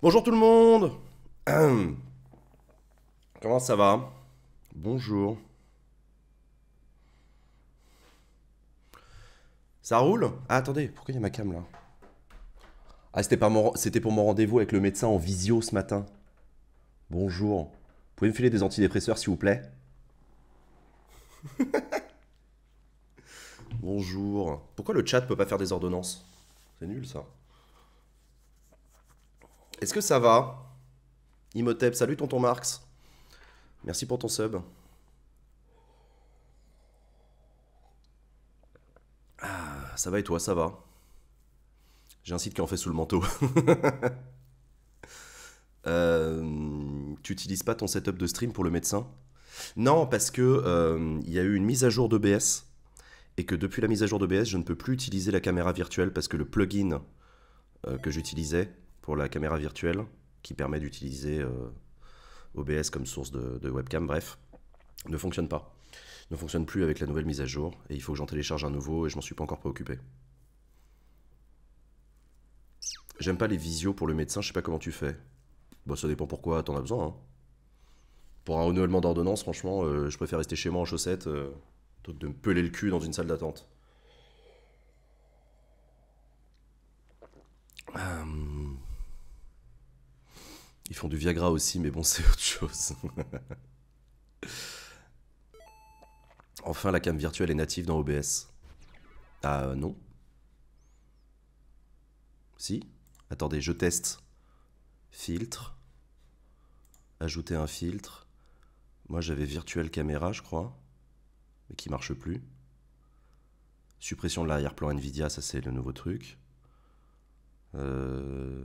Bonjour tout le monde Comment ça va Bonjour. Ça roule Ah attendez, pourquoi il y a ma cam là Ah c'était pour mon rendez-vous avec le médecin en visio ce matin. Bonjour. Vous pouvez me filer des antidépresseurs s'il vous plaît Bonjour. Pourquoi le chat peut pas faire des ordonnances C'est nul ça. Est-ce que ça va Imhotep, salut tonton Marx. Merci pour ton sub. Ah, ça va et toi, ça va J'ai un site qui en fait sous le manteau. Euh, tu n'utilises pas ton setup de stream pour le médecin Non, parce que euh, il y a eu une mise à jour BS et que depuis la mise à jour de BS, je ne peux plus utiliser la caméra virtuelle parce que le plugin euh, que j'utilisais pour la caméra virtuelle qui permet d'utiliser euh, OBS comme source de, webcam, bref, ne fonctionne pas. Ne fonctionne plus avec la nouvelle mise à jour et il faut que j'en télécharge un nouveau et je m'en suis pas encore préoccupé. J'aime pas les visios pour le médecin, je sais pas comment tu fais. Bon, ça dépend pourquoi t'en as besoin. Hein. Pour un renouvellement d'ordonnance, franchement, euh, je préfère rester chez moi en chaussettes euh, que de me peler le cul dans une salle d'attente. Hum. Ils font du Viagra aussi, mais bon, c'est autre chose. enfin, la cam virtuelle est native dans OBS. Ah euh, non. Si Attendez, je teste. Filtre. Ajouter un filtre. Moi, j'avais virtuelle caméra, je crois. Mais qui marche plus. Suppression de l'arrière-plan Nvidia, ça c'est le nouveau truc. Euh...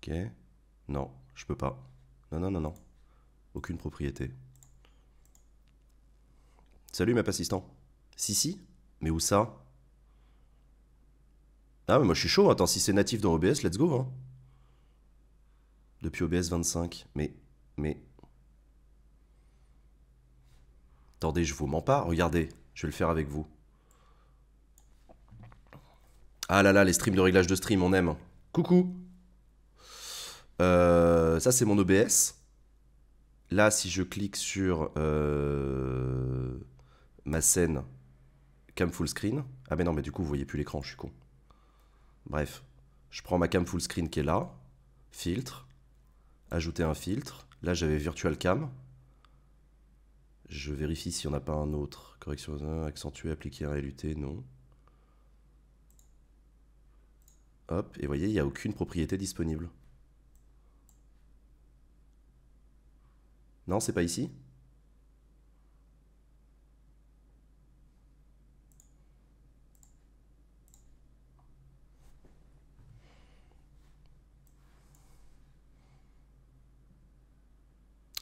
Ok. Non, je peux pas. Non, non, non, non. Aucune propriété. Salut, map assistant. Si, si. Mais où ça Ah, mais moi je suis chaud. Attends, si c'est natif dans OBS, let's go. Hein. Depuis OBS 25. Mais, mais. Attendez, je vous mens pas. Regardez, je vais le faire avec vous. Ah là là, les streams de réglage de stream, on aime. Coucou euh, ça, c'est mon OBS. Là, si je clique sur euh, ma scène cam full screen. Ah, mais non, mais du coup, vous voyez plus l'écran, je suis con. Bref, je prends ma cam full screen qui est là. Filtre. Ajouter un filtre. Là, j'avais virtual cam. Je vérifie s'il n'y en a pas un autre. Correction accentuer, appliquer un LUT, non. Hop, et vous voyez, il n'y a aucune propriété disponible. Non, c'est pas ici.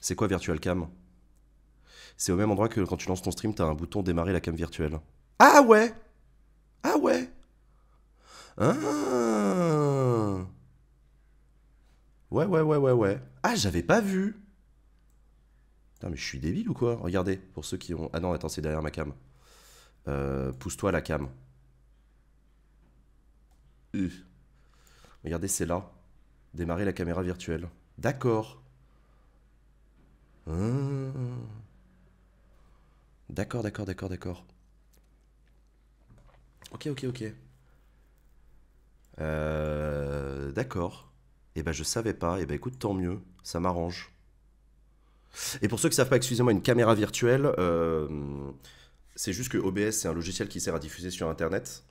C'est quoi Virtual Cam C'est au même endroit que quand tu lances ton stream, t'as un bouton démarrer la cam virtuelle. Ah ouais Ah ouais ah Ouais, ouais, ouais, ouais, ouais. Ah, j'avais pas vu Putain, mais je suis débile ou quoi Regardez, pour ceux qui ont. Ah non, attends, c'est derrière ma cam. Euh, pousse-toi la cam. Euh. Regardez, c'est là. Démarrer la caméra virtuelle. D'accord. Hein d'accord, d'accord, d'accord, d'accord. Ok, ok, ok. Euh, d'accord. Eh ben, je savais pas. Eh ben, écoute, tant mieux. Ça m'arrange. Et pour ceux qui ne savent pas, excusez-moi, une caméra virtuelle, euh, c'est juste que OBS, c'est un logiciel qui sert à diffuser sur Internet,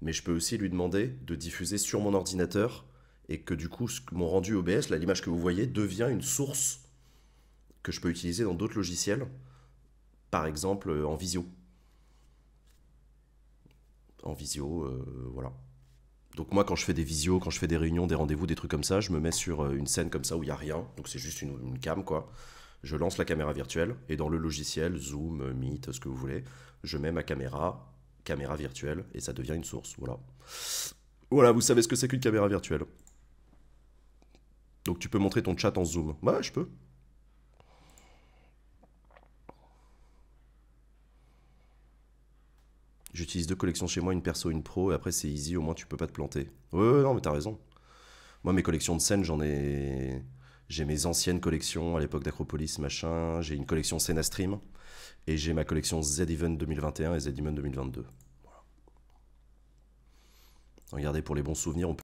mais je peux aussi lui demander de diffuser sur mon ordinateur, et que du coup, mon rendu OBS, l'image que vous voyez, devient une source que je peux utiliser dans d'autres logiciels, par exemple euh, en visio. En visio, euh, voilà. Donc moi, quand je fais des visios, quand je fais des réunions, des rendez-vous, des trucs comme ça, je me mets sur une scène comme ça où il n'y a rien. Donc c'est juste une, une cam, quoi. Je lance la caméra virtuelle et dans le logiciel, Zoom, Meet, ce que vous voulez, je mets ma caméra, caméra virtuelle, et ça devient une source. Voilà. Voilà, vous savez ce que c'est qu'une caméra virtuelle. Donc tu peux montrer ton chat en zoom. Ouais, bah, je peux. J'utilise deux collections chez moi, une perso, une pro, et après c'est easy, au moins tu peux pas te planter. Ouais, non, mais t'as raison. Moi, mes collections de scènes, j'en ai. J'ai mes anciennes collections à l'époque d'Acropolis, machin. J'ai une collection Sena Stream. Et j'ai ma collection Z-Event 2021 et Z-Event 2022. Regardez, pour les bons souvenirs, on peut.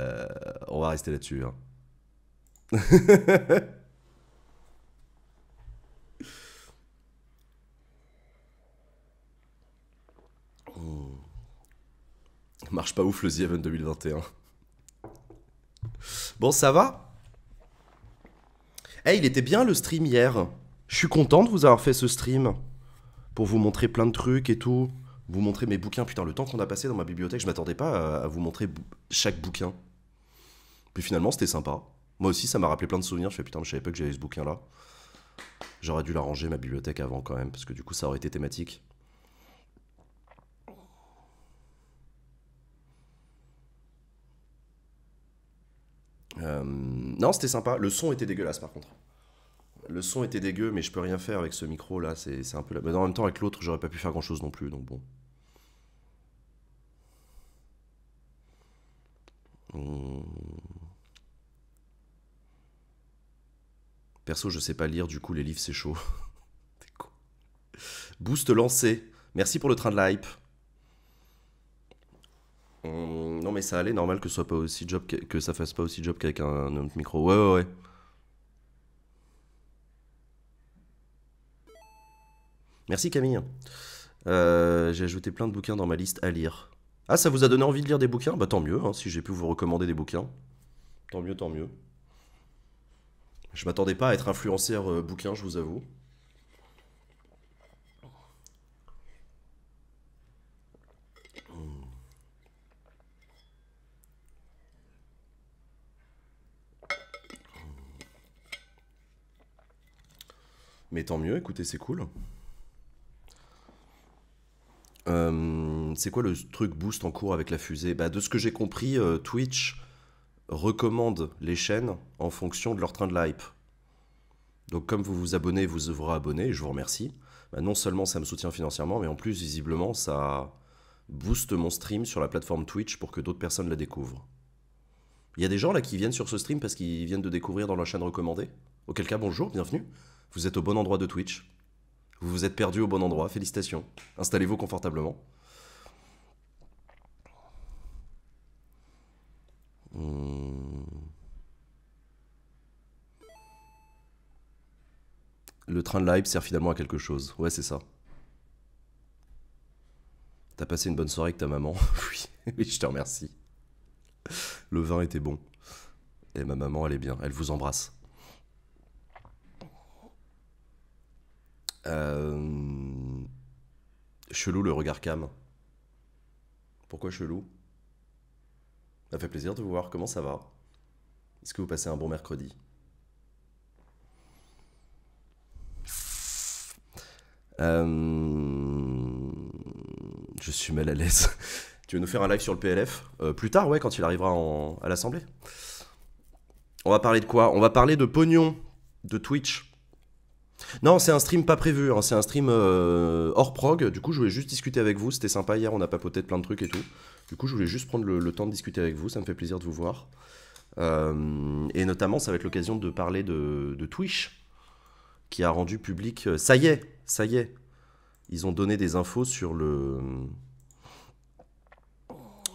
Euh, on va rester là-dessus. Hein. Marche pas ouf le The Event 2021. Bon, ça va Eh, il était bien le stream hier. Je suis content de vous avoir fait ce stream. Pour vous montrer plein de trucs et tout. Vous montrer mes bouquins. Putain, le temps qu'on a passé dans ma bibliothèque, je m'attendais pas à, vous montrer chaque bouquin. Puis finalement, c'était sympa. Moi aussi, ça m'a rappelé plein de souvenirs. Je fais putain, je savais pas que j'avais ce bouquin-là. J'aurais dû l'arranger ma bibliothèque avant quand même, parce que du coup, ça aurait été thématique. Euh, non, c'était sympa. Le son était dégueulasse par contre. Le son était dégueu, mais je peux rien faire avec ce micro là. C'est un peu. Mais en même temps, avec l'autre, j'aurais pas pu faire grand chose non plus. Donc bon. Hmm. Perso, je sais pas lire, du coup, les livres, c'est chaud. Boost lancé. Merci pour le train de la hype. Non mais ça allait, normal que, soit pas aussi job que... ça fasse pas aussi job qu'avec un autre micro. Ouais ouais ouais. Merci Camille. Euh, j'ai ajouté plein de bouquins dans ma liste à lire. Ah, ça vous a donné envie de lire des bouquins Bah tant mieux, hein, si j'ai pu vous recommander des bouquins. Tant mieux, tant mieux. Je m'attendais pas à être influencé euh, bouquin, je vous avoue. Mais tant mieux, écoutez, c'est cool. Euh, c'est quoi le truc boost en cours avec la fusée bah, De ce que j'ai compris, euh, Twitch recommande les chaînes en fonction de leur train de hype. Donc comme vous vous abonnez, vous vous abonnez, et je vous remercie. Bah, non seulement ça me soutient financièrement, mais en plus, visiblement, ça booste mon stream sur la plateforme Twitch pour que d'autres personnes la découvrent. Il y a des gens là qui viennent sur ce stream parce qu'ils viennent de découvrir dans leur chaîne recommandée. Auquel cas, bonjour, bienvenue. Vous êtes au bon endroit de Twitch. Vous vous êtes perdu au bon endroit. Félicitations. Installez-vous confortablement. Hmm. Le train de live sert finalement à quelque chose. Ouais, c'est ça. T'as passé une bonne soirée avec ta maman Oui, oui, je te remercie. Le vin était bon. Et ma maman, elle est bien. Elle vous embrasse. Euh, chelou le regard cam. Pourquoi chelou Ça fait plaisir de vous voir. Comment ça va Est-ce que vous passez un bon mercredi euh, Je suis mal à l'aise. tu veux nous faire un live sur le PLF euh, Plus tard, ouais, quand il arrivera à l'Assemblée. On va parler de quoi On va parler de pognon, de Twitch. Non, c'est un stream pas prévu, hein. c'est un stream euh, hors prog. Du coup, je voulais juste discuter avec vous. C'était sympa hier, on a papoté de plein de trucs et tout. Du coup, je voulais juste prendre le, temps de discuter avec vous. Ça me fait plaisir de vous voir. Euh, et notamment, ça va être l'occasion de parler de, Twitch, qui a rendu public. Euh, ça y est, ça y est. Ils ont donné des infos sur le.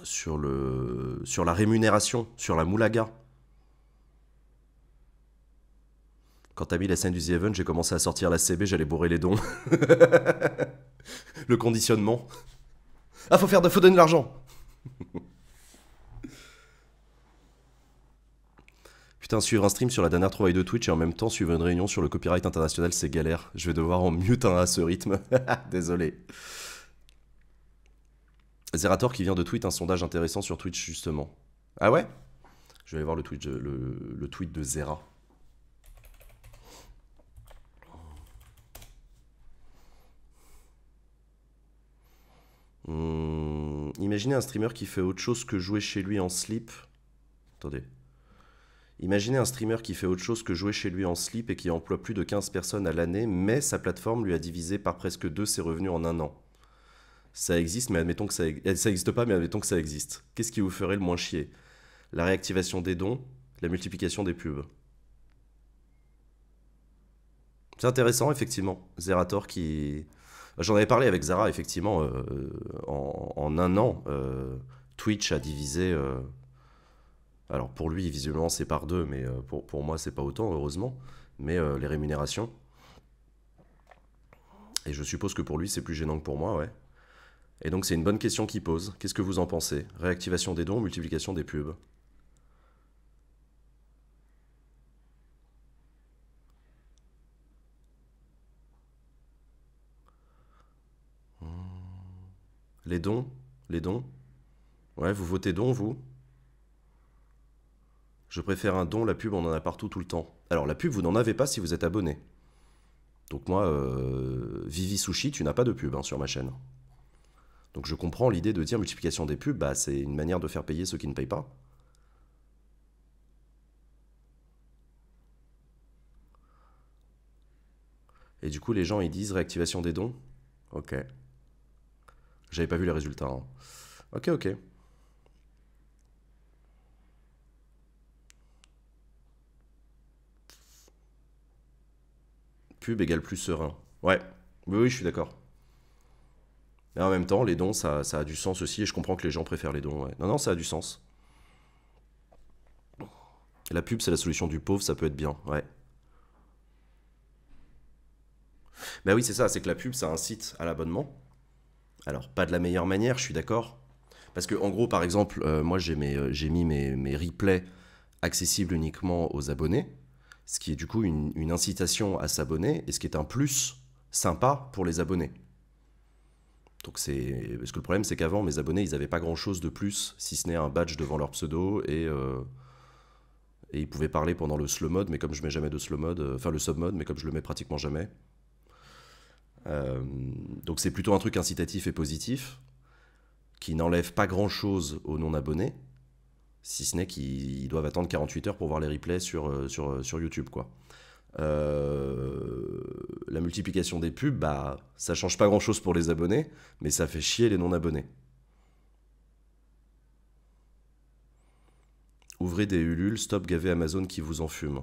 Sur, le, sur la rémunération, sur la moulaga. Quand t'as mis la scène du The Event, j'ai commencé à sortir la CB, j'allais bourrer les dons. le conditionnement. Ah, faut faire de, faut donner de l'argent. Putain, suivre un stream sur la dernière trouvaille de Twitch et en même temps suivre une réunion sur le copyright international, c'est galère. Je vais devoir en mute à ce rythme. Désolé. Zerator qui vient de tweet un sondage intéressant sur Twitch justement. Ah ouais Je vais aller voir le le tweet de Zera. Hmm, imaginez un streamer qui fait autre chose que jouer chez lui en slip. Attendez. Imaginez un streamer qui fait autre chose que jouer chez lui en slip et qui emploie plus de 15 personnes à l'année, mais sa plateforme lui a divisé par presque deux ses revenus en un an. Ça existe, mais admettons que ça eh, existe pas, mais admettons que ça existe. Qu'est-ce qui vous ferait le moins chier La réactivation des dons, la multiplication des pubs. C'est intéressant, effectivement. Zerator qui, bah, j'en avais parlé avec Zara, effectivement, euh, en, un an, euh, Twitch a divisé. Euh, alors pour lui, visiblement, c'est par deux, mais pour, pour moi, c'est pas autant, heureusement. Mais les rémunérations. Et je suppose que pour lui, c'est plus gênant que pour moi, ouais. Et donc, c'est une bonne question qu'il pose. Qu'est-ce que vous en pensez Réactivation des dons, multiplication des pubs Les dons Les dons Ouais, vous votez dons, vous Je préfère un don, la pub, on en a partout tout le temps. Alors, la pub, vous n'en avez pas si vous êtes abonné. Donc moi, euh, Vivi Sushi, tu n'as pas de pub hein, sur ma chaîne. Donc je comprends l'idée de dire multiplication des pubs, bah, c'est une manière de faire payer ceux qui ne payent pas. Et du coup, les gens, ils disent réactivation des dons. Ok. J'avais pas vu les résultats. Hein. Ok, ok. Pub égale plus serein. Ouais, oui, oui, je suis d'accord. Mais en même temps, les dons, ça, a du sens aussi, et je comprends que les gens préfèrent les dons. Non, non, ça a du sens. La pub, c'est la solution du pauvre, ça peut être bien, ouais. Bah oui, c'est ça, c'est que la pub, ça incite à l'abonnement. Alors, pas de la meilleure manière, je suis d'accord. Parce que, en gros, par exemple, euh, moi, j'ai euh, mis mes, replays accessibles uniquement aux abonnés, ce qui est du coup une, incitation à s'abonner et ce qui est un plus sympa pour les abonnés. Donc c'est parce que le problème c'est qu'avant mes abonnés ils n'avaient pas grand chose de plus si ce n'est un badge devant leur pseudo euh, et, ils pouvaient parler pendant le slow mode mais comme je mets jamais de slow mode, enfin le sub mode mais comme je le mets pratiquement jamais, euh, donc c'est plutôt un truc incitatif et positif qui n'enlève pas grand-chose aux non-abonnés, si ce n'est qu'ils doivent attendre 48 heures pour voir les replays sur, euh, sur, euh, sur YouTube. quoi. la multiplication des pubs, bah, ça change pas grand chose pour les abonnés, mais ça fait chier les non-abonnés. Ouvrez des ulules, stop gaver Amazon qui vous en fume.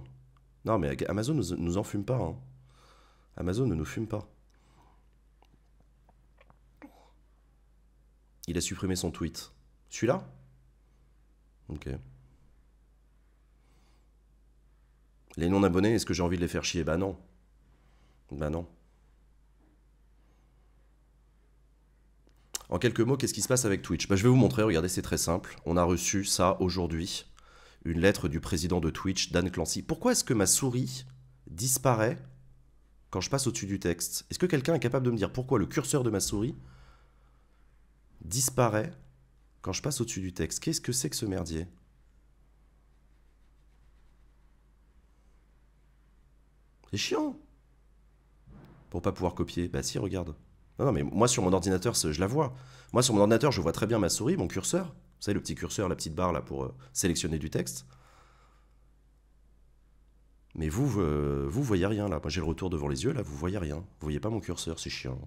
Non, mais Amazon nous, nous en fume pas. Hein. Amazon ne nous fume pas. il a supprimé son tweet. Celui-là Ok. Les non-abonnés, est-ce que j'ai envie de les faire chier Bah non. Bah non. En quelques mots, qu'est-ce qui se passe avec Twitch bah, Je vais vous montrer, regardez, c'est très simple. On a reçu ça aujourd'hui, une lettre du président de Twitch, Dan Clancy. Pourquoi est-ce que ma souris disparaît quand je passe au-dessus du texte Est-ce que quelqu'un est capable de me dire pourquoi le curseur de ma souris disparaît quand je passe au-dessus du texte. Qu'est-ce que c'est que ce merdier C'est chiant. Pour pas pouvoir copier. Bah si, regarde. Non, non, mais moi sur mon ordinateur, je la vois. Moi sur mon ordinateur, je vois très bien ma souris, mon curseur. Vous savez, le petit curseur, la petite barre là pour euh, sélectionner du texte. Mais vous, euh, vous voyez rien là. Moi j'ai le retour devant les yeux là, vous voyez rien. Vous voyez pas mon curseur, c'est chiant.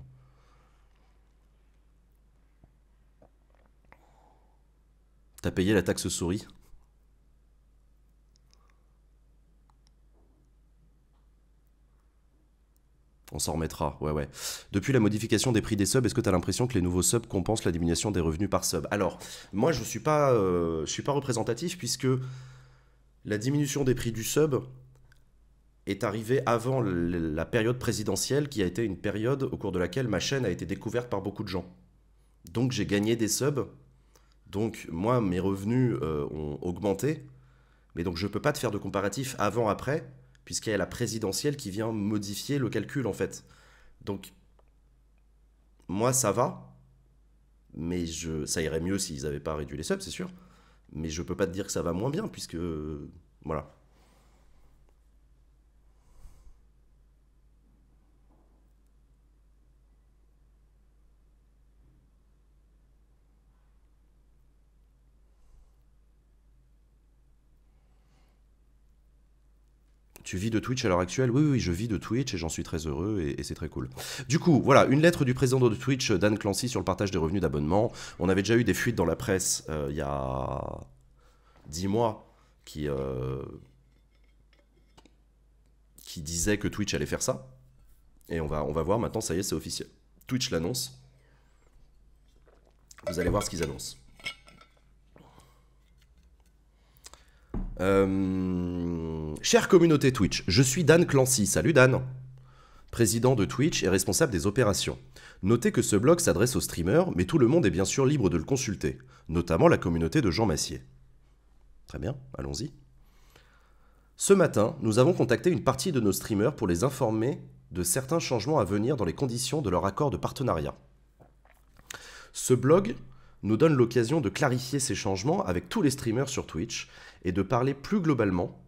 T'as payé la taxe souris On s'en remettra, ouais, ouais. Depuis la modification des prix des subs, est-ce que t'as l'impression que les nouveaux subs compensent la diminution des revenus par sub Alors, moi, je ne suis, pas, euh, je suis pas représentatif puisque la diminution des prix du sub est arrivée avant la période présidentielle qui a été une période au cours de laquelle ma chaîne a été découverte par beaucoup de gens. Donc, j'ai gagné des subs donc moi, mes revenus euh, ont augmenté, mais donc je ne peux pas te faire de comparatif avant-après, puisqu'il y a la présidentielle qui vient modifier le calcul en fait. Donc moi, ça va, mais je, ça irait mieux s'ils n'avaient pas réduit les subs, c'est sûr. Mais je ne peux pas te dire que ça va moins bien, puisque... Euh, voilà. Tu vis de Twitch à l'heure actuelle oui, oui, je vis de Twitch et j'en suis très heureux et, c'est très cool. Du coup, voilà, une lettre du président de Twitch, Dan Clancy, sur le partage des revenus d'abonnement. On avait déjà eu des fuites dans la presse euh, il y a 10 mois qui, euh, qui disaient que Twitch allait faire ça. Et on va, on va voir maintenant, ça y est, c'est officiel. Twitch l'annonce. Vous allez voir ce qu'ils annoncent. Euh, chère communauté Twitch, je suis Dan Clancy. Salut Dan Président de Twitch et responsable des opérations. Notez que ce blog s'adresse aux streamers, mais tout le monde est bien sûr libre de le consulter, notamment la communauté de Jean Massier. Très bien, allons-y. Ce matin, nous avons contacté une partie de nos streamers pour les informer de certains changements à venir dans les conditions de leur accord de partenariat. Ce blog nous donne l'occasion de clarifier ces changements avec tous les streamers sur Twitch et de parler plus globalement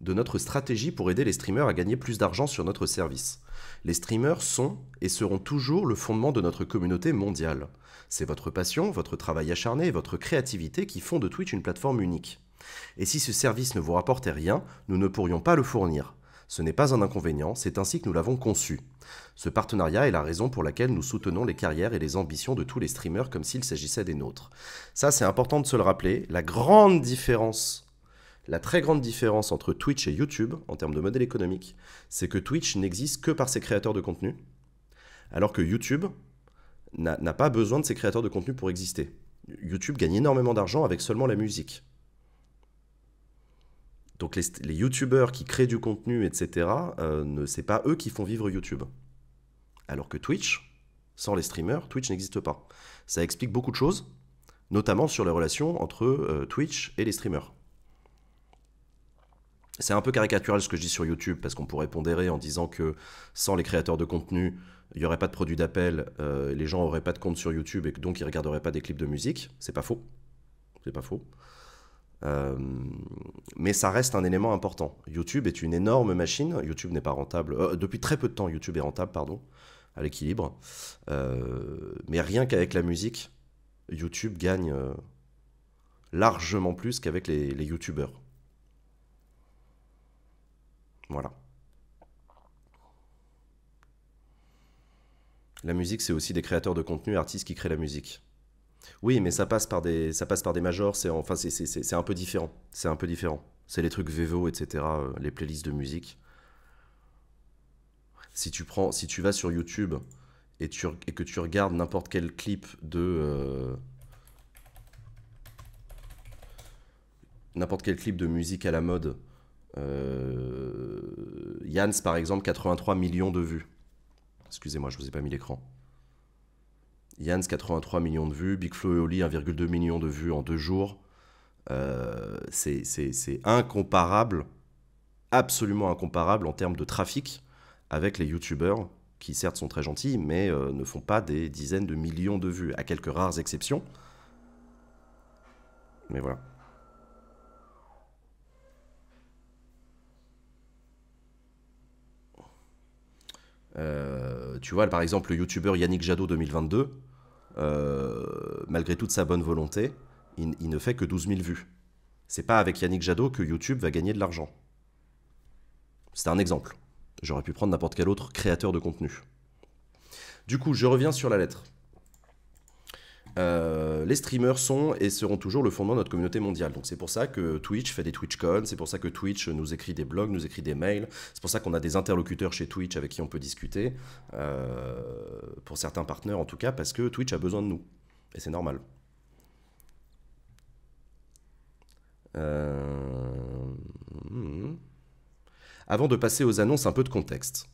de notre stratégie pour aider les streamers à gagner plus d'argent sur notre service. Les streamers sont et seront toujours le fondement de notre communauté mondiale. C'est votre passion, votre travail acharné et votre créativité qui font de Twitch une plateforme unique. Et si ce service ne vous rapportait rien, nous ne pourrions pas le fournir. Ce n'est pas un inconvénient, c'est ainsi que nous l'avons conçu. Ce partenariat est la raison pour laquelle nous soutenons les carrières et les ambitions de tous les streamers comme s'il s'agissait des nôtres. Ça, c'est important de se le rappeler. La grande différence, la très grande différence entre Twitch et YouTube en termes de modèle économique, c'est que Twitch n'existe que par ses créateurs de contenu, alors que YouTube n'a pas besoin de ses créateurs de contenu pour exister. YouTube gagne énormément d'argent avec seulement la musique. Donc les, YouTubers YouTubeurs qui créent du contenu, etc., ce euh, n'est pas eux qui font vivre YouTube. Alors que Twitch, sans les streamers, Twitch n'existe pas. Ça explique beaucoup de choses, notamment sur les relations entre euh, Twitch et les streamers. C'est un peu caricatural ce que je dis sur YouTube, parce qu'on pourrait pondérer en disant que sans les créateurs de contenu, il n'y aurait pas de produits d'appel, euh, les gens n'auraient pas de compte sur YouTube et donc ils ne regarderaient pas des clips de musique. C'est pas faux. C'est pas faux. Euh, mais ça reste un élément important. YouTube est une énorme machine. YouTube n'est pas rentable. depuis très peu de temps, YouTube est rentable, pardon l'équilibre. Euh, mais rien qu'avec la musique, YouTube gagne euh, largement plus qu'avec les, YouTubeurs. Voilà. La musique, c'est aussi des créateurs de contenu, artistes qui créent la musique. Oui, mais ça passe par des, ça passe par des majors, c'est enfin, un peu différent. C'est un peu différent. C'est les trucs Vevo, etc., euh, les playlists de musique. Si tu, prends, si tu vas sur YouTube et, que tu regardes n'importe quel clip de. Euh, n'importe quel clip de musique à la mode. Yanns, euh, Yans, par exemple, 83 millions de vues. Excusez-moi, je vous ai pas mis l'écran. Yans, 83 millions de vues. Big et Oli, 1,2 million de vues en deux jours. Euh, c'est incomparable, absolument incomparable en termes de trafic avec les youtubeurs qui certes sont très gentils, mais euh, ne font pas des dizaines de millions de vues, à quelques rares exceptions. Mais voilà. Euh, tu vois, par exemple, le youtubeur Yannick Jadot 2022, euh, malgré toute sa bonne volonté, il, ne fait que 12 000 vues. C'est pas avec Yannick Jadot que YouTube va gagner de l'argent. C'est un exemple. J'aurais pu prendre n'importe quel autre créateur de contenu. Du coup, je reviens sur la lettre. Euh, les streamers sont et seront toujours le fondement de notre communauté mondiale. Donc c'est pour ça que Twitch fait des TwitchCon, c'est pour ça que Twitch nous écrit des blogs, nous écrit des mails, c'est pour ça qu'on a des interlocuteurs chez Twitch avec qui on peut discuter, euh, pour certains partenaires en tout cas, parce que Twitch a besoin de nous. Et c'est normal. Euh... Hmm. Avant de passer aux annonces, un peu de contexte.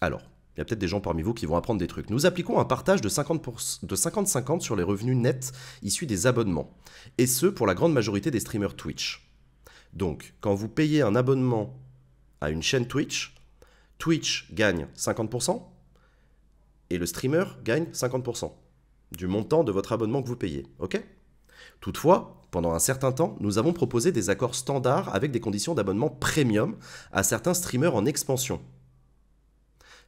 Alors, il y a peut-être des gens parmi vous qui vont apprendre des trucs. Nous appliquons un partage de 50-50 sur les revenus nets issus des abonnements. Et ce, pour la grande majorité des streamers Twitch. Donc, quand vous payez un abonnement à une chaîne Twitch, Twitch gagne 50% et le streamer gagne 50% du montant de votre abonnement que vous payez. OK Toutefois, pendant un certain temps, nous avons proposé des accords standards avec des conditions d'abonnement premium à certains streamers en expansion.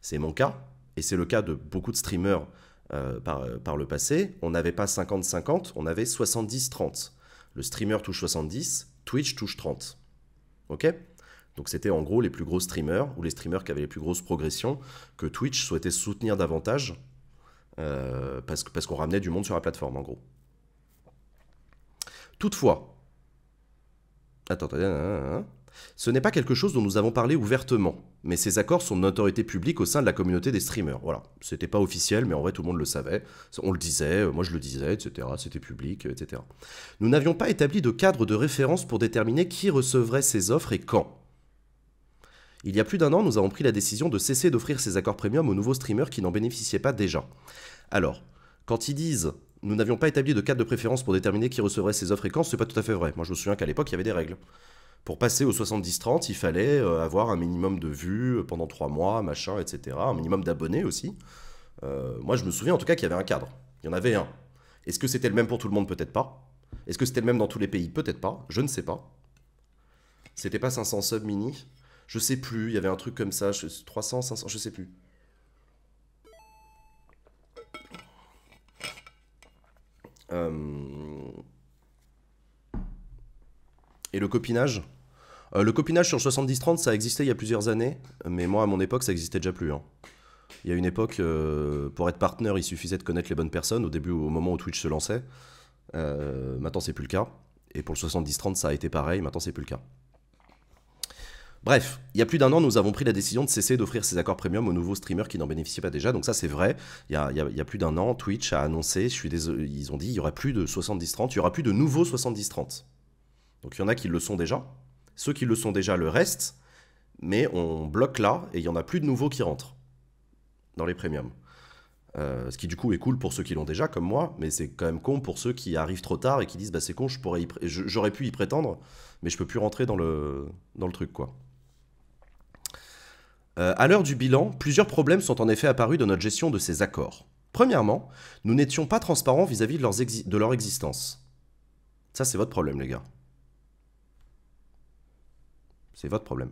C'est mon cas, et c'est le cas de beaucoup de streamers euh, euh, par, le passé. On n'avait pas 50-50, on avait 70-30. Le streamer touche 70, Twitch touche 30. Ok donc c'était en gros les plus gros streamers ou les streamers qui avaient les plus grosses progressions que Twitch souhaitait soutenir davantage euh, parce qu'on ramenait du monde sur la plateforme en gros. Toutefois, hein, hein, hein, ce n'est pas quelque chose dont nous avons parlé ouvertement, mais ces accords sont notoriété publique au sein de la communauté des streamers. Voilà, c'était pas officiel, mais en vrai tout le monde le savait. On le disait, euh, moi je le disais, etc. C'était public, etc. Nous n'avions pas établi de cadre de référence pour déterminer qui recevrait ces offres et quand. Il y a plus d'un an, nous avons pris la décision de cesser d'offrir ces accords premium aux nouveaux streamers qui n'en bénéficiaient pas déjà. Alors, quand ils disent nous n'avions pas établi de cadre de préférence pour déterminer qui recevrait ces offres et quand, c'est pas tout à fait vrai. Moi, je me souviens qu'à l'époque, il y avait des règles. Pour passer au 70-30, il fallait euh, avoir un minimum de vues euh, pendant trois mois, machin, etc. Un minimum d'abonnés aussi. Euh, moi, je me souviens en tout cas qu'il y avait un cadre. Il y en avait un. Est-ce que c'était le même pour tout le monde Peut-être pas. Est-ce que c'était le même dans tous les pays Peut-être pas. Je ne sais pas. C'était pas 500 subs mini Je sais plus. Il y avait un truc comme ça. 300, 500, je sais plus. Euh, et le copinage euh, Le copinage sur 70-30, ça existait il y a plusieurs années, mais moi, à mon époque, ça existait déjà plus. Hein. Il y a une époque, euh, pour être partenaire, il suffisait de connaître les bonnes personnes au début, au moment où Twitch se lançait. maintenant, c'est plus le cas. Et pour le 70-30, ça a été pareil, maintenant, c'est plus le cas. Bref, il y a plus d'un an, nous avons pris la décision de cesser d'offrir ces accords premium aux nouveaux streamers qui n'en bénéficiaient pas déjà. Donc ça, c'est vrai. Il y, a, plus d'un an, Twitch a annoncé, je suis ils ont dit, il y aura plus de 70-30, il y aura plus de nouveaux 70-30. Donc il y en a qui le sont déjà. Ceux qui le sont déjà, le reste. Mais on bloque là et il y en a plus de nouveaux qui rentrent dans les premiums. Euh, ce qui du coup est cool pour ceux qui l'ont déjà, comme moi, mais c'est quand même con pour ceux qui arrivent trop tard et qui disent bah, c'est con, j'aurais pu y prétendre, mais je peux plus rentrer dans le, dans le truc quoi. Euh, à l'heure du bilan, plusieurs problèmes sont en effet apparus dans notre gestion de ces accords. Premièrement, nous n'étions pas transparents vis-à-vis de, leur existence. Ça, c'est votre problème, les gars. C'est votre problème.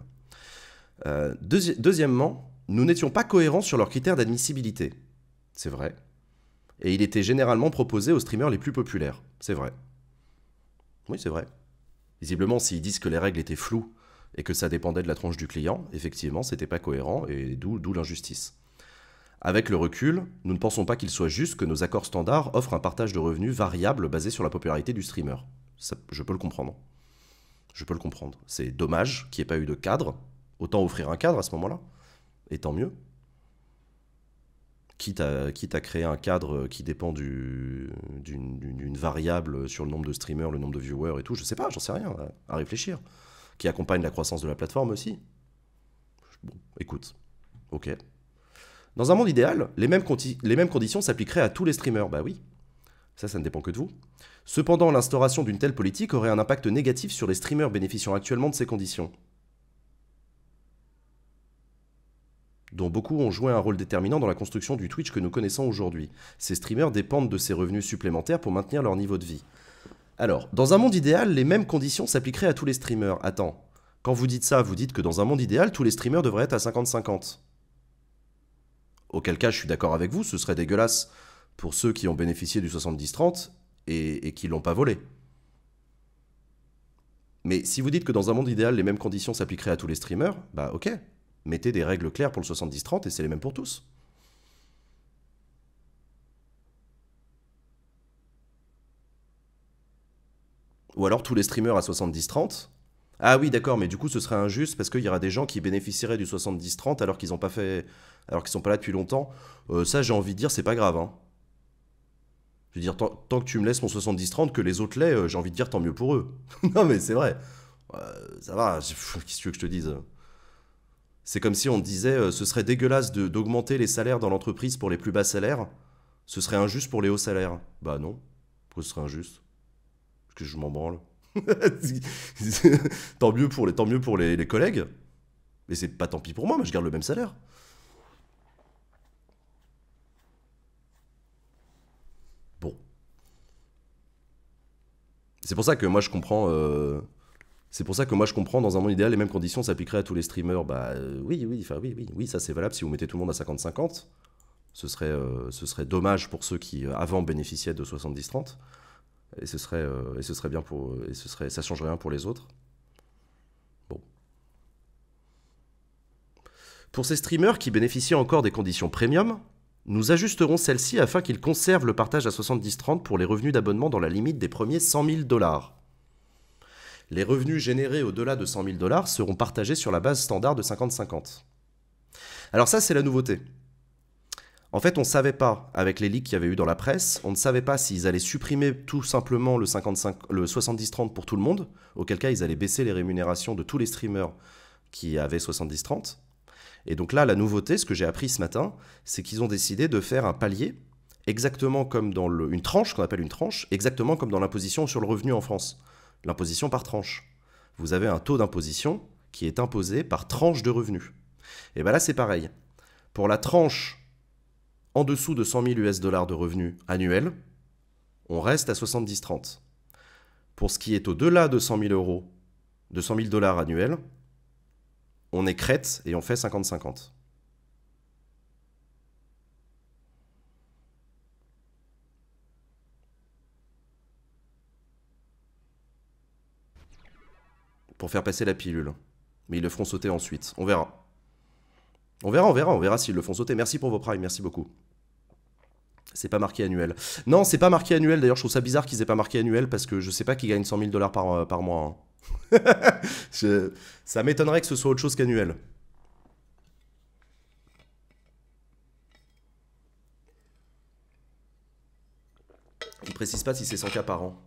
Euh, deuxièmement, nous n'étions pas cohérents sur leurs critères d'admissibilité. C'est vrai. Et il était généralement proposé aux streamers les plus populaires. C'est vrai. Oui, c'est vrai. Visiblement, s'ils disent que les règles étaient floues et que ça dépendait de la tranche du client, effectivement, c'était pas cohérent et d'où l'injustice. Avec le recul, nous ne pensons pas qu'il soit juste que nos accords standards offrent un partage de revenus variable basé sur la popularité du streamer. je peux le comprendre. Je peux le comprendre. C'est dommage qu'il n'y ait pas eu de cadre. Autant offrir un cadre à ce moment-là. Et tant mieux. Quitte à, quitte à, créer un cadre qui dépend d'une variable sur le nombre de streamers, le nombre de viewers et tout, je sais pas, j'en sais rien, à réfléchir qui accompagne la croissance de la plateforme aussi. Bon, écoute, ok. Dans un monde idéal, les mêmes, les mêmes conditions s'appliqueraient à tous les streamers, bah oui. Ça, ça ne dépend que de vous. Cependant, l'instauration d'une telle politique aurait un impact négatif sur les streamers bénéficiant actuellement de ces conditions. dont beaucoup ont joué un rôle déterminant dans la construction du Twitch que nous connaissons aujourd'hui. Ces streamers dépendent de ces revenus supplémentaires pour maintenir leur niveau de vie. Alors, dans un monde idéal, les mêmes conditions s'appliqueraient à tous les streamers. Attends, quand vous dites ça, vous dites que dans un monde idéal, tous les streamers devraient être à 50-50. Auquel cas, je suis d'accord avec vous, ce serait dégueulasse pour ceux qui ont bénéficié du 70-30 et, et qui l'ont pas volé. Mais si vous dites que dans un monde idéal, les mêmes conditions s'appliqueraient à tous les streamers, bah ok, mettez des règles claires pour le 70-30 et c'est les mêmes pour tous. Ou alors tous les streamers à 70-30. Ah oui, d'accord, mais du coup, ce serait injuste parce qu'il y aura des gens qui bénéficieraient du 70-30 alors qu'ils n'ont pas fait, alors qu'ils sont pas là depuis longtemps. Euh, ça, j'ai envie de dire, c'est pas grave. Hein. Je veux dire, tant, que tu me laisses mon 70-30, que les autres l'aient, euh, j'ai envie de dire tant mieux pour eux. non, mais c'est vrai. Euh, ça va, qu'est-ce que tu veux que je te dise C'est comme si on disait ce serait dégueulasse d'augmenter les salaires dans l'entreprise pour les plus bas salaires. Ce serait injuste pour les hauts salaires. Bah non, pourquoi ce serait injuste parce que je m'en branle. tant mieux pour les, tant mieux pour les, collègues. Mais c'est pas tant pis pour moi, mais je garde le même salaire. Bon. C'est pour ça que moi je comprends. Euh, c'est pour ça que moi je comprends dans un monde idéal les mêmes conditions s'appliqueraient à tous les streamers. Bah euh, oui, oui, enfin oui, oui, ça c'est valable si vous mettez tout le monde à 50-50. Ce serait, euh, ce serait dommage pour ceux qui avant bénéficiaient de 70-30 et ce serait changerait euh, et ce serait bien pour et ce serait ça change rien pour les autres. Bon. Pour ces streamers qui bénéficient encore des conditions premium, nous ajusterons celles-ci afin qu'ils conservent le partage à 70-30 pour les revenus d'abonnement dans la limite des premiers 100 000 dollars. Les revenus générés au-delà de 100 000 dollars seront partagés sur la base standard de 50-50. Alors ça, c'est la nouveauté. En fait, on ne savait pas, avec les leaks qu'il y avait eu dans la presse, on ne savait pas s'ils allaient supprimer tout simplement le, le 70-30 pour tout le monde, auquel cas ils allaient baisser les rémunérations de tous les streamers qui avaient 70-30. Et donc là, la nouveauté, ce que j'ai appris ce matin, c'est qu'ils ont décidé de faire un palier, exactement comme dans une tranche, qu'on appelle une tranche, exactement comme dans l'imposition sur le revenu en France. L'imposition par tranche. Vous avez un taux d'imposition qui est imposé par tranche de revenu. Et bien là, c'est pareil. Pour la tranche en dessous de 100 000 US dollars de revenus annuels, on reste à 70-30. Pour ce qui est au-delà de 100 000 euros, de 100 000 dollars annuels, on est crête et on fait 50-50. Pour faire passer la pilule. Mais ils le feront sauter ensuite. On verra. On verra, on verra, on verra s'ils le font sauter. Merci pour vos primes, merci beaucoup. C'est pas marqué annuel. Non, c'est pas marqué annuel. D'ailleurs, je trouve ça bizarre qu'ils aient pas marqué annuel parce que je sais pas qui gagne 100 000 dollars par, euh, par mois. Hein. Ça m'étonnerait que ce soit autre chose qu'annuel. Ils précise pas si c'est 100 cas par an.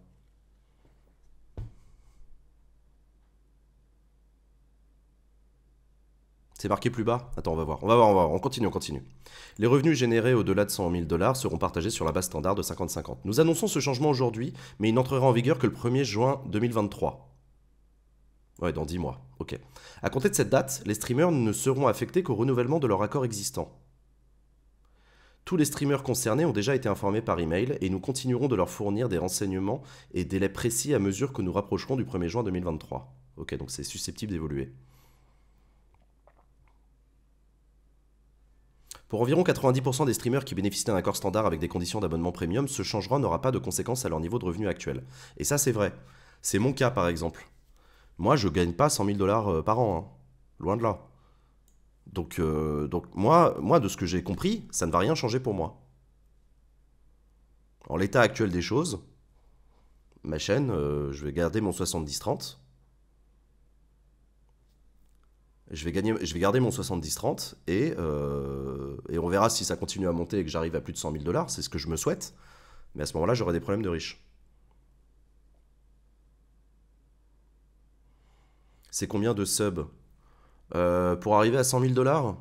C'est marqué plus bas Attends, on va voir. On va voir, on va On continue, on continue. Les revenus générés au-delà de 100 000 dollars seront partagés sur la base standard de 50-50. Nous annonçons ce changement aujourd'hui, mais il n'entrera en vigueur que le 1er juin 2023. Ouais, dans 10 mois. Ok. À compter de cette date, les streamers ne seront affectés qu'au renouvellement de leur accord existant. Tous les streamers concernés ont déjà été informés par email et nous continuerons de leur fournir des renseignements et délais précis à mesure que nous rapprocherons du 1er juin 2023. Ok, donc c'est susceptible d'évoluer. Pour environ 90% des streamers qui bénéficient d'un accord standard avec des conditions d'abonnement premium, ce changement n'aura pas de conséquences à leur niveau de revenu actuel. Et ça, c'est vrai. C'est mon cas, par exemple. Moi, je gagne pas 100 000 dollars euh, par an. Hein. Loin de là. Donc, euh, donc moi, moi, de ce que j'ai compris, ça ne va rien changer pour moi. En l'état actuel des choses, ma chaîne, euh, je vais garder mon 70-30 je vais, garder mon 70-30 euh, et, on verra si ça continue à monter et que j'arrive à plus de 100 000 dollars, c'est ce que je me souhaite. Mais à ce moment-là, j'aurai des problèmes de riche. C'est combien de subs euh, Pour arriver à 100 000 dollars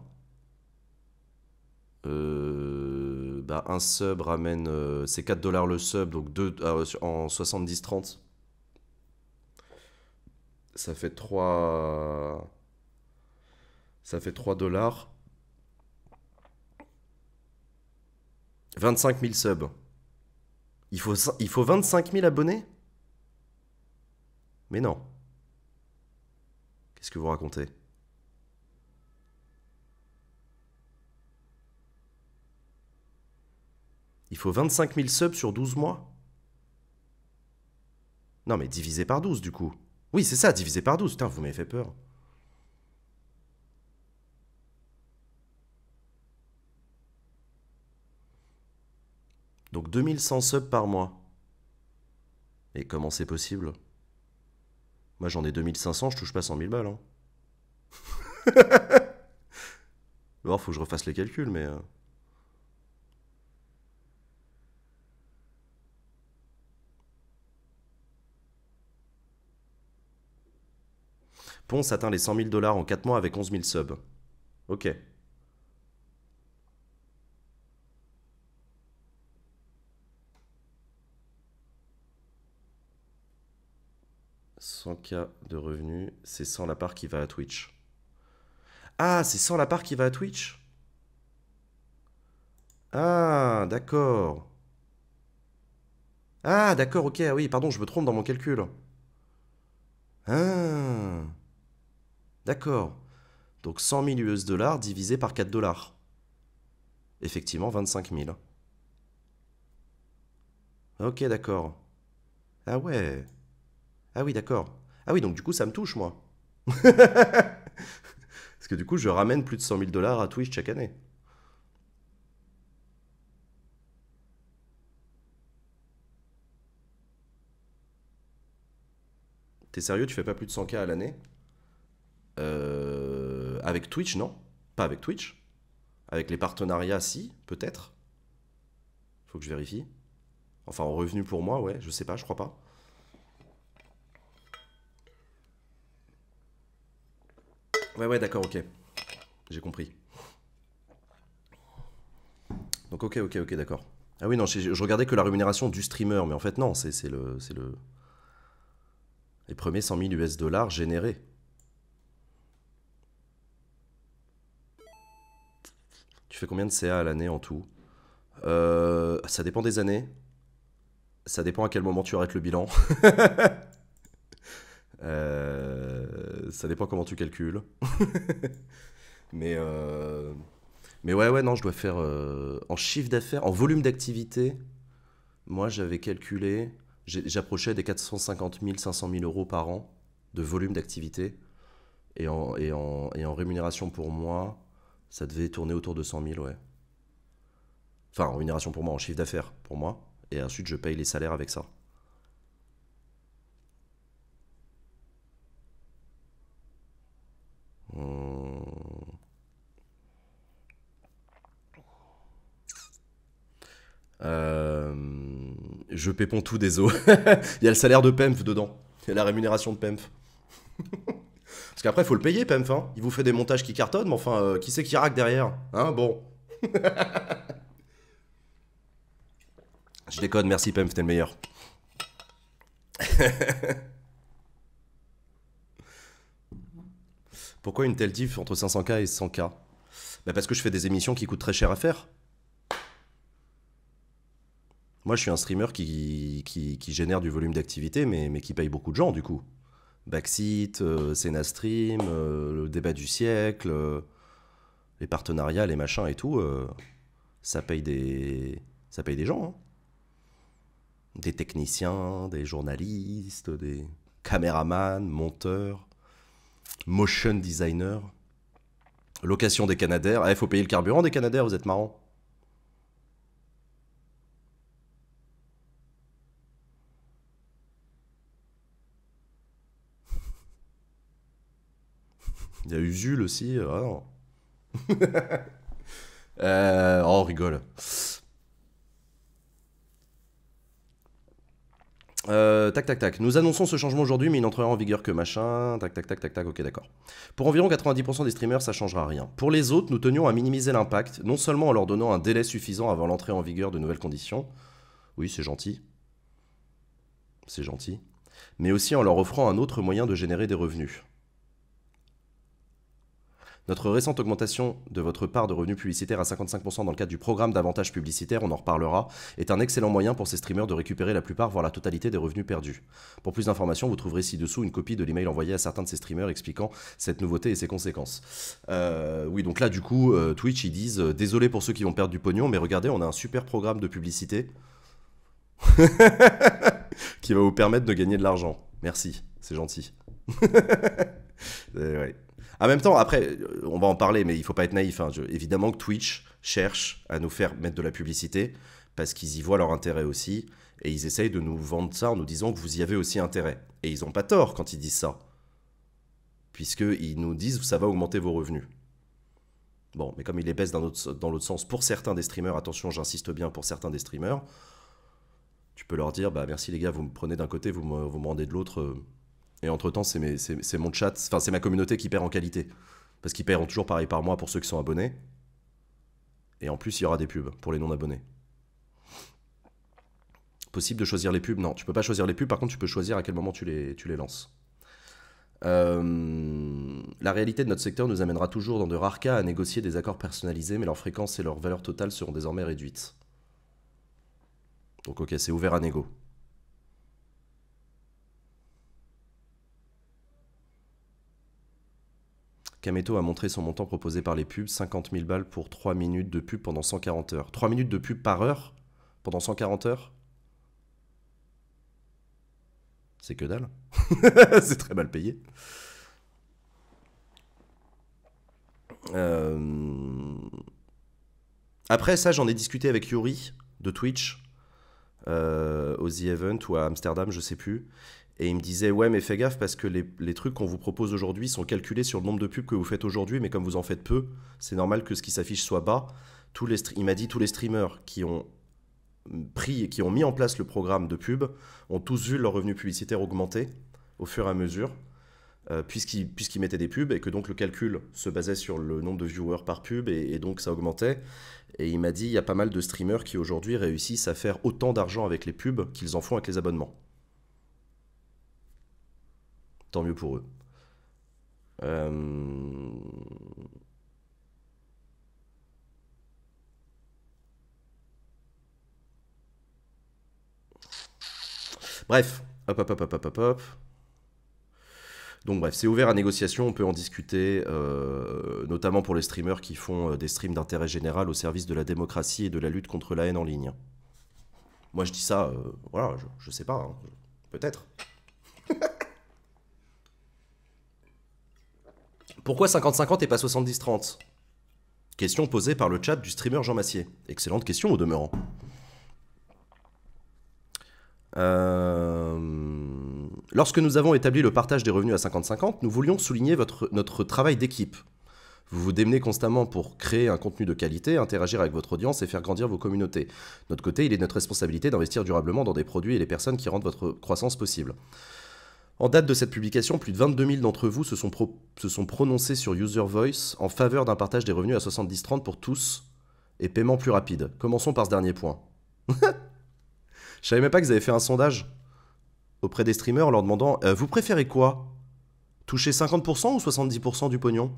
euh, bah, Un sub ramène... c'est 4 dollars le sub, donc 2, en 70-30. Ça fait 3... Ça fait 3 dollars. 25 000 subs. Il faut, il faut 25 000 abonnés Mais non. Qu'est-ce que vous racontez Il faut 25 000 subs sur 12 mois Non mais divisé par 12 du coup. Oui c'est ça, divisé par 12. Putain, vous m'avez fait peur. Donc 2100 subs par mois. Et comment c'est possible Moi j'en ai 2500, je touche pas 100 000 balles. Hein. Alors faut que je refasse les calculs, mais... Euh. Ponce atteint les 100 000 dollars en 4 mois avec 11 000 subs. Ok. 100K de revenus, c'est 100 la part qui va à Twitch. Ah, c'est 100 la part qui va à Twitch Ah, d'accord. Ah, d'accord, ok, ah oui, pardon, je me trompe dans mon calcul. Ah, d'accord. Donc 100 000 US dollars divisé par 4 dollars. Effectivement, 25 000. Ok, d'accord. Ah ouais. Ah oui, d'accord. Ah oui, donc du coup, ça me touche, moi. Parce que du coup, je ramène plus de 100 000 dollars à Twitch chaque année. T'es sérieux, tu fais pas plus de 100K à l'année euh, Avec Twitch, non. Pas avec Twitch. Avec les partenariats, si, peut-être. Faut que je vérifie. Enfin, en revenu pour moi, ouais, je sais pas, je crois pas. Ouais, ouais, d'accord, ok. J'ai compris. Donc, ok, ok, ok, d'accord. Ah oui, non, je, regardais que la rémunération du streamer, mais en fait, non, c'est le, le. Les premiers 100 000 US dollars générés. Tu fais combien de CA à l'année en tout euh, Ça dépend des années. Ça dépend à quel moment tu arrêtes le bilan. euh ça dépend comment tu calcules. mais, euh, mais ouais, ouais, non, je dois faire euh, en chiffre d'affaires, en volume d'activité. Moi, j'avais calculé, j'approchais des 450 000, 500 000 euros par an de volume d'activité. Et en, et, et en rémunération pour moi, ça devait tourner autour de 100 000, ouais. Enfin, en rémunération pour moi, en chiffre d'affaires pour moi. Et ensuite, je paye les salaires avec ça. Euh, je pépons tout des os. il y a le salaire de PEMF dedans. Il y a la rémunération de PEMF. Parce qu'après, il faut le payer, PEMF. Hein. Il vous fait des montages qui cartonnent, mais enfin, euh, qui c'est qui raque derrière Hein, bon. je déconne, merci PEMF, t'es le meilleur. Pourquoi une telle diff entre 500K et 100K bah, Parce que je fais des émissions qui coûtent très cher à faire. Moi, je suis un streamer qui, génère du volume d'activité, mais, qui paye beaucoup de gens, du coup. Backseat, euh, Sénastream, euh, le débat du siècle, euh, les partenariats, les machins et tout, ça, paye des, ça paye des gens. Hein. Des techniciens, des journalistes, des caméramans, monteurs motion designer, location des Canadaires. Ah, faut payer le carburant des Canadaires, vous êtes marrant. Il y a Usul aussi, ah non. Euh, oh, on rigole. Euh, tac tac tac. Nous annonçons ce changement aujourd'hui, mais il n'entrera en vigueur que machin. Tac tac tac tac tac. Ok, d'accord. Pour environ 90% des streamers, ça changera rien. Pour les autres, nous tenions à minimiser l'impact, non seulement en leur donnant un délai suffisant avant l'entrée en vigueur de nouvelles conditions. Oui, c'est gentil. C'est gentil. Mais aussi en leur offrant un autre moyen de générer des revenus. Notre récente augmentation de votre part de revenus publicitaires à 55% dans le cadre du programme d'avantages publicitaires, on en reparlera, est un excellent moyen pour ces streamers de récupérer la plupart, voire la totalité des revenus perdus. Pour plus d'informations, vous trouverez ci-dessous une copie de l'email envoyé à certains de ces streamers expliquant cette nouveauté et ses conséquences. Euh, oui, donc là, du coup, euh, Twitch, ils disent euh, Désolé pour ceux qui vont perdre du pognon, mais regardez, on a un super programme de publicité qui va vous permettre de gagner de l'argent. Merci, c'est gentil. Eh en même temps, après, euh, on va en parler, mais il faut pas être naïf. Hein. évidemment que Twitch cherche à nous faire mettre de la publicité parce qu'ils y voient leur intérêt aussi et ils essayent de nous vendre ça en nous disant que vous y avez aussi intérêt. Et ils n'ont pas tort quand ils disent ça, puisqu'ils nous disent que ça va augmenter vos revenus. Bon, mais comme ils les baisse dans, dans l'autre sens pour certains des streamers, attention, j'insiste bien pour certains des streamers, tu peux leur dire bah merci les gars, vous me prenez d'un côté, vous vous me rendez de l'autre, euh, et entre-temps, c'est mon chat, enfin, c'est ma communauté qui perd en qualité. Parce qu'ils paieront toujours pareil par mois pour ceux qui sont abonnés. Et en plus, il y aura des pubs pour les non-abonnés. Possible de choisir les pubs Non, tu peux pas choisir les pubs, par contre, tu peux choisir à quel moment tu les, tu les lances. Euh, la réalité de notre secteur nous amènera toujours dans de rares cas à négocier des accords personnalisés, mais leur fréquence et leur valeur totale seront désormais réduites. Donc ok, c'est ouvert à négo. Kameto a montré son montant proposé par les pubs, 50 000 balles pour 3 minutes de pub pendant 140 heures. 3 minutes de pub par heure pendant 140 heures C'est que dalle. c'est très mal payé. Euh, après ça, j'en ai discuté avec Yuri de Twitch, Au euh, aux The Event ou à Amsterdam, je sais plus. Et il me disait, ouais, mais fais gaffe parce que les, les trucs qu'on vous propose aujourd'hui sont calculés sur le nombre de pubs que vous faites aujourd'hui, mais comme vous en faites peu, c'est normal que ce qui s'affiche soit bas. Tous les il m'a dit, tous les streamers qui ont pris, qui ont mis en place le programme de pub, ont tous vu leur revenu publicitaire augmenter au fur et à mesure, euh, puisqu'ils mettaient des pubs, et que donc le calcul se basait sur le nombre de viewers par pub, et donc ça augmentait. Et il m'a dit, il y a pas mal de streamers qui aujourd'hui réussissent à faire autant d'argent avec les pubs qu'ils en font avec les abonnements tant mieux pour eux. Euh, bref, hop, hop, hop, hop, hop, hop, Donc bref, c'est ouvert à négociation, on peut en discuter, euh, notamment pour les streamers qui font euh, des streams d'intérêt général au service de la démocratie et de la lutte contre la haine en ligne. Moi je dis ça, voilà, je, sais pas, hein. peut-être. Pourquoi 50-50 et pas 70-30 Question posée par le chat du streamer Jean Massier. Excellente question au demeurant. Euh, lorsque nous avons établi le partage des revenus à 50-50, nous voulions souligner notre travail d'équipe. Vous vous démenez constamment pour créer un contenu de qualité, interagir avec votre audience et faire grandir vos communautés. De notre côté, il est notre responsabilité d'investir durablement dans des produits et les personnes qui rendent votre croissance possible. En date de cette publication, plus de 22 000 d'entre vous se sont, prononcés sur User Voice en faveur d'un partage des revenus à 70-30 pour tous et paiement plus rapide. Commençons par ce dernier point. Je savais même pas que vous avez fait un sondage auprès des streamers en leur demandant euh, Vous préférez quoi Toucher 50% ou 70% du pognon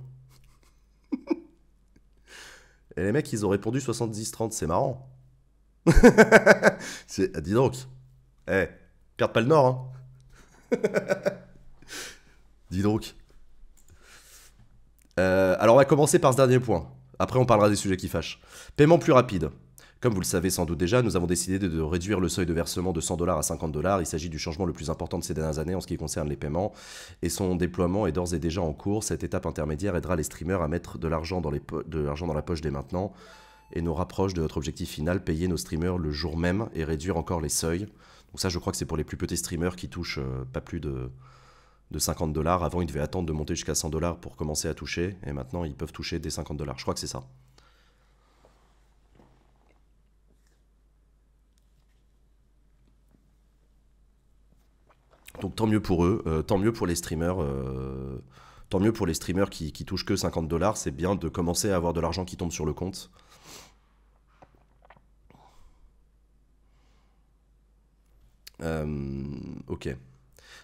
Et les mecs, ils ont répondu 70-30, c'est marrant. Ah, dis donc, eh, pas le nord, hein. Dis donc. Euh, alors on va commencer par ce dernier point. Après on parlera des sujets qui fâchent. Paiement plus rapide. Comme vous le savez sans doute déjà, nous avons décidé de réduire le seuil de versement de 100 dollars à 50 dollars. Il s'agit du changement le plus important de ces dernières années en ce qui concerne les paiements et son déploiement est d'ores et déjà en cours. Cette étape intermédiaire aidera les streamers à mettre de l'argent dans, dans, la poche dès maintenant et nous rapproche de notre objectif final, payer nos streamers le jour même et réduire encore les seuils. Donc ça, je crois que c'est pour les plus petits streamers qui touchent euh, pas plus de, 50 dollars. Avant, ils devaient attendre de monter jusqu'à 100 dollars pour commencer à toucher. Et maintenant, ils peuvent toucher des 50 dollars. Je crois que c'est ça. Donc tant mieux pour eux, euh, tant mieux pour les streamers. Euh, tant mieux pour les streamers qui, qui touchent que 50 dollars, c'est bien de commencer à avoir de l'argent qui tombe sur le compte. Euh, ok.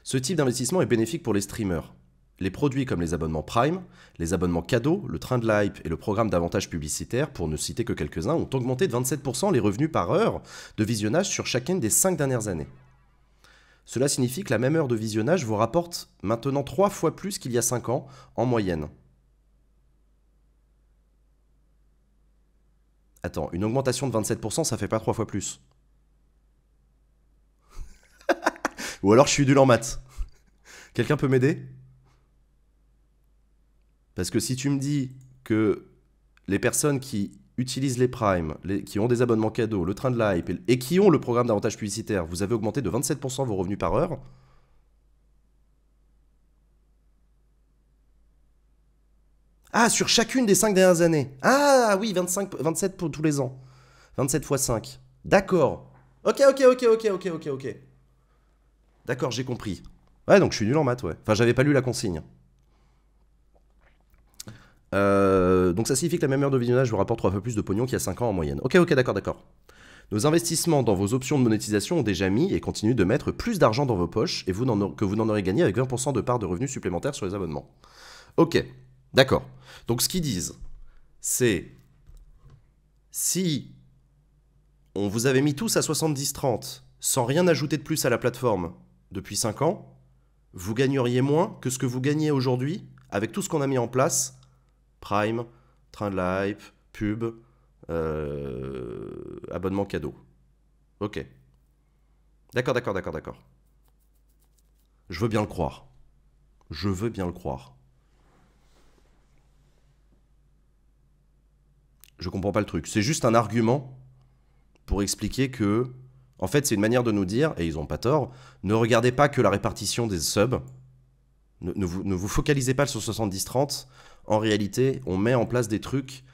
Ce type d'investissement est bénéfique pour les streamers. Les produits comme les abonnements Prime, les abonnements cadeaux, le train de l'hype et le programme d'avantages publicitaires, pour ne citer que quelques-uns, ont augmenté de 27% les revenus par heure de visionnage sur chacune des 5 dernières années. Cela signifie que la même heure de visionnage vous rapporte maintenant 3 fois plus qu'il y a 5 ans en moyenne. Attends, une augmentation de 27%, ça fait pas 3 fois plus. Ou alors je suis nul en maths. Quelqu'un peut m'aider Parce que si tu me dis que les personnes qui utilisent les primes, qui ont des abonnements cadeaux, le train de la hype et, qui ont le programme d'avantage publicitaire, vous avez augmenté de 27% vos revenus par heure, Ah, sur chacune des 5 dernières années. Ah oui, 25, 27 pour tous les ans. 27 x 5. D'accord. Ok, ok, ok, ok, ok, ok, ok. D'accord, j'ai compris. Ouais, donc je suis nul en maths, ouais. Enfin, j'avais pas lu la consigne. Euh, donc ça signifie que la même heure de visionnage vous rapporte trois fois plus de pognon qu'il y a cinq ans en moyenne. Ok, ok, d'accord, d'accord. Nos investissements dans vos options de monétisation ont déjà mis et continuent de mettre plus d'argent dans vos poches et vous que vous n'en aurez gagné avec 20% de part de revenus supplémentaires sur les abonnements. Ok, d'accord. Donc ce qu'ils disent, c'est si on vous avait mis tous à 70-30 sans rien ajouter de plus à la plateforme depuis 5 ans, vous gagneriez moins que ce que vous gagnez aujourd'hui avec tout ce qu'on a mis en place. Prime, train de la pub, euh, abonnement cadeau. Ok. D'accord, d'accord, d'accord, d'accord. Je veux bien le croire. Je veux bien le croire. Je comprends pas le truc. C'est juste un argument pour expliquer que en fait, c'est une manière de nous dire, et ils n'ont pas tort, ne regardez pas que la répartition des subs, ne, vous, focalisez pas sur 70-30, en réalité, on met en place des trucs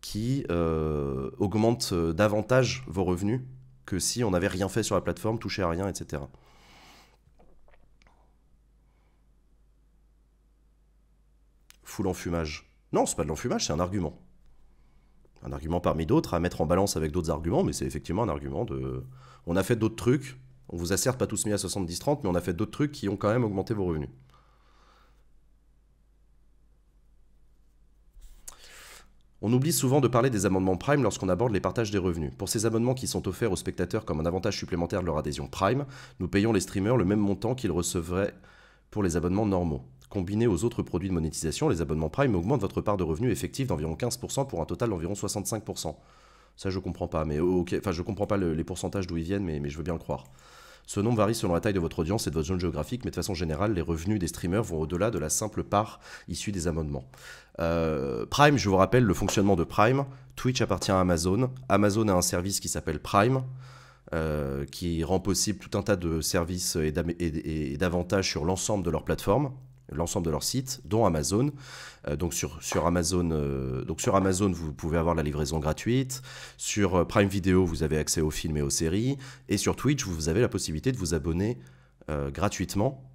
qui euh, augmentent euh, davantage vos revenus que si on n'avait rien fait sur la plateforme, touché à rien, etc. Full fumage. Non, c'est pas de l'enfumage, c'est un argument un argument parmi d'autres à mettre en balance avec d'autres arguments, mais c'est effectivement un argument de. On a fait d'autres trucs, on vous a certes pas tous mis à 70-30, mais on a fait d'autres trucs qui ont quand même augmenté vos revenus. On oublie souvent de parler des amendements Prime lorsqu'on aborde les partages des revenus. Pour ces abonnements qui sont offerts aux spectateurs comme un avantage supplémentaire de leur adhésion Prime, nous payons les streamers le même montant qu'ils recevraient pour les abonnements normaux. Combiné aux autres produits de monétisation, les abonnements Prime augmentent votre part de revenus effectifs d'environ 15% pour un total d'environ 65%. Ça, je comprends pas, mais ok, enfin, je comprends pas les pourcentages d'où ils viennent, mais, je veux bien le croire. Ce nombre varie selon la taille de votre audience et de votre zone géographique, mais de façon générale, les revenus des streamers vont au-delà de la simple part issue des abonnements. Euh, Prime, je vous rappelle le fonctionnement de Prime. Twitch appartient à Amazon. Amazon a un service qui s'appelle Prime. Euh, qui rend possible tout un tas de services et, et d'avantages sur l'ensemble de leur plateforme l'ensemble de leurs sites, dont Amazon. Euh, donc, sur, sur Amazon, euh, donc sur Amazon, vous pouvez avoir la livraison gratuite. Sur euh, Prime Video, vous avez accès aux films et aux séries. Et sur Twitch, vous avez la possibilité de vous abonner gratuitement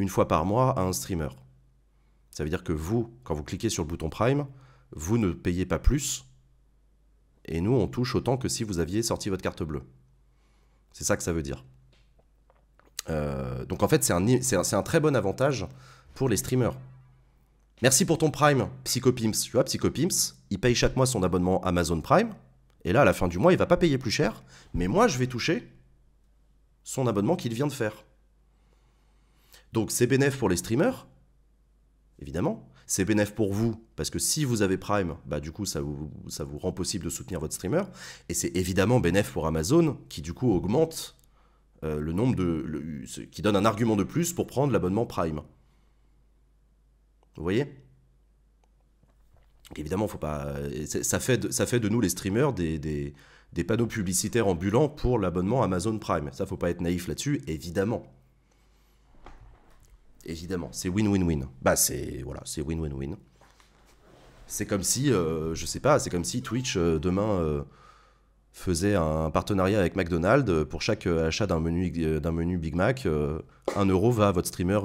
une fois par mois à un streamer. Ça veut dire que vous, quand vous cliquez sur le bouton Prime, vous ne payez pas plus. Et nous, on touche autant que si vous aviez sorti votre carte bleue. C'est ça que ça veut dire. Euh, donc en fait, c'est un, très bon avantage pour les streamers. Merci pour ton Prime, Psychopimps. Tu vois, Psychopimps, il paye chaque mois son abonnement Amazon Prime. Et là, à la fin du mois, il va pas payer plus cher. Mais moi, je vais toucher son abonnement qu'il vient de faire. Donc, c'est bénéf pour les streamers, évidemment. C'est bénéf pour vous, parce que si vous avez Prime, bah, du coup, ça vous, ça vous rend possible de soutenir votre streamer. Et c'est évidemment bénéf pour Amazon, qui du coup augmente euh, le nombre de, ce qui donne un argument de plus pour prendre l'abonnement Prime. Vous voyez Évidemment, faut pas. Euh, ça fait, de, ça fait de nous les streamers des, des, panneaux publicitaires ambulants pour l'abonnement Amazon Prime. Ça, faut pas être naïf là-dessus, évidemment. Évidemment, c'est win-win-win. Bah, c'est voilà, c'est win-win-win. C'est comme si, euh, je sais pas, c'est comme si Twitch demain faisait un partenariat avec McDonald's. Euh, pour chaque euh, achat d'un menu, euh, d'un menu Big Mac, un euro va à votre streamer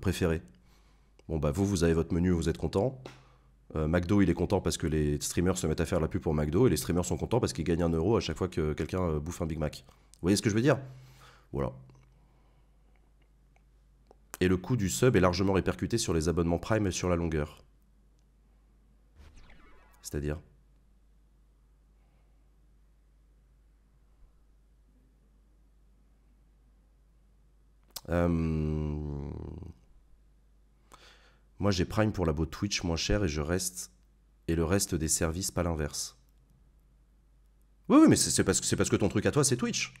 préféré. Bon, bah vous, vous avez votre menu, vous êtes content. McDo, il est content parce que les streamers se mettent à faire la pub pour McDo et les streamers sont contents parce qu'ils gagnent un euro à chaque fois que quelqu'un bouffe un Big Mac. Vous voyez ce que je veux dire Voilà. Et le coût du sub est largement répercuté sur les abonnements Prime sur la longueur. C'est-à-dire Euh, moi, j'ai Prime pour la boîte Twitch moins cher et je reste et le reste des services, pas l'inverse. Oui, oui, mais c'est parce, que, ton truc à toi, c'est Twitch.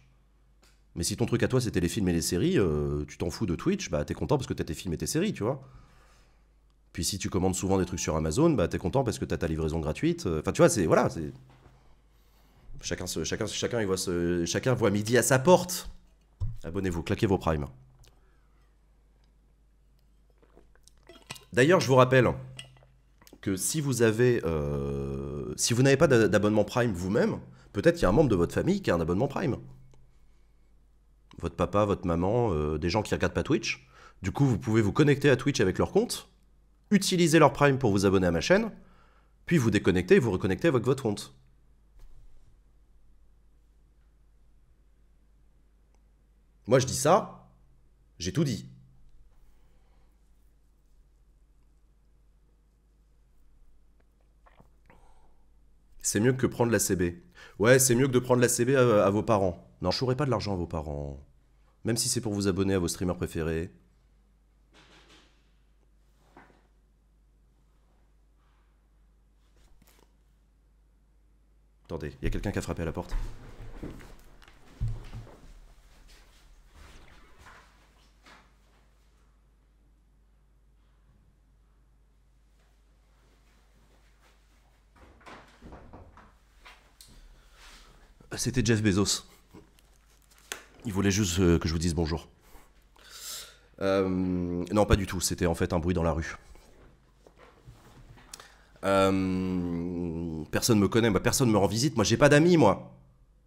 Mais si ton truc à toi, c'était les films et les séries, euh, tu t'en fous de Twitch, bah t'es content parce que t'as tes films et tes séries, tu vois. Puis si tu commandes souvent des trucs sur Amazon, bah t'es content parce que t'as ta livraison gratuite. Euh, enfin, tu vois, c'est. Voilà, Chacun, chacun, chacun, voit chacun voit midi à sa porte. Abonnez-vous, claquez vos primes. D'ailleurs, je vous rappelle que si vous avez, euh, si vous n'avez pas d'abonnement Prime vous-même, peut-être qu'il y a un membre de votre famille qui a un abonnement Prime. Votre papa, votre maman, euh, des gens qui regardent pas Twitch. Du coup, vous pouvez vous connecter à Twitch avec leur compte, utiliser leur Prime pour vous abonner à ma chaîne, puis vous déconnecter et vous reconnecter avec votre compte. Moi, je dis ça, j'ai tout dit. C'est mieux que prendre la CB. Ouais, c'est mieux que de prendre la CB à, vos parents. Non, je pas de l'argent à vos parents. Même si c'est pour vous abonner à vos streamers préférés. Attendez, il y a quelqu'un qui a frappé à la porte. c'était Jeff Bezos. Il voulait juste euh, que je vous dise bonjour. Euh, non, pas du tout. C'était en fait un bruit dans la rue. Euh, personne me connaît, bah, personne me rend visite. Moi, j'ai pas d'amis, moi.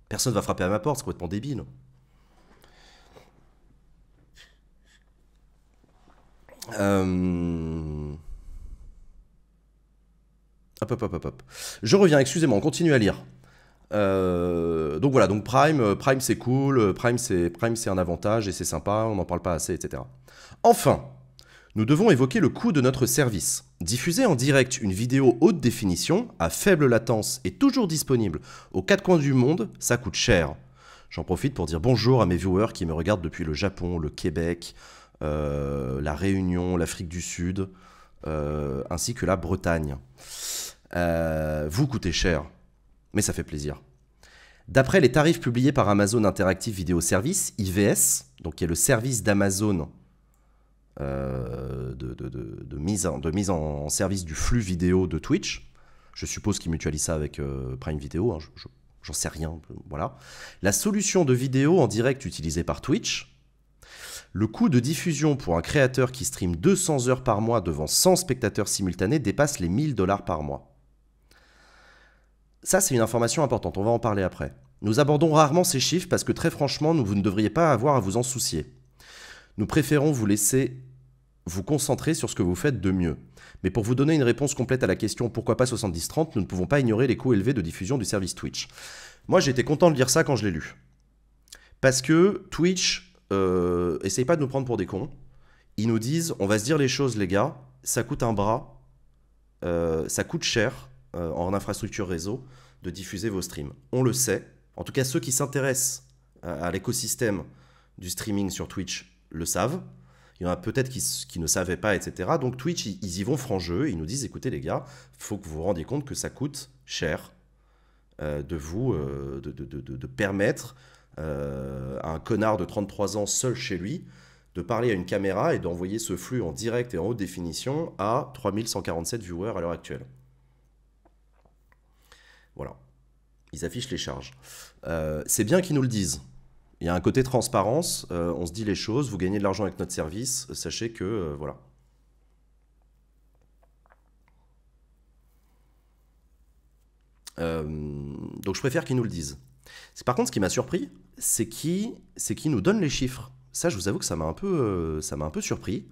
Personne va frapper à ma porte, c'est complètement débile. hop, hop, hop, hop. Je reviens, excusez-moi, on continue à lire. Euh, donc voilà, donc Prime, euh, Prime c'est cool, euh, Prime c'est Prime c'est un avantage et c'est sympa, on n'en parle pas assez, etc. Enfin, nous devons évoquer le coût de notre service. Diffuser en direct une vidéo haute définition, à faible latence et toujours disponible aux quatre coins du monde, ça coûte cher. J'en profite pour dire bonjour à mes viewers qui me regardent depuis le Japon, le Québec, la Réunion, l'Afrique du Sud, ainsi que la Bretagne. vous coûtez cher mais ça fait plaisir. D'après les tarifs publiés par Amazon Interactive Video Service, IVS, donc qui est le service d'Amazon euh, de, mise, en, service du flux vidéo de Twitch, je suppose qu'ils mutualisent ça avec euh, Prime Video, hein, j'en sais rien, voilà. La solution de vidéo en direct utilisée par Twitch, le coût de diffusion pour un créateur qui stream 200 heures par mois devant 100 spectateurs simultanés dépasse les 1000 dollars par mois. Ça, c'est une information importante, on va en parler après. Nous abordons rarement ces chiffres parce que très franchement, vous ne devriez pas avoir à vous en soucier. Nous préférons vous laisser vous concentrer sur ce que vous faites de mieux. Mais pour vous donner une réponse complète à la question pourquoi pas 70-30, nous ne pouvons pas ignorer les coûts élevés de diffusion du service Twitch. Moi, j'étais content de lire ça quand je l'ai lu. Parce que Twitch, euh, pas de nous prendre pour des cons. Ils nous disent on va se dire les choses, les gars, ça coûte un bras, euh, ça coûte cher, euh, en infrastructure réseau de diffuser vos streams. On le sait, en tout cas ceux qui s'intéressent à, l'écosystème du streaming sur Twitch le savent. Il y en a peut-être qui, ne savaient pas, etc. Donc Twitch, ils, y vont franc jeu, ils nous disent, écoutez les gars, faut que vous vous rendiez compte que ça coûte cher euh, de vous, euh, de, permettre à un connard de 33 ans seul chez lui de parler à une caméra et d'envoyer ce flux en direct et en haute définition à 3147 viewers à l'heure actuelle. Voilà. Ils affichent les charges. Euh, c'est bien qu'ils nous le disent. Il y a un côté transparence. Euh, on se dit les choses. Vous gagnez de l'argent avec notre service. Euh, sachez que voilà. donc je préfère qu'ils nous le disent. Par contre, ce qui m'a surpris, c'est qu'ils nous donnent les chiffres. Ça, je vous avoue que ça m'a un peu, ça m'a un peu surpris.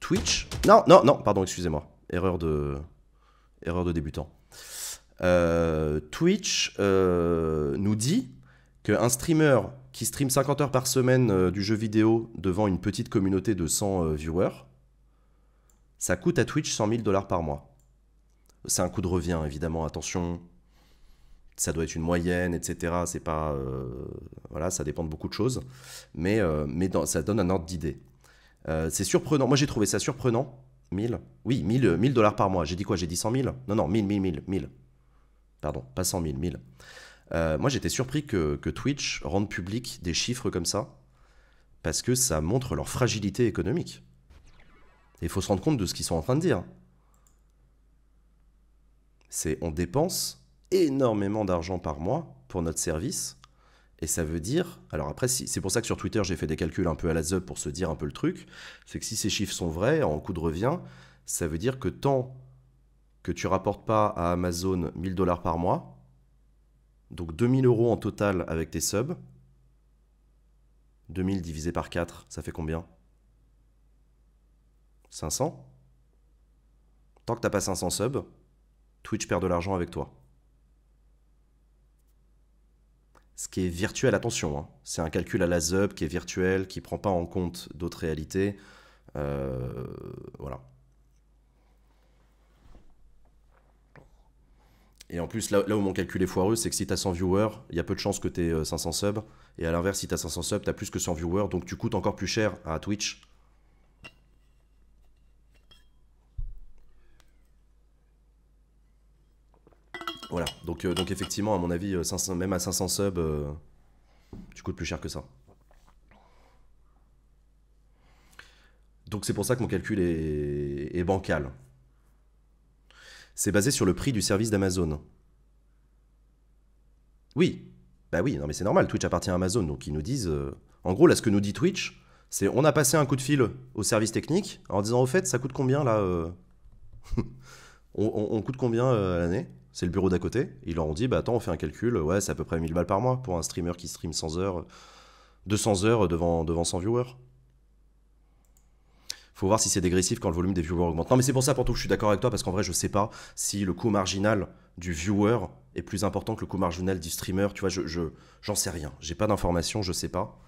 Twitch. Non, non, non. Pardon, excusez-moi. Erreur de, erreur de débutant. Euh, Twitch euh, nous dit qu'un streamer qui stream 50 heures par semaine euh, du jeu vidéo devant une petite communauté de 100 viewers, ça coûte à Twitch 100 000 dollars par mois. C'est un coût de revient, évidemment, attention. Ça doit être une moyenne, etc. C'est pas. voilà, ça dépend de beaucoup de choses. Mais, ça donne un ordre d'idée. c'est surprenant. Moi, j'ai trouvé ça surprenant. 1000 Oui, 1000 dollars par mois. J'ai dit quoi J'ai dit 100 000 Non, non, 1000, 1000, 1000, 1000. Pardon, pas 100 000, 1000. moi, j'étais surpris que, Twitch rende public des chiffres comme ça, parce que ça montre leur fragilité économique. Et il faut se rendre compte de ce qu'ils sont en train de dire. C'est on dépense énormément d'argent par mois pour notre service, et ça veut dire, alors après, c'est pour ça que sur Twitter, j'ai fait des calculs un peu à la ZUP pour se dire un peu le truc, c'est que si ces chiffres sont vrais, en coût de revient, ça veut dire que tant que tu rapportes pas à Amazon 1000 dollars par mois, donc 2000 euros en total avec tes subs, 2000 divisé par 4, ça fait combien 500 Tant que tu n'as pas 500 subs, Twitch perd de l'argent avec toi. Ce qui est virtuel, attention, hein. c'est un calcul à la sub qui est virtuel, qui prend pas en compte d'autres réalités. Euh, voilà. Et en plus, là, où mon calcul est foireux, c'est que si tu as 100 viewers, il y a peu de chances que tu aies 500 subs. Et à l'inverse, si tu as 500 subs, tu as plus que 100 viewers, donc tu coûtes encore plus cher à Twitch. Voilà, donc, euh, donc effectivement, à mon avis, euh, même à 500 subs, euh, tu coûtes plus cher que ça. Donc c'est pour ça que mon calcul est bancal c'est basé sur le prix du service d'Amazon. Oui, bah oui, non mais c'est normal, Twitch appartient à Amazon, donc ils nous disent... Euh, en gros, là, ce que nous dit Twitch, c'est on a passé un coup de fil au service technique en disant, au fait, ça coûte combien là euh, on, coûte combien euh, à l'année C'est le bureau d'à côté. Ils leur ont dit, bah attends, on fait un calcul, ouais, c'est à peu près 1000 balles par mois pour un streamer qui stream 100 heures, 200 heures devant, devant 100 viewers faut voir si c'est dégressif quand le volume des viewers augmente. Non, mais c'est pour ça, pour que je suis d'accord avec toi, parce qu'en vrai, je sais pas si le coût marginal du viewer est plus important que le coût marginal du streamer. Tu vois, je j'en sais rien. J'ai pas d'informations, je sais pas.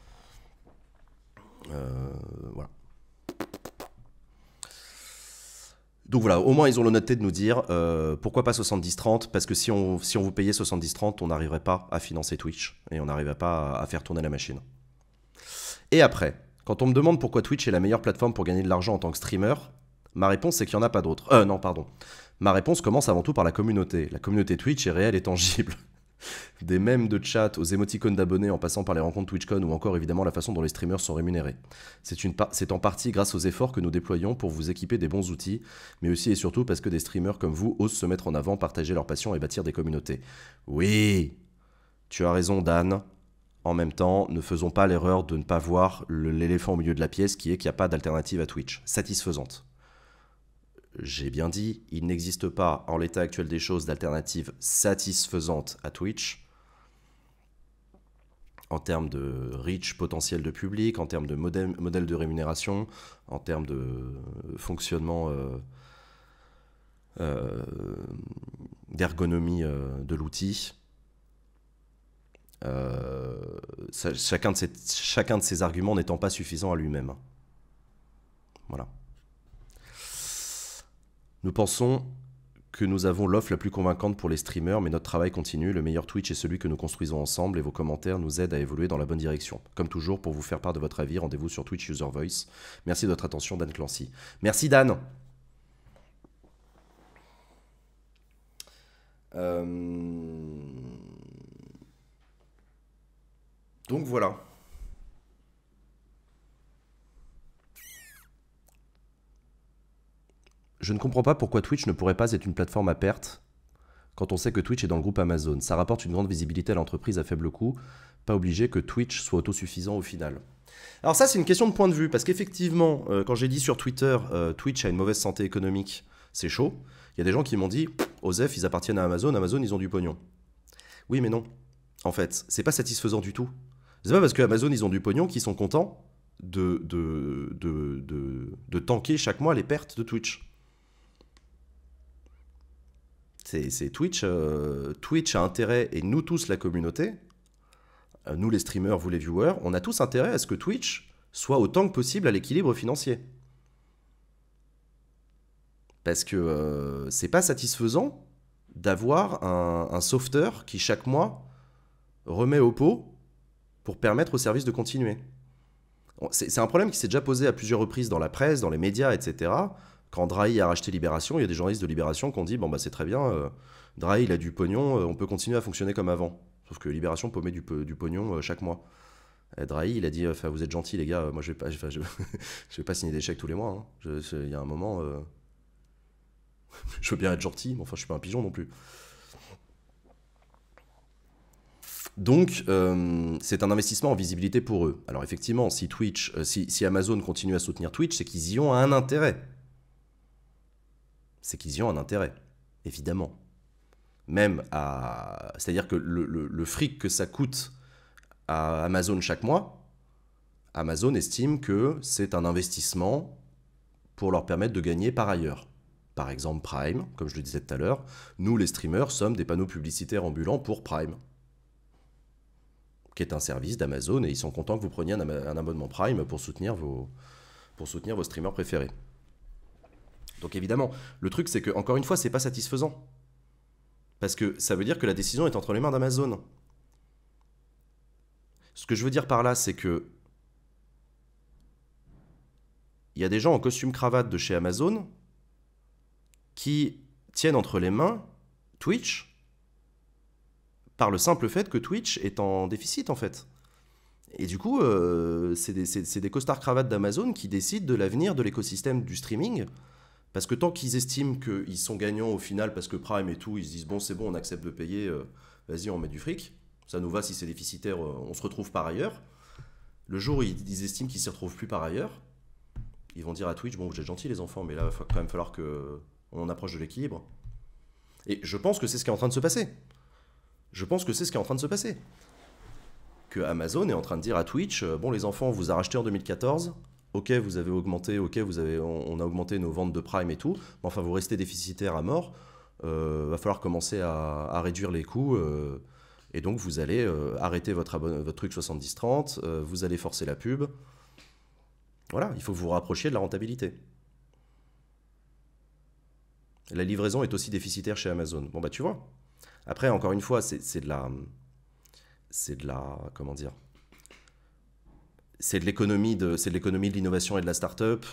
Euh, voilà. Donc voilà, au moins ils ont l'honnêteté de nous dire euh, pourquoi pas 70-30 Parce que si on, si on vous payait 70-30, on n'arriverait pas à financer Twitch et on n'arriverait pas à faire tourner la machine. Et après, quand on me demande pourquoi Twitch est la meilleure plateforme pour gagner de l'argent en tant que streamer, ma réponse c'est qu'il n'y en a pas d'autre. Euh, non, pardon. Ma réponse commence avant tout par la communauté. La communauté Twitch est réelle et tangible. Des mèmes de chat aux émoticônes d'abonnés en passant par les rencontres TwitchCon ou encore évidemment la façon dont les streamers sont rémunérés. C'est en partie grâce aux efforts que nous déployons pour vous équiper des bons outils, mais aussi et surtout parce que des streamers comme vous osent se mettre en avant, partager leur passion et bâtir des communautés. Oui Tu as raison Dan, en même temps, ne faisons pas l'erreur de ne pas voir l'éléphant au milieu de la pièce qui est qu'il n'y a pas d'alternative à Twitch satisfaisante. J'ai bien dit, il n'existe pas en l'état actuel des choses d'alternative satisfaisante à Twitch en termes de reach potentiel de public, en termes de modèle, de rémunération, en termes de euh, fonctionnement euh, euh, d'ergonomie de l'outil. Euh, chacun, de ces, chacun de ces arguments n'étant pas suffisant à lui-même. Hein. Voilà. Nous pensons que nous avons l'offre la plus convaincante pour les streamers, mais notre travail continue. Le meilleur Twitch est celui que nous construisons ensemble et vos commentaires nous aident à évoluer dans la bonne direction. Comme toujours, pour vous faire part de votre avis, rendez-vous sur Twitch User Voice. Merci de votre attention, Dan Clancy. Merci, Dan! Euh... Donc voilà. Je ne comprends pas pourquoi Twitch ne pourrait pas être une plateforme à perte quand on sait que Twitch est dans le groupe Amazon. Ça rapporte une grande visibilité à l'entreprise à faible coût. Pas obligé que Twitch soit autosuffisant au final. Alors ça, c'est une question de point de vue, parce qu'effectivement, euh, quand j'ai dit sur Twitter, euh, Twitch a une mauvaise santé économique, c'est chaud. Il y a des gens qui m'ont dit, Osef, ils appartiennent à Amazon, Amazon, ils ont du pognon. Oui, mais non. En fait, c'est pas satisfaisant du tout. C'est pas parce que Amazon, ils ont du pognon qu'ils sont contents de, de, tanker chaque mois les pertes de Twitch. C'est Twitch. Euh, Twitch a intérêt, et nous tous, la communauté, euh, nous les streamers, vous les viewers, on a tous intérêt à ce que Twitch soit autant que possible à l'équilibre financier. Parce que euh, c'est pas satisfaisant d'avoir un, un sauveteur qui chaque mois remet au pot pour permettre au service de continuer. C'est un problème qui s'est déjà posé à plusieurs reprises dans la presse, dans les médias, etc. Quand Drahi a racheté Libération, il y a des journalistes de Libération qui ont dit Bon, bah c'est très bien, euh, Drahi il a du pognon, euh, on peut continuer à fonctionner comme avant. Sauf que Libération paumait du, du pognon euh, chaque mois. Drahi, il a dit Vous êtes gentils, les gars, moi je vais je, vais pas signer des chèques tous les mois. Hein. Il y a un moment. je veux bien être gentil, mais enfin, je suis pas un pigeon non plus. Donc, euh, c'est un investissement en visibilité pour eux. Alors effectivement, si Twitch, euh, si, Amazon continue à soutenir Twitch, c'est qu'ils y ont un intérêt. C'est qu'ils y ont un intérêt, évidemment. Même à... C'est-à-dire que le, le fric que ça coûte à Amazon chaque mois, Amazon estime que c'est un investissement pour leur permettre de gagner par ailleurs. Par exemple, Prime, comme je le disais tout à l'heure, nous les streamers sommes des panneaux publicitaires ambulants pour Prime qui est un service d'Amazon, et ils sont contents que vous preniez un, abonnement Prime pour soutenir vos, pour soutenir vos streamers préférés. Donc évidemment, le truc c'est que, encore une fois, c'est pas satisfaisant. Parce que ça veut dire que la décision est entre les mains d'Amazon. Ce que je veux dire par là, c'est que il y a des gens en costume cravate de chez Amazon qui tiennent entre les mains Twitch, par le simple fait que Twitch est en déficit en fait. Et du coup, euh, c'est des, costards cravates d'Amazon qui décident de l'avenir de l'écosystème du streaming. Parce que tant qu'ils estiment qu'ils sont gagnants au final, parce que Prime et tout, ils se disent bon, c'est bon, on accepte de payer, euh, vas-y, on met du fric. Ça nous va si c'est déficitaire, euh, on se retrouve par ailleurs. Le jour où ils, ils estiment qu'ils ne s'y retrouvent plus par ailleurs, ils vont dire à Twitch bon, vous êtes gentils les enfants, mais là, il va quand même falloir qu'on en approche de l'équilibre. Et je pense que c'est ce qui est en train de se passer. Je pense que c'est ce qui est en train de se passer. Que Amazon est en train de dire à Twitch, euh, bon les enfants, vous a racheté en 2014, ok vous avez augmenté, ok vous avez, on, a augmenté nos ventes de Prime et tout, mais enfin vous restez déficitaire à mort, Il euh, va falloir commencer à, réduire les coûts. Euh, et donc vous allez arrêter votre, votre truc 70-30, vous allez forcer la pub. Voilà, il faut vous rapprocher de la rentabilité. La livraison est aussi déficitaire chez Amazon. Bon bah tu vois, après, encore une fois, c'est de la. C'est de la. Comment dire C'est de l'économie de l'innovation et de la start-up,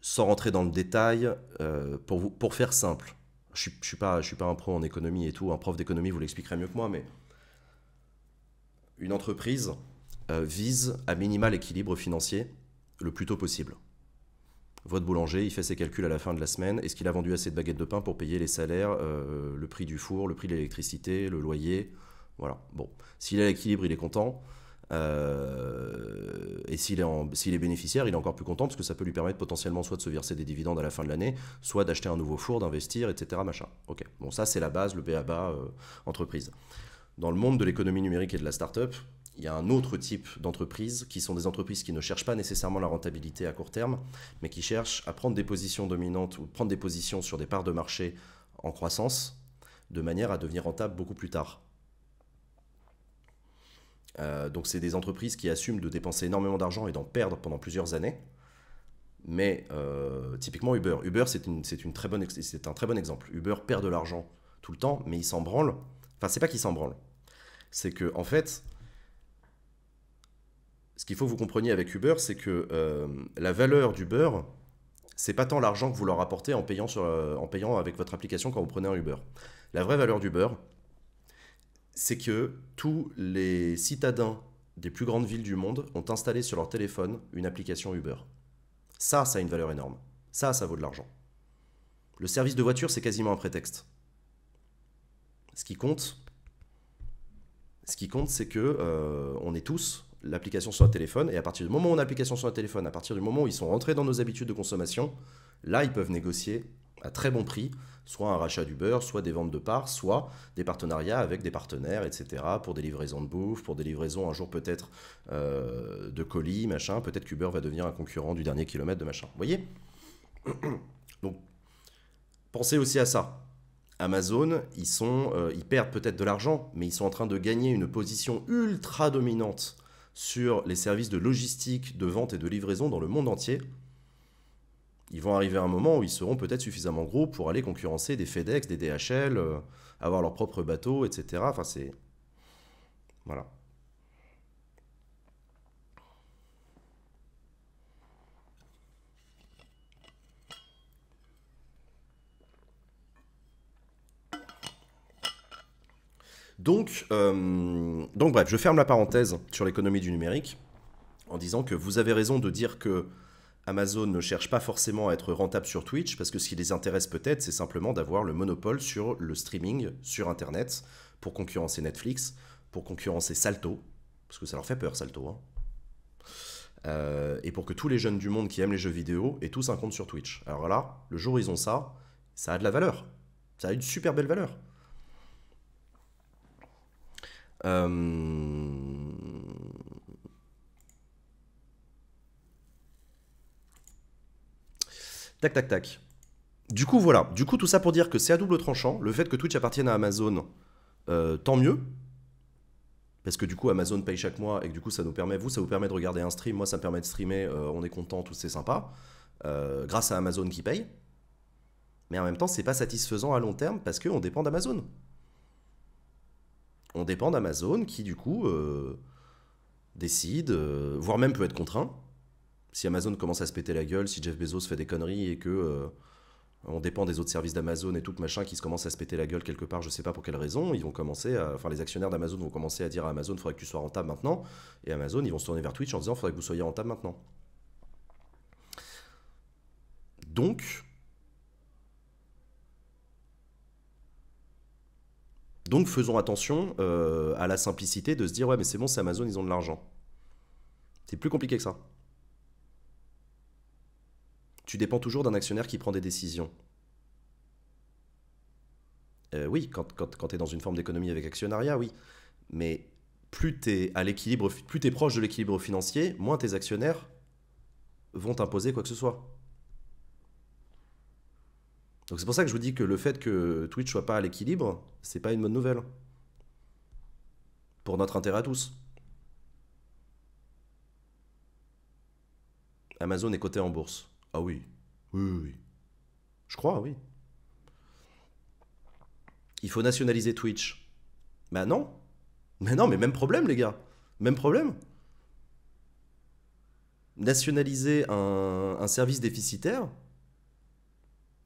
sans rentrer dans le détail, euh, pour, pour faire simple. Je ne suis, pas, suis pas un pro en économie et tout, un prof d'économie vous l'expliquerait mieux que moi, mais une entreprise euh, vise à minimal équilibre financier le plus tôt possible. Votre boulanger, il fait ses calculs à la fin de la semaine. Est-ce qu'il a vendu assez de baguettes de pain pour payer les salaires, euh, le prix du four, le prix de l'électricité, le loyer Voilà. Bon. S'il a à l'équilibre, il est content. Euh, et s'il est, s'il est bénéficiaire, il est encore plus content parce que ça peut lui permettre potentiellement soit de se verser des dividendes à la fin de l'année, soit d'acheter un nouveau four, d'investir, etc. Machin. Ok. Bon, ça, c'est la base, le BABA euh, entreprise. Dans le monde de l'économie numérique et de la start-up, il y a un autre type d'entreprise qui sont des entreprises qui ne cherchent pas nécessairement la rentabilité à court terme, mais qui cherchent à prendre des positions dominantes ou prendre des positions sur des parts de marché en croissance de manière à devenir rentable beaucoup plus tard. Euh, donc c'est des entreprises qui assument de dépenser énormément d'argent et d'en perdre pendant plusieurs années. Mais euh, typiquement Uber. Uber, c'est, une, une c'est un très bon exemple. Uber perd de l'argent tout le temps, mais il s'en branle. Enfin, c'est pas qu'il s'en branle. C'est que, en fait, ce qu'il faut que vous compreniez avec Uber, c'est que euh, la valeur d'Uber, c'est pas tant l'argent que vous leur apportez en payant, sur, euh, en payant avec votre application quand vous prenez un Uber. La vraie valeur d'Uber, c'est que tous les citadins des plus grandes villes du monde ont installé sur leur téléphone une application Uber. Ça, ça a une valeur énorme. Ça, ça vaut de l'argent. Le service de voiture, c'est quasiment un prétexte. Ce qui compte, ce qui compte, c'est que euh, on est tous l'application sur un téléphone, et à partir du moment où on a l'application sur un téléphone, à partir du moment où ils sont rentrés dans nos habitudes de consommation, là, ils peuvent négocier à très bon prix, soit un rachat du beurre, soit des ventes de parts, soit des partenariats avec des partenaires, etc., pour des livraisons de bouffe, pour des livraisons un jour peut-être euh, de colis, machin, peut-être qu'Uber va devenir un concurrent du dernier kilomètre de machin. Vous voyez Donc, pensez aussi à ça. Amazon, ils, sont, euh, ils perdent peut-être de l'argent, mais ils sont en train de gagner une position ultra dominante sur les services de logistique, de vente et de livraison dans le monde entier, ils vont arriver à un moment où ils seront peut-être suffisamment gros pour aller concurrencer des FedEx, des DHL, euh, avoir leur propre bateau, etc. Enfin, c'est. Voilà. Donc, euh, donc bref, je ferme la parenthèse sur l'économie du numérique en disant que vous avez raison de dire que Amazon ne cherche pas forcément à être rentable sur Twitch, parce que ce qui les intéresse peut-être, c'est simplement d'avoir le monopole sur le streaming sur Internet, pour concurrencer Netflix, pour concurrencer Salto, parce que ça leur fait peur Salto, hein. euh, et pour que tous les jeunes du monde qui aiment les jeux vidéo aient tous un compte sur Twitch. Alors là, le jour où ils ont ça, ça a de la valeur, ça a une super belle valeur. Euh, tac, tac, tac. Du coup, voilà. Du coup, tout ça pour dire que c'est à double tranchant. Le fait que Twitch appartienne à Amazon, euh, tant mieux. Parce que du coup, Amazon paye chaque mois et que du coup, ça nous permet, vous, ça vous permet de regarder un stream. Moi, ça me permet de streamer. Euh, on est content, tout c'est sympa. grâce à Amazon qui paye. Mais en même temps, c'est pas satisfaisant à long terme parce qu'on dépend d'Amazon on dépend d'Amazon qui, du coup, euh, décide, euh, voire même peut être contraint. Si Amazon commence à se péter la gueule, si Jeff Bezos fait des conneries et que euh, on dépend des autres services d'Amazon et tout machin qui se commence à se péter la gueule quelque part, je sais pas pour quelle raison, ils vont commencer à, enfin les actionnaires d'Amazon vont commencer à dire à Amazon, faudrait que tu sois rentable maintenant, et Amazon ils vont se tourner vers Twitch en disant, faudrait que vous soyez rentable maintenant. Donc, Donc faisons attention euh, à la simplicité de se dire ouais mais c'est bon c'est Amazon ils ont de l'argent. C'est plus compliqué que ça. Tu dépends toujours d'un actionnaire qui prend des décisions. Euh, oui, quand, tu es dans une forme d'économie avec actionnariat, oui. Mais plus tu es, à l'équilibre, plus es proche de l'équilibre financier, moins tes actionnaires vont t'imposer quoi que ce soit. Donc c'est pour ça que je vous dis que le fait que Twitch soit pas à l'équilibre, c'est pas une bonne nouvelle. Pour notre intérêt à tous. Amazon est coté en bourse. Ah oui. Oui, oui, Je crois, oui. Il faut nationaliser Twitch. Bah non. Mais non, mais même problème, les gars. Même problème. Nationaliser un service déficitaire,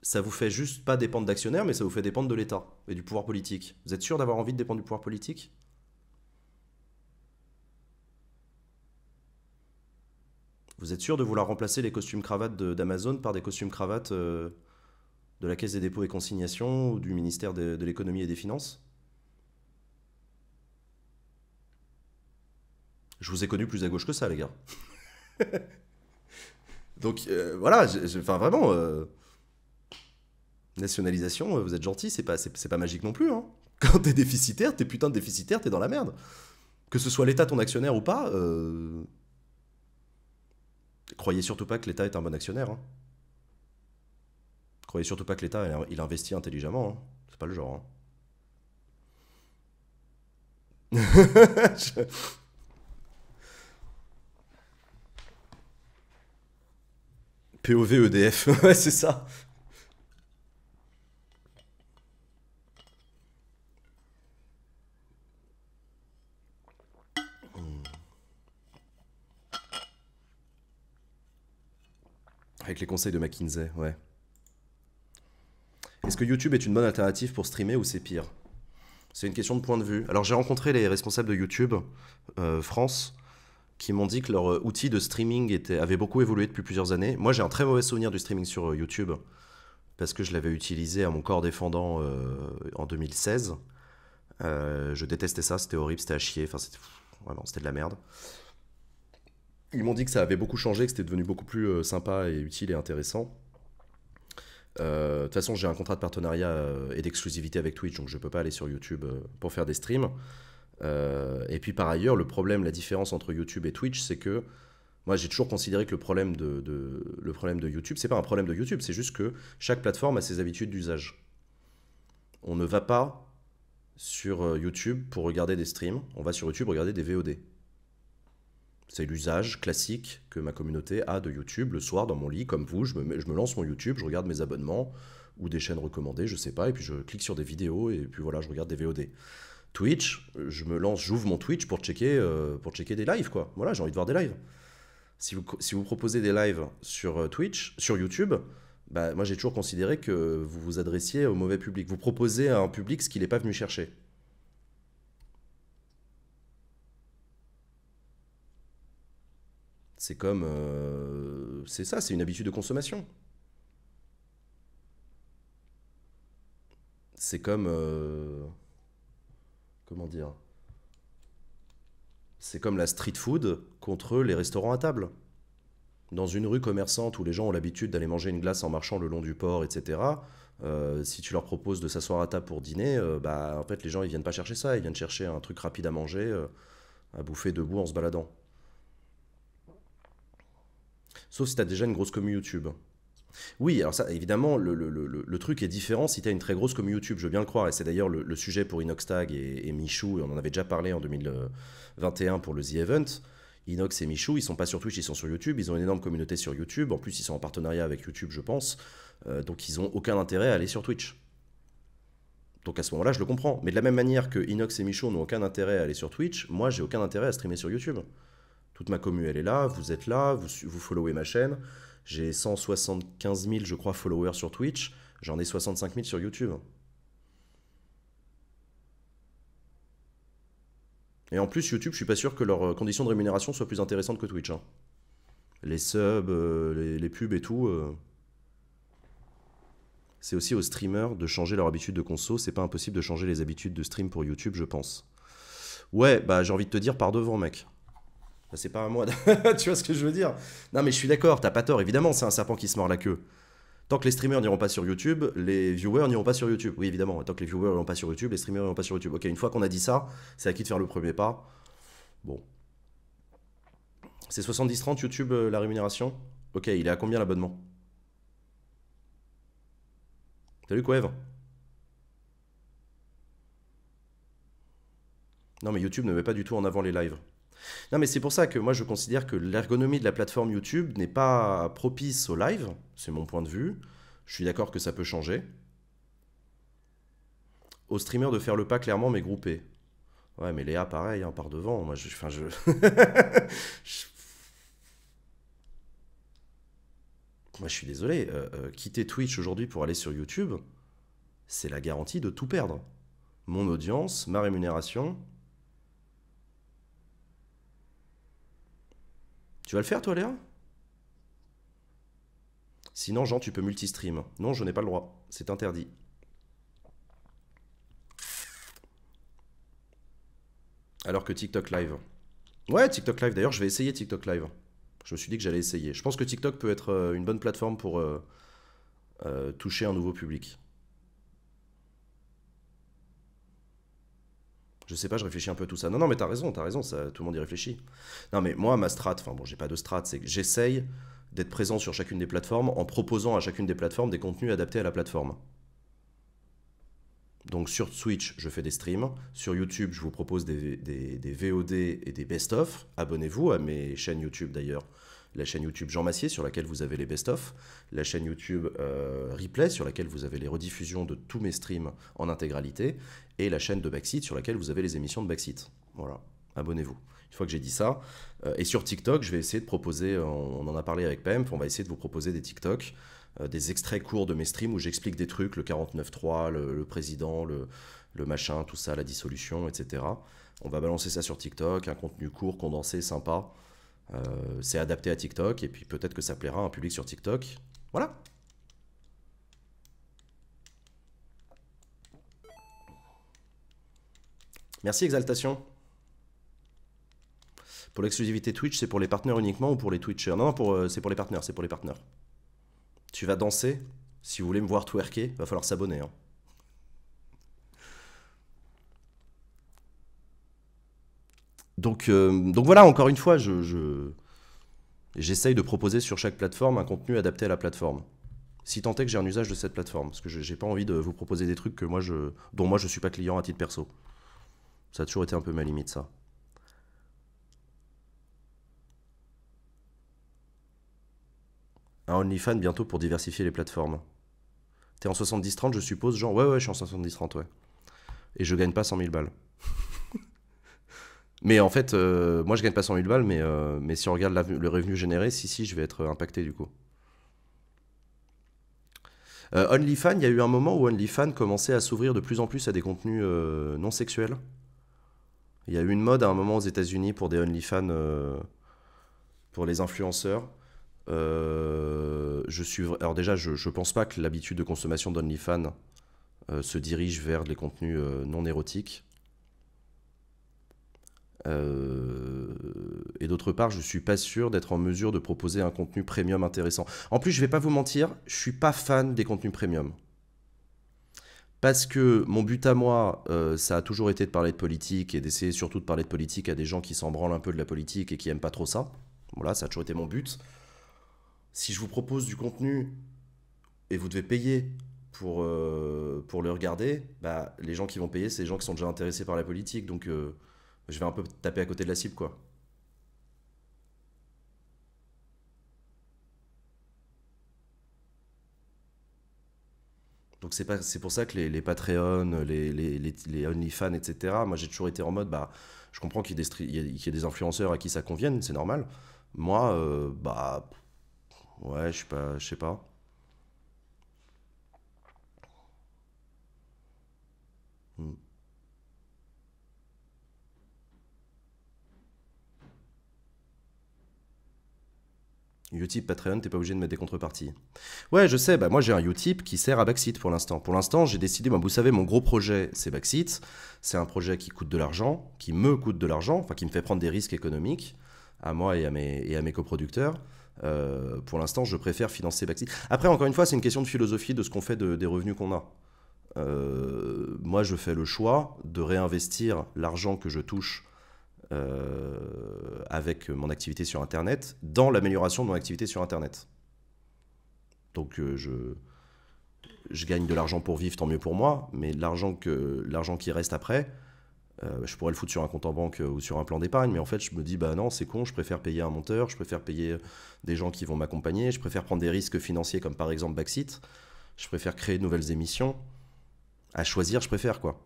ça vous fait juste pas dépendre d'actionnaires, mais ça vous fait dépendre de l'État et du pouvoir politique. Vous êtes sûr d'avoir envie de dépendre du pouvoir politique Vous êtes sûr de vouloir remplacer les costumes cravates d'Amazon par des costumes cravates euh, de la Caisse des dépôts et consignations ou du ministère de, l'économie et des finances Je vous ai connu plus à gauche que ça, les gars. Donc euh, voilà, enfin vraiment, euh, Nationalisation, euh, vous êtes gentil, c'est pas, c'est, pas magique non plus. Hein. Quand t'es déficitaire, t'es putain de déficitaire, t'es dans la merde. Que ce soit l'État ton actionnaire ou pas, euh, croyez surtout pas que l'État est un bon actionnaire. Hein. Croyez surtout pas que l'État, il investit intelligemment. Hein. C'est pas le genre. Hein. POVEDF, ouais c'est ça. les conseils de McKinsey, ouais. Est-ce que YouTube est une bonne alternative pour streamer ou c'est pire C'est une question de point de vue. Alors j'ai rencontré les responsables de YouTube euh, France qui m'ont dit que leur euh, outil de streaming était, avait beaucoup évolué depuis plusieurs années. Moi j'ai un très mauvais souvenir du streaming sur euh, YouTube parce que je l'avais utilisé à mon corps défendant en 2016. je détestais ça, c'était horrible, c'était à chier, enfin c'était de la merde ils m'ont dit que ça avait beaucoup changé, que c'était devenu beaucoup plus euh, sympa et utile et intéressant. Euh, de toute façon, j'ai un contrat de partenariat euh, et d'exclusivité avec Twitch, donc je ne peux pas aller sur YouTube pour faire des streams. et puis par ailleurs, le problème, la différence entre YouTube et Twitch, c'est que moi j'ai toujours considéré que le problème de, de le problème de YouTube, c'est pas un problème de YouTube, c'est juste que chaque plateforme a ses habitudes d'usage. On ne va pas sur YouTube pour regarder des streams, on va sur YouTube regarder des VOD. C'est l'usage classique que ma communauté a de YouTube. Le soir, dans mon lit, comme vous, je me, je me, lance mon YouTube, je regarde mes abonnements ou des chaînes recommandées, je sais pas, et puis je clique sur des vidéos et puis voilà, je regarde des VOD. Twitch, je me lance, j'ouvre mon Twitch pour checker, euh, pour checker des lives, quoi. Voilà, j'ai envie de voir des lives. Si vous, si vous proposez des lives sur euh, Twitch, sur YouTube, bah, moi j'ai toujours considéré que vous vous adressiez au mauvais public. Vous proposez à un public ce qu'il n'est pas venu chercher. C'est comme. Euh, c'est ça, c'est une habitude de consommation. C'est comme. Euh, comment dire C'est comme la street food contre les restaurants à table. Dans une rue commerçante où les gens ont l'habitude d'aller manger une glace en marchant le long du port, etc., euh, si tu leur proposes de s'asseoir à table pour dîner, bah, en fait, les gens, ils viennent pas chercher ça. Ils viennent chercher un truc rapide à manger, à bouffer debout en se baladant. Sauf si tu as déjà une grosse commu YouTube. Oui, alors ça, évidemment, le, le, le, truc est différent si tu as une très grosse commu YouTube, je veux bien le croire, et c'est d'ailleurs le, sujet pour Inoxtag et, et, Michou, et on en avait déjà parlé en 2021 pour le The Event. Inox et Michou, ils sont pas sur Twitch, ils sont sur YouTube, ils ont une énorme communauté sur YouTube, en plus ils sont en partenariat avec YouTube, je pense, euh, donc ils ont aucun intérêt à aller sur Twitch. Donc à ce moment-là, je le comprends. Mais de la même manière que Inox et Michou n'ont aucun intérêt à aller sur Twitch, moi j'ai aucun intérêt à streamer sur YouTube. Toute ma commu, elle est là, vous êtes là, vous, vous followez ma chaîne. J'ai 175 000, je crois, followers sur Twitch. J'en ai 65 000 sur YouTube. Et en plus, YouTube, je suis pas sûr que leurs euh, conditions de rémunération soient plus intéressantes que Twitch. Hein. Les subs, euh, les, pubs et tout. Euh. C'est aussi aux streamers de changer leur habitude de conso. C'est pas impossible de changer les habitudes de stream pour YouTube, je pense. Ouais, bah j'ai envie de te dire par devant, mec. C'est pas à moi. tu vois ce que je veux dire Non, mais je suis d'accord, t'as pas tort. Évidemment, c'est un serpent qui se mord la queue. Tant que les streamers n'iront pas sur YouTube, les viewers n'iront pas sur YouTube. Oui, évidemment. Tant que les viewers n'iront pas sur YouTube, les streamers n'iront pas sur YouTube. Ok, une fois qu'on a dit ça, c'est à qui de faire le premier pas. Bon. C'est 70-30 YouTube euh, la rémunération Ok, il est à combien l'abonnement Salut Quev. Non mais YouTube ne met pas du tout en avant les lives. Non, mais c'est pour ça que moi je considère que l'ergonomie de la plateforme YouTube n'est pas propice au live, c'est mon point de vue. Je suis d'accord que ça peut changer. Aux streamers de faire le pas clairement mais groupé. Ouais, mais Léa, pareil, hein, par devant. Moi, je. suis désolé. Euh, euh, quitter Twitch aujourd'hui pour aller sur YouTube, c'est la garantie de tout perdre. Mon audience, ma rémunération, Tu vas le faire, toi, Léa Sinon, Jean, tu peux multistream. Non, je n'ai pas le droit. C'est interdit. Alors que TikTok Live. Ouais, TikTok Live. D'ailleurs, je vais essayer TikTok Live. Je me suis dit que j'allais essayer. Je pense que TikTok peut être euh, une bonne plateforme pour euh, euh, toucher un nouveau public. Je sais pas, je réfléchis un peu à tout ça. Non, non, mais t'as raison, t'as raison, ça, tout le monde y réfléchit. Non, mais moi, ma strat, enfin bon, j'ai pas de strat, c'est que j'essaye d'être présent sur chacune des plateformes en proposant à chacune des plateformes des contenus adaptés à la plateforme. Donc sur Twitch, je fais des streams. Sur YouTube, je vous propose des VOD et des best-of. Abonnez-vous à mes chaînes YouTube d'ailleurs la chaîne YouTube Jean Massier sur laquelle vous avez les best-of, la chaîne YouTube euh, Replay sur laquelle vous avez les rediffusions de tous mes streams en intégralité, et la chaîne de Backseat sur laquelle vous avez les émissions de Backseat. Voilà, abonnez-vous. Une fois que j'ai dit ça, euh, et sur TikTok, je vais essayer de proposer, on, en a parlé avec Pemp, on va essayer de vous proposer des TikTok euh, des extraits courts de mes streams où j'explique des trucs, le 49.3, le, président, le, le, machin, tout ça, la dissolution, etc. On va balancer ça sur TikTok, un contenu court, condensé, sympa. Euh, c'est adapté à TikTok et puis peut-être que ça plaira à un public sur TikTok. Voilà. Merci Exaltation. Pour l'exclusivité Twitch, c'est pour les partenaires uniquement ou pour les Twitchers Non, non, euh, c'est pour les partenaires, c'est pour les partenaires. Tu vas danser Si vous voulez me voir twerker, va falloir s'abonner. Hein. Euh, donc, voilà, encore une fois, je, j'essaye de proposer sur chaque plateforme un contenu adapté à la plateforme. Si tant est que j'ai un usage de cette plateforme, parce que je n'ai pas envie de vous proposer des trucs que moi dont moi je ne suis pas client à titre perso. Ça a toujours été un peu ma limite, ça. Un OnlyFans bientôt pour diversifier les plateformes. T'es en 70-30, je suppose, genre, ouais, ouais, je suis en 70-30, ouais. Et je gagne pas 100 000 balles. Mais en fait, euh, moi je gagne pas 100 000 balles, mais, euh, mais si on regarde le revenu généré, si, si, je vais être impacté du coup. Only euh, OnlyFans, il y a eu un moment où OnlyFans commençait à s'ouvrir de plus en plus à des contenus non sexuels. Il y a eu une mode à un moment aux États-Unis pour des OnlyFans, pour les influenceurs. je suis... Alors déjà, je, je pense pas que l'habitude de consommation d'OnlyFans se dirige vers des contenus non érotiques. Euh, et d'autre part, je ne suis pas sûr d'être en mesure de proposer un contenu premium intéressant. En plus, je ne vais pas vous mentir, je ne suis pas fan des contenus premium. Parce que mon but à moi, euh, ça a toujours été de parler de politique et d'essayer surtout de parler de politique à des gens qui s'en branlent un peu de la politique et qui n'aiment pas trop ça. Voilà, ça a toujours été mon but. Si je vous propose du contenu et vous devez payer pour, euh, pour le regarder, bah, les gens qui vont payer, c'est les gens qui sont déjà intéressés par la politique. Donc je vais un peu taper à côté de la cible, quoi. Donc c'est pas pour ça que les, les les, les, OnlyFans, etc. Moi j'ai toujours été en mode bah je comprends qu'il y, ait des influenceurs à qui ça convienne, c'est normal. Moi euh, bah ouais je sais pas je sais pas. Hmm. Utip Patreon, t'es pas obligé de mettre des contreparties. Ouais, je sais, bah moi j'ai un Utip qui sert à Backseat pour l'instant. Pour l'instant, j'ai décidé, bah vous savez, mon gros projet, c'est Backseat. C'est un projet qui coûte de l'argent, qui me coûte de l'argent, enfin qui me fait prendre des risques économiques à moi et à mes, et à mes coproducteurs. Euh, pour l'instant, je préfère financer Backseat. Après, encore une fois, c'est une question de philosophie de ce qu'on fait de, des revenus qu'on a. Euh, moi, je fais le choix de réinvestir l'argent que je touche euh, avec mon activité sur Internet dans l'amélioration de mon activité sur Internet. Donc euh, je, je gagne de l'argent pour vivre, tant mieux pour moi, mais l'argent qui reste après, euh, je pourrais le foutre sur un compte en banque ou sur un plan d'épargne, mais en fait je me dis, bah non, c'est con, je préfère payer un monteur, je préfère payer des gens qui vont m'accompagner, je préfère prendre des risques financiers comme par exemple Baxit je préfère créer de nouvelles émissions. À choisir, je préfère quoi.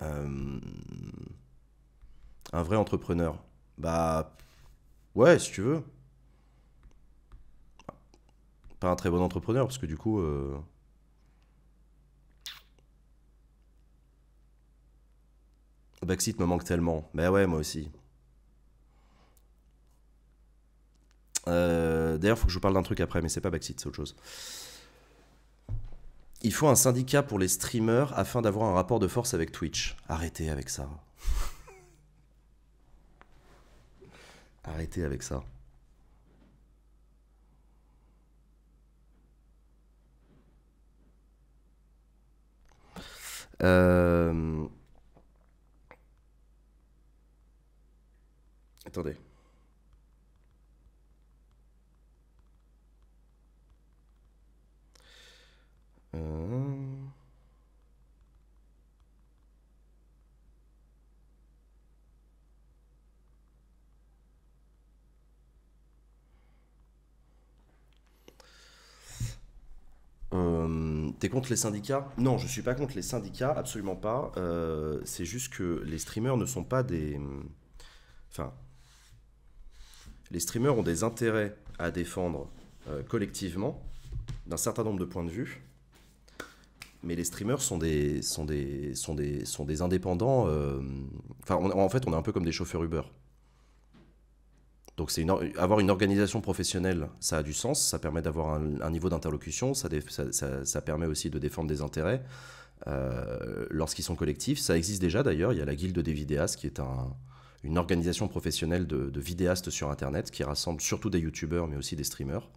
Euh, un vrai entrepreneur Bah ouais, si tu veux. Pas un très bon entrepreneur parce que du coup. Euh... Backseat me manque tellement. Bah ouais, moi aussi. Euh, d'ailleurs, faut que je vous parle d'un truc après, mais c'est pas Backseat, c'est autre chose il faut un syndicat pour les streamers afin d'avoir un rapport de force avec Twitch. Arrêtez avec ça. Arrêtez avec ça. Euh, attendez. T'es contre les syndicats Non, je suis pas contre les syndicats, absolument pas. Euh, c'est juste que les streamers ne sont pas des. Hmm, enfin. Les streamers ont des intérêts à défendre euh, collectivement, d'un certain nombre de points de vue. Mais les streamers sont des, sont des, des, sont des indépendants. Euh, enfin, en fait, on est un peu comme des chauffeurs Uber. Donc c'est avoir une organisation professionnelle, ça a du sens, ça permet d'avoir un, niveau d'interlocution, ça, permet aussi de défendre des intérêts euh, lorsqu'ils sont collectifs. Ça existe déjà d'ailleurs, il y a la Guilde des vidéastes qui est une organisation professionnelle de, de, vidéastes sur Internet qui rassemble surtout des youtubeurs mais aussi des streamers.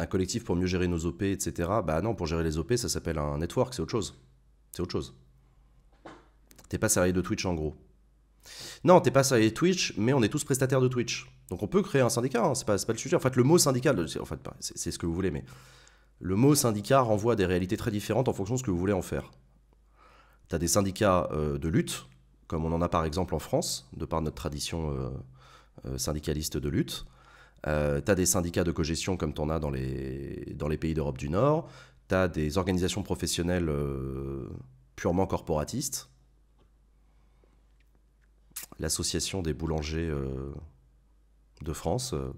Un collectif pour mieux gérer nos OP, etc. Bah non, pour gérer les OP, ça s'appelle un network, c'est autre chose. C'est autre chose. T'es pas salarié de Twitch en gros. Non, t'es pas salarié de Twitch, mais on est tous prestataires de Twitch. Donc on peut créer un syndicat, hein, c'est pas, le sujet. En fait, le mot syndical, en fait, c'est ce que vous voulez, mais le mot syndicat renvoie à des réalités très différentes en fonction de ce que vous voulez en faire. T'as des syndicats euh, de lutte, comme on en a par exemple en France, de par notre tradition euh, euh, syndicaliste de lutte. T'as tu as des syndicats de cogestion comme tu en as dans les, dans les pays d'Europe du Nord. Tu as des organisations professionnelles purement corporatistes l'association des boulangers euh, de France, euh,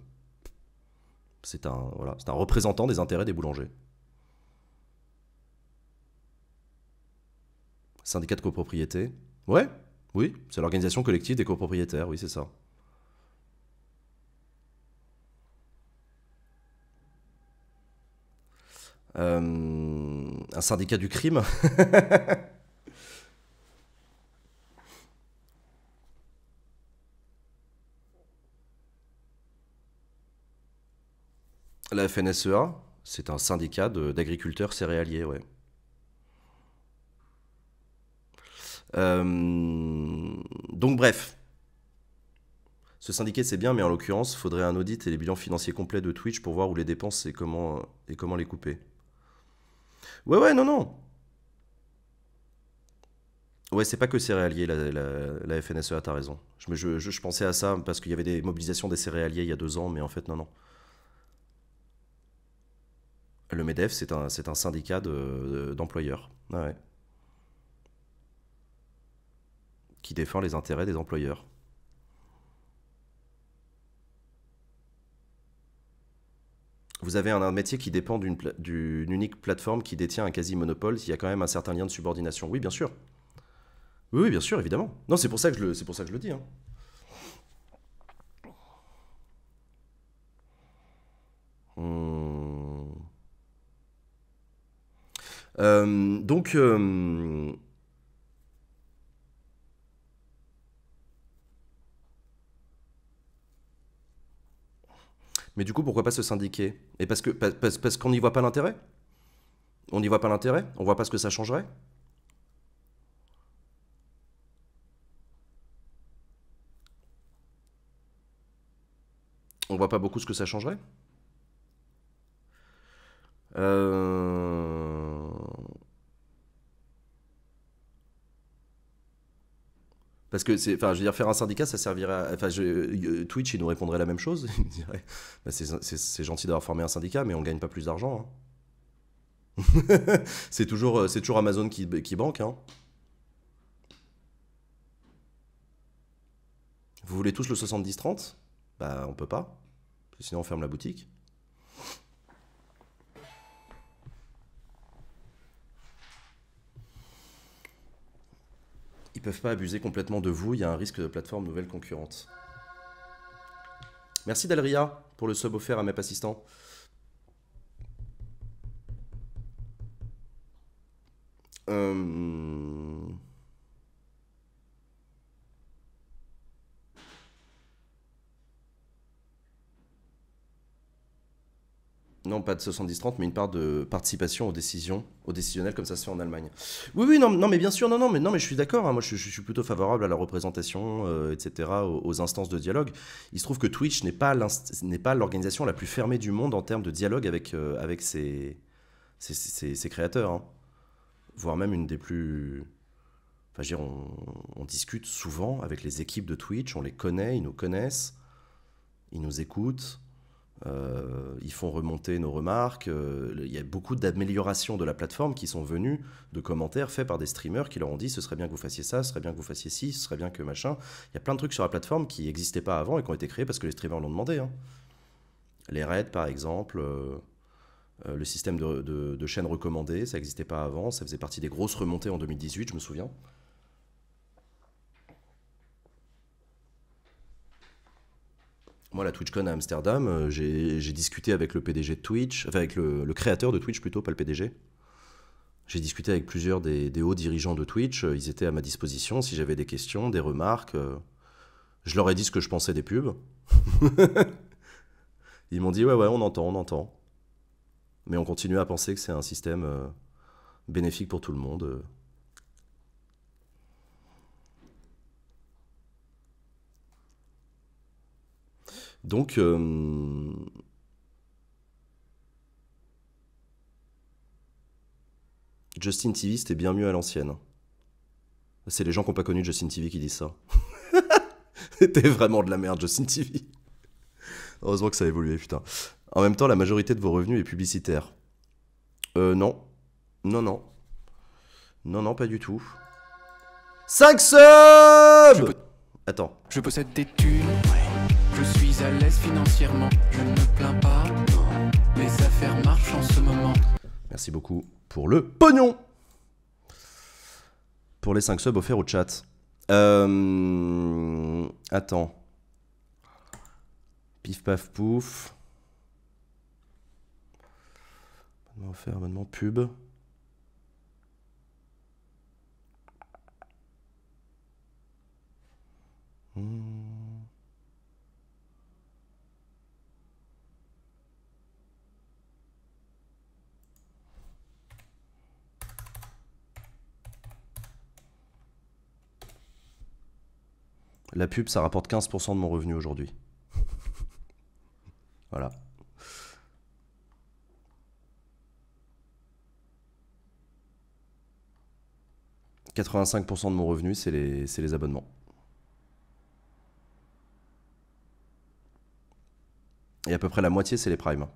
c'est un, voilà, un représentant des intérêts des boulangers. Syndicat de copropriété Ouais, oui, c'est l'organisation collective des copropriétaires, oui, c'est ça. Euh, un syndicat du crime La FNSEA, c'est un syndicat d'agriculteurs céréaliers, ouais. Euh, donc bref, Ce syndicat, c'est bien, mais en l'occurrence, il faudrait un audit et les bilans financiers complets de Twitch pour voir où les dépenses et comment, et comment les couper. Ouais, ouais, non, non. Ouais, c'est pas que céréalier, la, la, FNSEA, e t'as raison. je, pensais à ça parce qu'il y avait des mobilisations des céréaliers il y a deux ans, mais en fait, non, non. Le MEDEF, c'est un, syndicat d'employeurs. Ah qui défend les intérêts des employeurs. Vous avez un, métier qui dépend d'une unique plateforme qui détient un quasi-monopole, s'il y a quand même un certain lien de subordination. Oui, bien sûr. Oui, bien sûr, évidemment. Non, c'est pour ça que je le, pour ça que je le dis. Hein. Hmm. Euh, donc, euh, mais du coup, pourquoi pas se syndiquer Et parce que parce, qu'on n'y voit pas l'intérêt On n'y voit pas l'intérêt On voit pas ce que ça changerait On voit pas beaucoup ce que ça changerait euh... Parce que, enfin, je veux dire, faire un syndicat, ça servirait à. Enfin, euh, Twitch, il nous répondrait la même chose. Il dirait bah, c'est gentil d'avoir formé un syndicat, mais on gagne pas plus d'argent. Hein. c'est toujours, euh, toujours Amazon qui, banque. Hein. Vous voulez tous le 70-30 Bah, on peut pas. sinon, on ferme la boutique. ils peuvent pas abuser complètement de vous, il y a un risque de plateforme nouvelle concurrente. Merci Dalria pour le sub offert à mes Assistant. Euh, pas de 70-30, mais une part de participation aux décisions, aux décisionnels comme ça se fait en Allemagne. Oui, oui, non, non mais bien sûr, non, non, mais, non, mais je suis d'accord. Hein. moi, je, suis plutôt favorable à la représentation, euh, etc., aux, instances de dialogue. Il se trouve que Twitch n'est pas l'organisation la plus fermée du monde en termes de dialogue avec, euh, avec ses, ses, créateurs, hein. voire même une des plus. Enfin, je veux dire, on, on discute souvent avec les équipes de Twitch, on les connaît, ils nous connaissent, ils nous écoutent. Euh, ils font remonter nos remarques. Euh, il y a beaucoup d'améliorations de la plateforme qui sont venues de commentaires faits par des streamers qui leur ont dit ce serait bien que vous fassiez ça, ce serait bien que vous fassiez ci, ce serait bien que machin. Il y a plein de trucs sur la plateforme qui n'existaient pas avant et qui ont été créés parce que les streamers l'ont demandé. Hein. Les raids, par exemple, euh, le système de, de, de chaînes recommandées, ça n'existait pas avant. Ça faisait partie des grosses remontées en 2018, je me souviens. Moi, la TwitchCon à Amsterdam, euh, j'ai discuté avec le PDG de Twitch, enfin avec le, créateur de Twitch plutôt, pas le PDG. J'ai discuté avec plusieurs des, hauts dirigeants de Twitch. Euh, ils étaient à ma disposition si j'avais des questions, des remarques. Euh, je leur ai dit ce que je pensais des pubs. Ils m'ont dit ouais ouais on entend, on entend. Mais on continue à penser que c'est un système bénéfique pour tout le monde. Donc, euh, Justin TV, c'était bien mieux à l'ancienne. C'est les gens qui n'ont pas connu Justin TV qui disent ça. c'était vraiment de la merde, Justin TV. Heureusement que ça a évolué, putain. En même temps, la majorité de vos revenus est publicitaire. Euh, non. Non, non. Non, non, pas du tout. 5 subs Attends. Je possède des thunes à l'aise financièrement, je ne me plains pas. Mes affaires marchent en ce moment. Merci beaucoup pour le pognon Pour les 5 subs offerts au chat. Euh... Attends. Pif paf pouf. Abonnement offert, abonnement pub. Hmm. La pub, ça rapporte 15% de mon revenu aujourd'hui. voilà. « 85% de mon revenu, c'est les, abonnements. » Et à peu près la moitié, c'est les primes.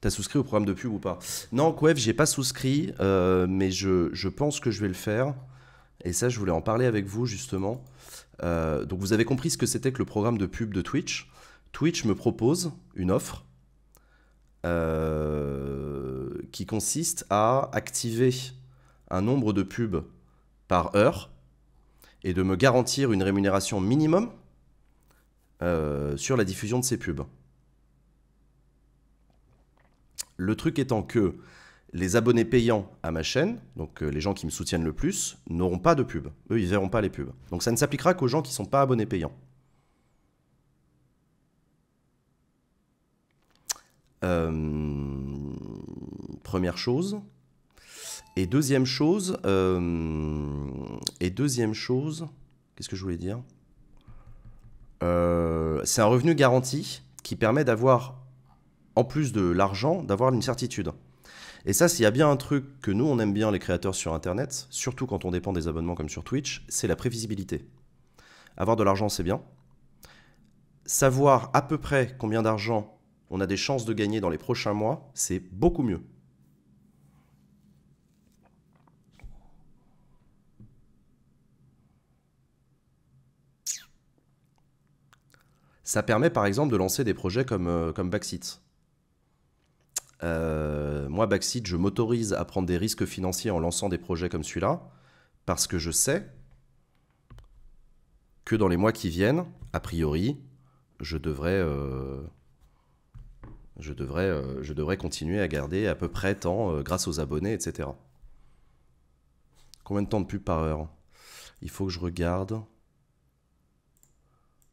T'as souscrit au programme de pub ou pas Non, Kouef, j'ai pas souscrit, euh, mais je, pense que je vais le faire. Et ça, je voulais en parler avec vous justement. Euh, donc vous avez compris ce que c'était que le programme de pub de Twitch. Twitch me propose une offre euh, qui consiste à activer un nombre de pubs par heure et de me garantir une rémunération minimum euh, sur la diffusion de ces pubs. Le truc étant que les abonnés payants à ma chaîne, donc euh, les gens qui me soutiennent le plus, n'auront pas de pub. Eux, ils verront pas les pubs. Donc ça ne s'appliquera qu'aux gens qui ne sont pas abonnés payants. Euh, première chose. Et deuxième chose, euh, et deuxième chose, qu'est-ce que je voulais dire C'est un revenu garanti qui permet d'avoir, en plus de l'argent, d'avoir une certitude. Et ça, s'il y a bien un truc que nous, on aime bien les créateurs sur Internet, surtout quand on dépend des abonnements comme sur Twitch, c'est la prévisibilité. Avoir de l'argent, c'est bien. Savoir à peu près combien d'argent on a des chances de gagner dans les prochains mois, c'est beaucoup mieux. Ça permet par exemple de lancer des projets comme, euh, Backseat. Euh, moi, Backseat, je m'autorise à prendre des risques financiers en lançant des projets comme celui-là, parce que je sais que dans les mois qui viennent, a priori, je devrais, euh, je devrais, euh, je devrais continuer à garder à peu près tant euh, grâce aux abonnés, etc. Combien de temps de pub par heure Il faut que je regarde.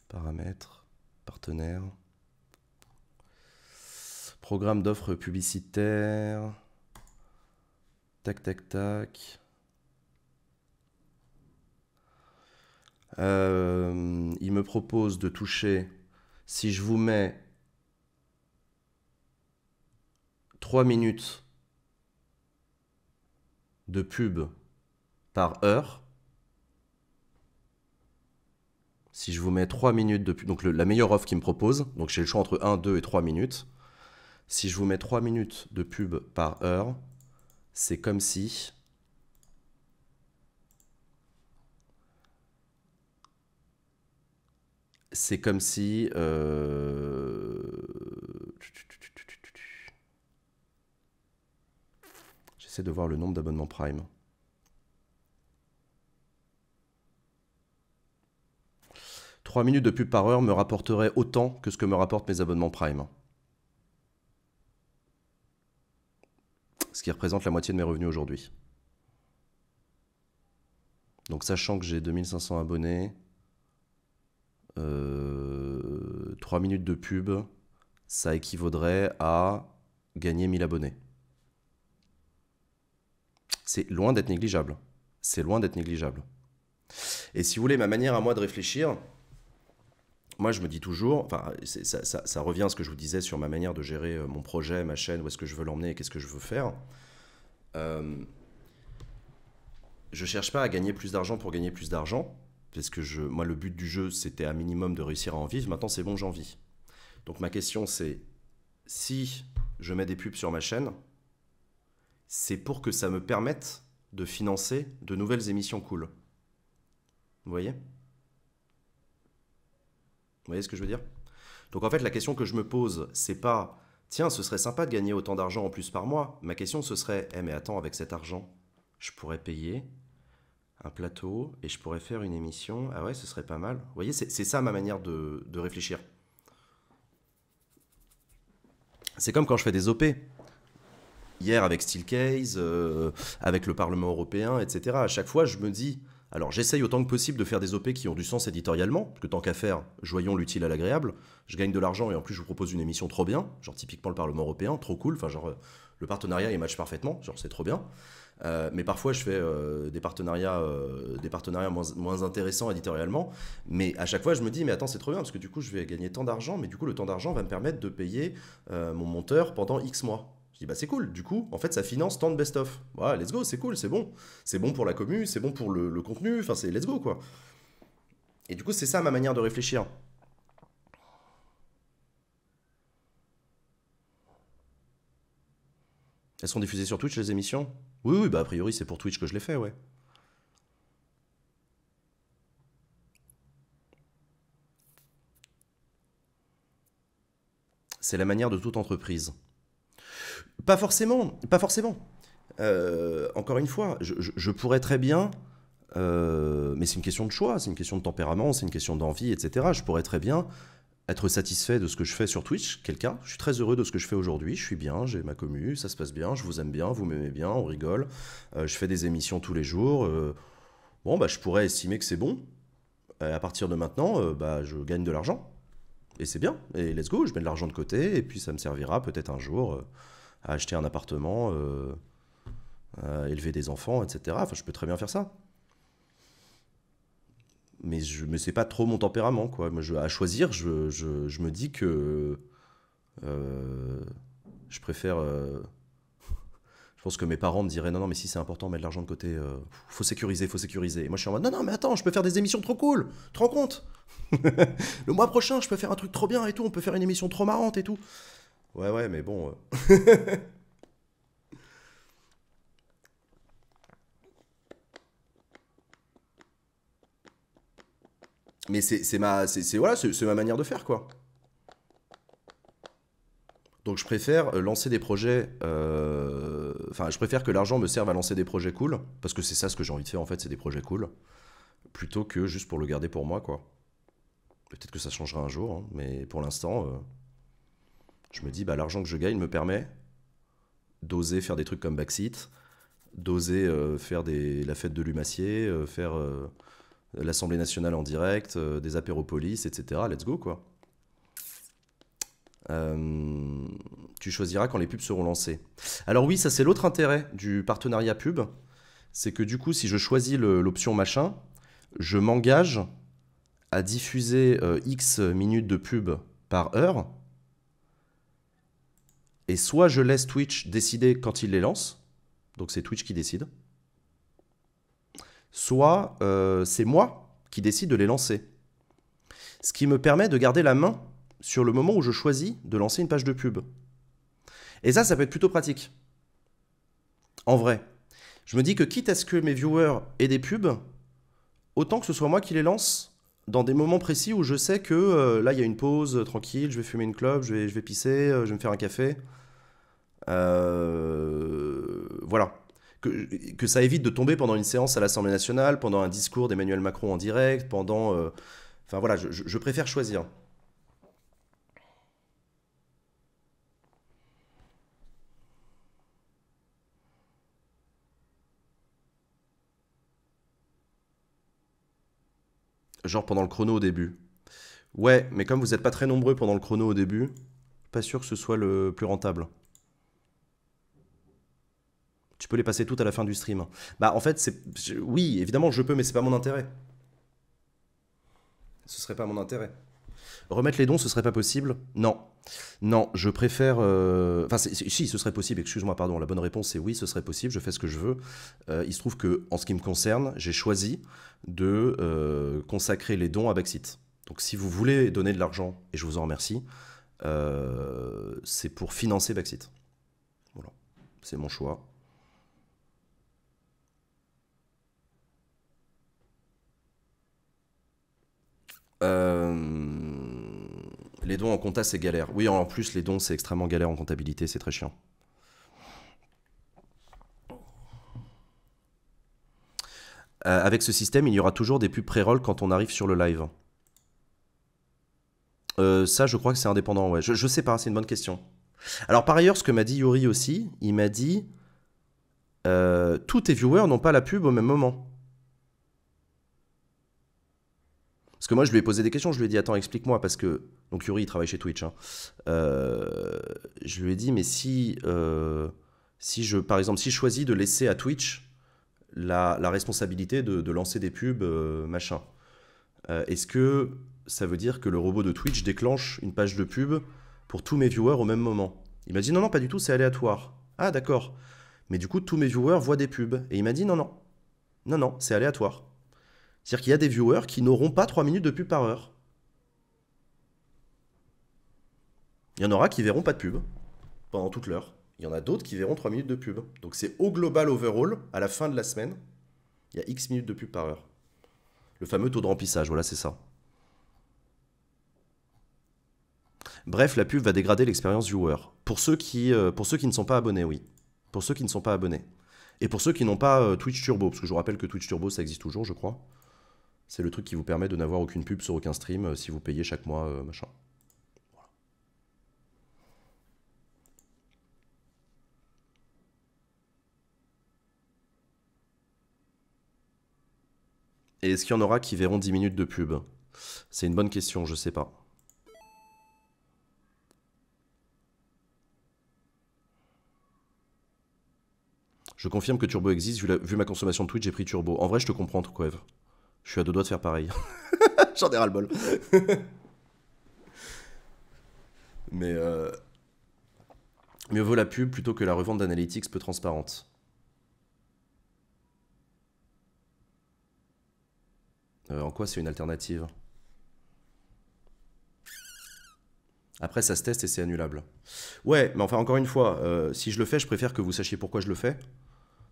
Paramètres, partenaires. Programme d'offres publicitaires. Tac, tac, tac. Euh, il me propose de toucher, si je vous mets 3 minutes de pub par heure, si je vous mets 3 minutes de pub, donc la meilleure offre qu'il me propose, donc j'ai le choix entre 1, 2 et 3 minutes, si je vous mets 3 minutes de pub par heure, c'est comme si... C'est comme si... Euh, j'essaie de voir le nombre d'abonnements Prime. Trois minutes de pub par heure me rapporterait autant que ce que me rapportent mes abonnements Prime. ce qui représente la moitié de mes revenus aujourd'hui. Donc sachant que j'ai 2500 abonnés, 3 euh, minutes de pub, ça équivaudrait à gagner 1000 abonnés. C'est loin d'être négligeable. C'est loin d'être négligeable. Et si vous voulez, ma manière à moi de réfléchir, moi je me dis toujours, enfin, ça, revient à ce que je vous disais sur ma manière de gérer euh, mon projet, ma chaîne, où est-ce que je veux l'emmener, qu'est-ce que je veux faire. Euh, je cherche pas à gagner plus d'argent pour gagner plus d'argent, parce que je, moi le but du jeu c'était un minimum de réussir à en vivre, maintenant c'est bon, j'en vis. Donc ma question c'est, si je mets des pubs sur ma chaîne, c'est pour que ça me permette de financer de nouvelles émissions cool. Vous voyez vous voyez ce que je veux dire Donc en fait, la question que je me pose, c'est pas tiens, ce serait sympa de gagner autant d'argent en plus par mois. Ma question, ce serait eh, mais attends, avec cet argent, je pourrais payer un plateau et je pourrais faire une émission. Ah ouais, ce serait pas mal. Vous voyez, c'est ça ma manière de, de réfléchir. C'est comme quand je fais des OP hier avec Steelcase, euh, avec le Parlement européen, etc. À chaque fois, je me dis, alors j'essaye autant que possible de faire des OP qui ont du sens éditorialement, parce que tant qu'à faire, joyons l'utile à l'agréable, je gagne de l'argent et en plus je vous propose une émission trop bien, genre typiquement le Parlement européen, trop cool, enfin genre euh, le partenariat il match parfaitement, genre c'est trop bien. Euh, mais parfois je fais euh, des partenariats, des partenariats moins, moins, intéressants éditorialement, mais à chaque fois je me dis mais attends c'est trop bien parce que du coup je vais gagner tant d'argent, mais du coup le temps d'argent va me permettre de payer mon monteur pendant X mois bah c'est cool, du coup, en fait, ça finance tant de best-of. Voilà, let's go, c'est cool, c'est bon. C'est bon pour la commu, c'est bon pour le, le contenu, enfin, c'est let's go, quoi. Et du coup, c'est ça ma manière de réfléchir. Elles sont diffusées sur Twitch, les émissions Oui, oui, bah a priori, c'est pour Twitch que je les fais, ouais. C'est la manière de toute entreprise. Pas forcément, pas forcément. Euh, encore une fois, je, pourrais très bien, euh, mais c'est une question de choix, c'est une question de tempérament, c'est une question d'envie, etc. Je pourrais très bien être satisfait de ce que je fais sur Twitch, quelqu'un. Je suis très heureux de ce que je fais aujourd'hui, je suis bien, j'ai ma commu, ça se passe bien, je vous aime bien, vous m'aimez bien, on rigole, euh, je fais des émissions tous les jours. bon, bah, je pourrais estimer que c'est bon. à partir de maintenant, bah, je gagne de l'argent. Et c'est bien, et let's go, je mets de l'argent de côté, et puis ça me servira peut-être un jour à acheter un appartement, euh, à élever des enfants, etc. Enfin, je peux très bien faire ça. Mais, je, n'est sais pas trop mon tempérament, quoi. Moi, je, à choisir, je, me dis que euh, je préfère. Euh, je pense que mes parents me diraient non, non, mais si c'est important, mettre de l'argent de côté, faut sécuriser, faut sécuriser. Et moi, je suis en mode non, non, mais attends, je peux faire des émissions trop cool, tu te rends compte Le mois prochain, je peux faire un truc trop bien et tout, on peut faire une émission trop marrante et tout. Ouais, ouais, mais bon. Euh. mais c'est ma, voilà, c'est ma manière de faire, quoi. Donc je préfère euh, lancer des projets. Euh, enfin, je préfère que l'argent me serve à lancer des projets cool, parce que c'est ça ce que j'ai envie de faire en fait, c'est des projets cool, plutôt que juste pour le garder pour moi, quoi. Peut-être que ça changera un jour, hein, mais pour l'instant je me dis, bah, l'argent que je gagne me permet d'oser faire des trucs comme Backseat, d'oser euh, faire la fête de l'humacier, euh, faire euh, l'Assemblée nationale en direct, des apéropolis, etc. Let's go, quoi. tu choisiras quand les pubs seront lancées. Alors oui, ça c'est l'autre intérêt du partenariat pub, c'est que du coup, si je choisis l'option machin, je m'engage à diffuser X minutes de pub par heure, et soit je laisse Twitch décider quand il les lance, donc c'est Twitch qui décide, soit euh, c'est moi qui décide de les lancer. Ce qui me permet de garder la main sur le moment où je choisis de lancer une page de pub. Et ça, ça peut être plutôt pratique. En vrai. Je me dis que quitte à ce que mes viewers aient des pubs, autant que ce soit moi qui les lance dans des moments précis où je sais que euh, là, il y a une pause euh, tranquille, je vais fumer une clope, je vais, je pisser, euh, je vais me faire un café. voilà. Que, ça évite de tomber pendant une séance à l'Assemblée nationale, pendant un discours d'Emmanuel Macron en direct, pendant... Enfin voilà, je préfère choisir. Genre pendant le chrono au début. Ouais, mais comme vous n'êtes pas très nombreux pendant le chrono au début, pas sûr que ce soit le plus rentable. Tu peux les passer toutes à la fin du stream. Bah en fait, c'est oui, évidemment, je peux, mais c'est pas mon intérêt. Ce serait pas mon intérêt. Remettre les dons, ce serait pas possible Non. Non, je préfère. Euh, enfin, si, ce serait possible, excuse-moi, pardon. La bonne réponse c'est oui, ce serait possible, je fais ce que je veux. Euh, il se trouve que, en ce qui me concerne, j'ai choisi de euh, consacrer les dons à Baxit. Donc, si vous voulez donner de l'argent, et je vous en remercie, c'est pour financer Baxit. Voilà, c'est mon choix. Euh les dons en compta, c'est galère. Oui, en plus, les dons, c'est extrêmement galère en comptabilité, c'est très chiant. Euh, avec ce système, il y aura toujours des pubs pré-roll quand on arrive sur le live. Euh, ça, je crois que c'est indépendant, ouais. Je, sais pas, c'est une bonne question. Alors, par ailleurs, ce que m'a dit Yuri aussi, il m'a dit euh, tous tes viewers n'ont pas la pub au même moment. Parce que moi, je lui ai posé des questions, je lui ai dit attends, explique-moi, parce que donc Yuri, il travaille chez Twitch. Hein. Euh, je lui ai dit, mais si, euh, si je, par exemple, si je choisis de laisser à Twitch la, responsabilité de, lancer des pubs, euh, machin, est-ce que ça veut dire que le robot de Twitch déclenche une page de pub pour tous mes viewers au même moment Il m'a dit, non, non, pas du tout, c'est aléatoire. Ah, d'accord. Mais du coup, tous mes viewers voient des pubs. Et il m'a dit, non, non. Non, non, c'est aléatoire. C'est-à-dire qu'il y a des viewers qui n'auront pas 3 minutes de pub par heure. Il y en aura qui verront pas de pub pendant toute l'heure. Il y en a d'autres qui verront 3 minutes de pub. Donc c'est au global overall, à la fin de la semaine, il y a X minutes de pub par heure. Le fameux taux de remplissage, voilà, c'est ça. Bref, la pub va dégrader l'expérience viewer. Pour ceux, qui, euh, pour ceux qui ne sont pas abonnés, oui. Pour ceux qui ne sont pas abonnés. Et pour ceux qui n'ont pas euh, Twitch Turbo, parce que je vous rappelle que Twitch Turbo, ça existe toujours, je crois. C'est le truc qui vous permet de n'avoir aucune pub sur aucun stream euh, si vous payez chaque mois, machin. Et est-ce qu'il y en aura qui verront 10 minutes de pub C'est une bonne question, je sais pas. Je confirme que Turbo existe, vu, ma consommation de Twitch, j'ai pris Turbo. En vrai, je te comprends, Trucoev. Je suis à deux doigts de faire pareil. J'en ai ras le bol. Mais euh... mieux vaut la pub plutôt que la revente d'analytics peu transparente. Euh, en quoi c'est une alternative Après, ça se teste et c'est annulable. Ouais, mais enfin, encore une fois, euh, si je le fais, je préfère que vous sachiez pourquoi je le fais,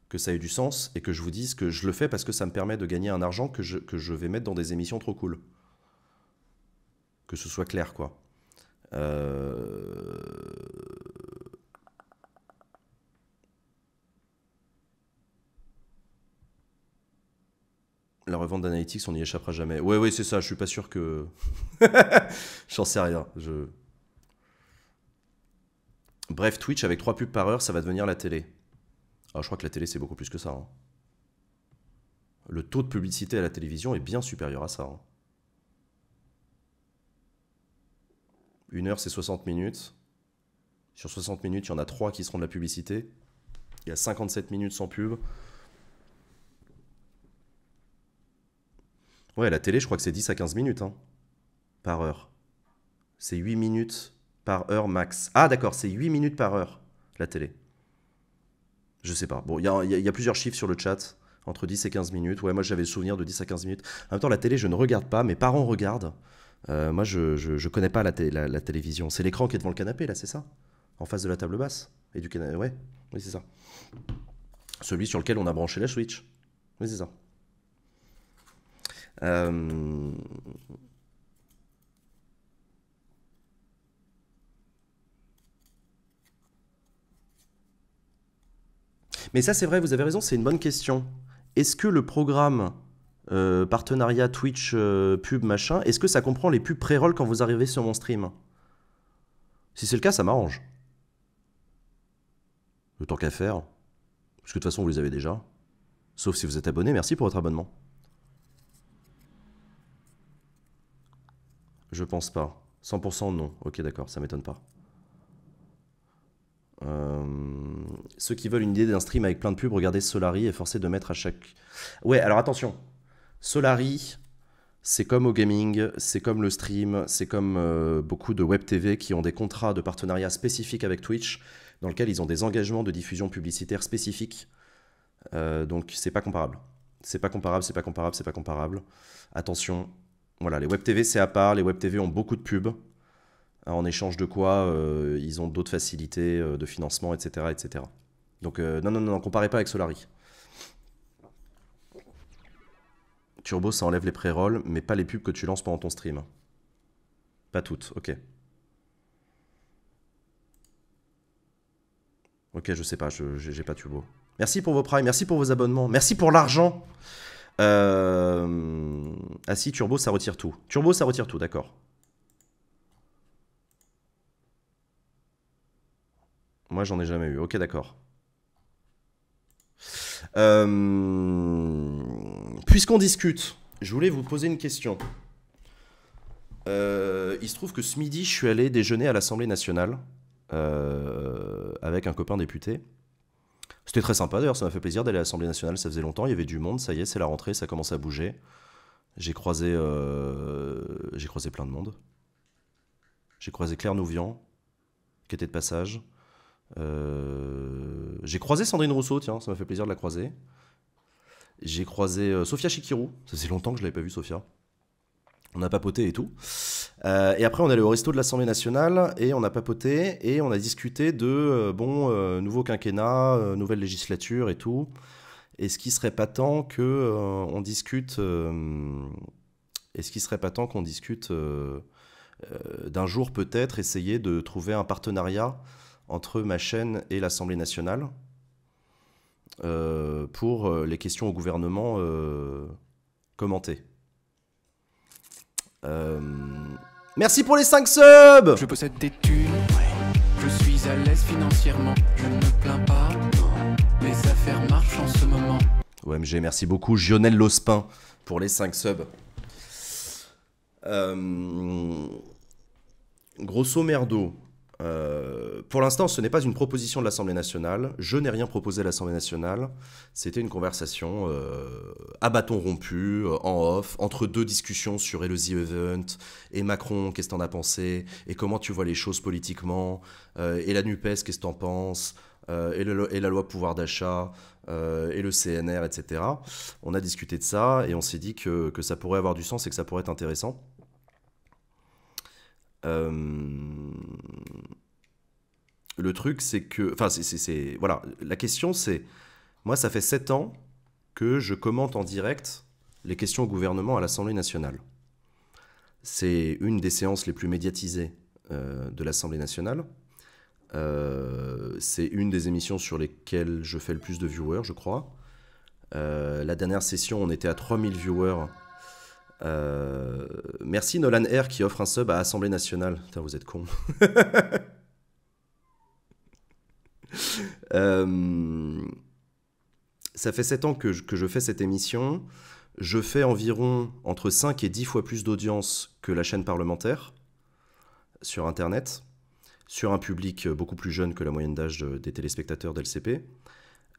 que ça ait du sens, et que je vous dise que je le fais parce que ça me permet de gagner un argent que je, que je vais mettre dans des émissions trop cool. Que ce soit clair, quoi. Euh... la revente d'analytics, on n'y échappera jamais. Ouais, oui, c'est ça, je suis pas sûr que. J'en sais rien. Bref, Twitch avec trois pubs par heure, ça va devenir la télé. Alors, ah, je crois que la télé, c'est beaucoup plus que ça. Hein. Le taux de publicité à la télévision est bien supérieur à ça. Hein. Une heure, c'est 60 minutes. Sur 60 minutes, il y en a 3 qui seront de la publicité. Il y a 57 minutes sans pub. Ouais, la télé, je crois que c'est 10 à 15 minutes hein, par heure. C'est 8 minutes par heure max. Ah, d'accord, c'est 8 minutes par heure, la télé. Je sais pas. Bon, il y, a, plusieurs chiffres sur le chat. Entre 10 et 15 minutes. Ouais, moi j'avais le souvenir de 10 à 15 minutes. En même temps, la télé, je ne regarde pas. Mes parents regardent. Euh, moi, je, je, connais pas la, la télévision. C'est l'écran qui est devant le canapé, là, c'est ça En face de la table basse. Et du canapé. Ouais, oui, c'est ça. Celui sur lequel on a branché la Switch. Oui, c'est ça. Euh, Mais ça, c'est vrai, vous avez raison, c'est une bonne question. Est-ce que le programme euh, partenariat Twitch euh, pub machin, est-ce que ça comprend les pubs pré-roll quand vous arrivez sur mon stream Si c'est le cas, ça m'arrange. autant qu'à faire. Parce que de toute façon, vous les avez déjà. Sauf si vous êtes abonné, merci pour votre abonnement. Je pense pas. 100% non. Ok, d'accord, ça m'étonne pas. Euh, ceux qui veulent une idée d'un stream avec plein de pubs, regardez Solari et forcez de mettre à chaque. Ouais, alors attention. Solari, c'est comme au gaming, c'est comme le stream, c'est comme euh, beaucoup de web TV qui ont des contrats de partenariat spécifiques avec Twitch, dans lequel ils ont des engagements de diffusion publicitaire spécifiques. Euh, donc c'est pas comparable. C'est pas comparable, c'est pas comparable, c'est pas comparable. Attention, voilà, les Web TV, c'est à part. Les Web TV ont beaucoup de pubs. En échange de quoi, euh, ils ont d'autres facilités euh, de financement, etc. etc. Donc, euh, non, non, non, non, comparez pas avec Solari. Turbo, ça enlève les pré-rolls, mais pas les pubs que tu lances pendant ton stream. Pas toutes, ok. Ok, je sais pas, j'ai pas Turbo. Merci pour vos primes, merci pour vos abonnements, merci pour l'argent. Euh, ah si, turbo, ça retire tout. Turbo, ça retire tout, d'accord. Moi, j'en ai jamais eu. Ok, d'accord. Euh, puisqu'on discute, je voulais vous poser une question. Euh, il se trouve que ce midi, je suis allé déjeuner à l'Assemblée nationale avec un copain député. C'était très sympa d'ailleurs, ça m'a fait plaisir d'aller à l'Assemblée nationale, ça faisait longtemps, il y avait du monde, ça y est, c'est la rentrée, ça commence à bouger. J'ai croisé, euh, j'ai croisé plein de monde. J'ai croisé Claire Nouvian, qui était de passage. Euh, j'ai croisé Sandrine Rousseau, tiens, ça m'a fait plaisir de la croiser. J'ai croisé Sofia euh, Sophia Chikirou, ça faisait longtemps que je l'avais pas vue, Sophia on a papoté et tout. Euh, et après, on est allé au resto de l'Assemblée nationale et on a papoté et on a discuté de euh, bon, euh, nouveau quinquennat, nouvelle législature et tout. Est-ce qu'il serait pas temps que on discute Est-ce qu'il serait pas temps qu'on discute d'un jour peut-être essayer de trouver un partenariat entre ma chaîne et l'Assemblée nationale pour les questions au gouvernement commentées euh, merci pour les 5 subs Je possède des thunes, je suis à l'aise financièrement, je ne me plains pas, mes affaires marchent en ce moment. OMG, merci beaucoup Jionel Lospin pour les 5 subs. Euh, grosso merdo, euh, pour l'instant, ce n'est pas une proposition de l'Assemblée nationale. Je n'ai rien proposé à l'Assemblée nationale. C'était une conversation euh, à bâton rompu, euh, en off, entre deux discussions sur le Event et Macron, qu'est-ce que t'en as pensé Et comment tu vois les choses politiquement Et la NUPES, qu'est-ce que t'en penses et, et, la loi pouvoir d'achat et le CNR, etc. On a discuté de ça et on s'est dit que, que ça pourrait avoir du sens et que ça pourrait être intéressant. Euh, le truc, c'est que. Enfin, c'est. Voilà, la question, c'est. Moi, ça fait 7 ans que je commente en direct les questions au gouvernement à l'Assemblée nationale. C'est une des séances les plus médiatisées euh, de l'Assemblée nationale. Euh, c'est une des émissions sur lesquelles je fais le plus de viewers, je crois. la dernière session, on était à 3000 viewers euh, merci Nolan R qui offre un sub à Assemblée nationale. Putain, vous êtes con. Euh, ça fait 7 ans que je, fais cette émission. Je fais environ entre 5 et 10 fois plus d'audience que la chaîne parlementaire sur Internet, sur un public beaucoup plus jeune que la moyenne d'âge des téléspectateurs d'LCP.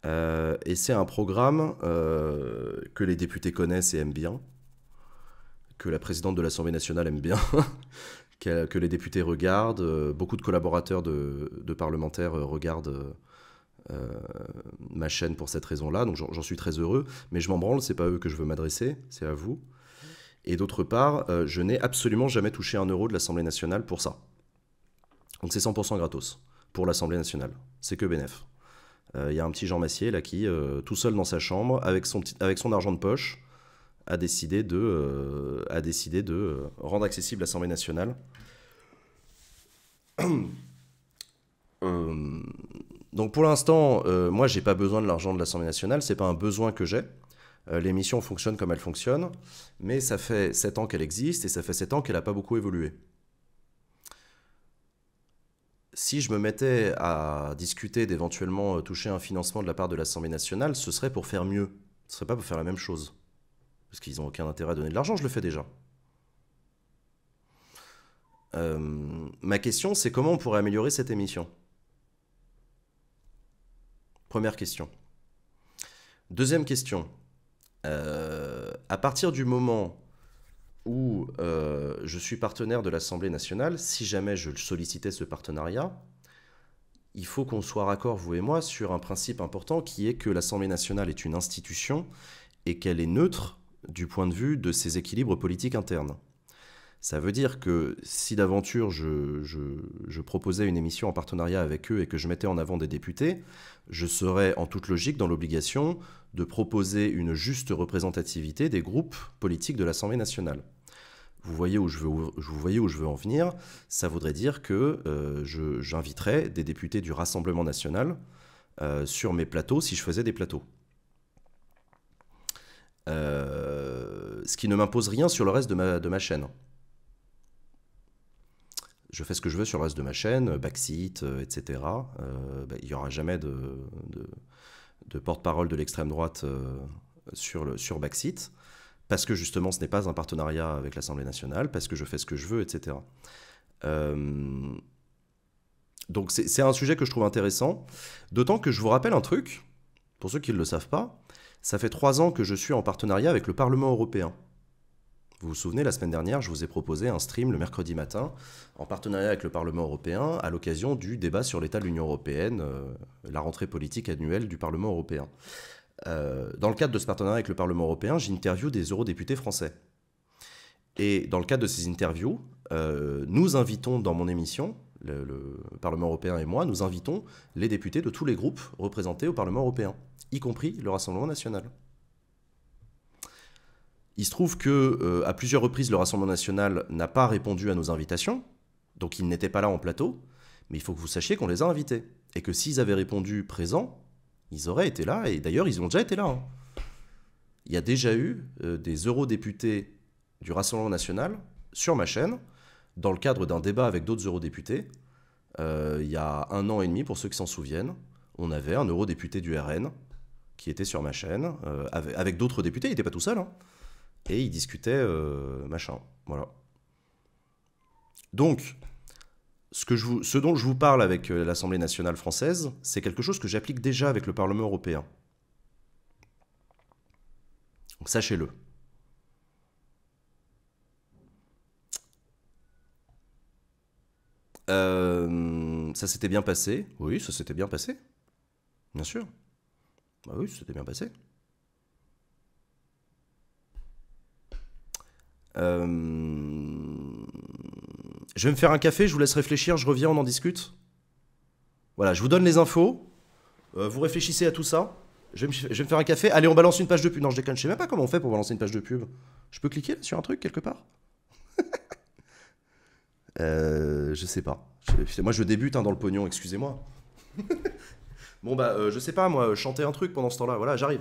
Euh, et c'est un programme que les députés connaissent et aiment bien que la présidente de l'Assemblée nationale aime bien, que les députés regardent, euh, beaucoup de collaborateurs de, parlementaires euh, regardent euh, ma chaîne pour cette raison-là, donc j'en suis très heureux, mais je m'en branle, c'est pas à eux que je veux m'adresser, c'est à vous. Et d'autre part, je n'ai absolument jamais touché un euro de l'Assemblée nationale pour ça. Donc c'est 100% gratos pour l'Assemblée nationale, c'est que bénéf. Il y a un petit Jean Massier là qui, tout seul dans sa chambre, avec son argent de poche, a décidé de, euh, a décidé de euh, rendre accessible l'Assemblée nationale euh, donc pour l'instant, moi moi, j'ai pas besoin de l'argent de l'Assemblée nationale, c'est pas un besoin que j'ai. L'émission fonctionne comme elle fonctionne, mais ça fait 7 ans qu'elle existe et ça fait 7 ans qu'elle n'a pas beaucoup évolué. Si je me mettais à discuter d'éventuellement toucher un financement de la part de l'Assemblée nationale, ce serait pour faire mieux, ce serait pas pour faire la même chose. Parce qu'ils n'ont aucun intérêt à donner de l'argent, je le fais déjà. Euh, ma question, c'est comment on pourrait améliorer cette émission Première question. Deuxième question. Euh, à partir du moment où euh, je suis partenaire de l'Assemblée nationale, si jamais je sollicitais ce partenariat, il faut qu'on soit raccord, vous et moi, sur un principe important qui est que l'Assemblée nationale est une institution et qu'elle est neutre du point de vue de ces équilibres politiques internes. Ça veut dire que si d'aventure je, proposais une émission en partenariat avec eux et que je mettais en avant des députés, je serais en toute logique dans l'obligation de proposer une juste représentativité des groupes politiques de l'Assemblée nationale. Vous voyez, où je veux, vous voyez où je veux en venir, ça voudrait dire que euh, j'inviterais des députés du Rassemblement national euh, sur mes plateaux si je faisais des plateaux. Euh, ce qui ne m'impose rien sur le reste de ma, chaîne. Je fais ce que je veux sur le reste de ma chaîne, backseat, euh, etc. Euh, bah, il n'y aura jamais de, de, porte-parole de l'extrême droite sur, le, sur backseat, parce que justement ce n'est pas un partenariat avec l'Assemblée nationale, parce que je fais ce que je veux, etc. donc c'est un sujet que je trouve intéressant, d'autant que je vous rappelle un truc, pour ceux qui ne le savent pas, ça fait trois ans que je suis en partenariat avec le Parlement européen. Vous vous souvenez, la semaine dernière, je vous ai proposé un stream le mercredi matin en partenariat avec le Parlement européen à l'occasion du débat sur l'état de l'Union européenne, euh, la rentrée politique annuelle du Parlement européen. Euh, dans le cadre de ce partenariat avec le Parlement européen, j'interview des eurodéputés français. Et dans le cadre de ces interviews, euh, nous invitons dans mon émission, le Parlement européen et moi, nous invitons les députés de tous les groupes représentés au Parlement européen y compris le Rassemblement national. Il se trouve que euh, à plusieurs reprises le Rassemblement national n'a pas répondu à nos invitations, donc ils n'étaient pas là en plateau, mais il faut que vous sachiez qu'on les a invités et que s'ils avaient répondu présents, ils auraient été là et d'ailleurs ils ont déjà été là. Hein. Il y a déjà eu euh, des eurodéputés du Rassemblement national sur ma chaîne dans le cadre d'un débat avec d'autres eurodéputés. Euh, il y a un an et demi, pour ceux qui s'en souviennent, on avait un eurodéputé du RN qui était sur ma chaîne, euh, avec, d'autres députés, il n'était pas tout seul, hein. et il discutait euh, machin. Voilà. Donc, ce, dont je vous parle avec euh, l'Assemblée nationale française, c'est quelque chose que j'applique déjà avec le Parlement européen. Donc sachez-le. ça s'était bien passé Oui, ça s'était bien passé. Bien sûr. Bah oui, ça bien passé. Euh, je vais me faire un café, je vous laisse réfléchir, je reviens, on en discute. Voilà, je vous donne les infos. Euh, vous réfléchissez à tout ça. Je vais, me, faire un café. Allez, on balance une page de pub. Non, je déconne, je sais même pas comment on fait pour balancer une page de pub. Je peux cliquer sur un truc quelque part euh, Je Je sais pas. moi, je débute dans le pognon, excusez-moi. Bon, bah, euh, je sais pas, moi, euh, chanter un truc pendant ce temps-là, voilà, j'arrive.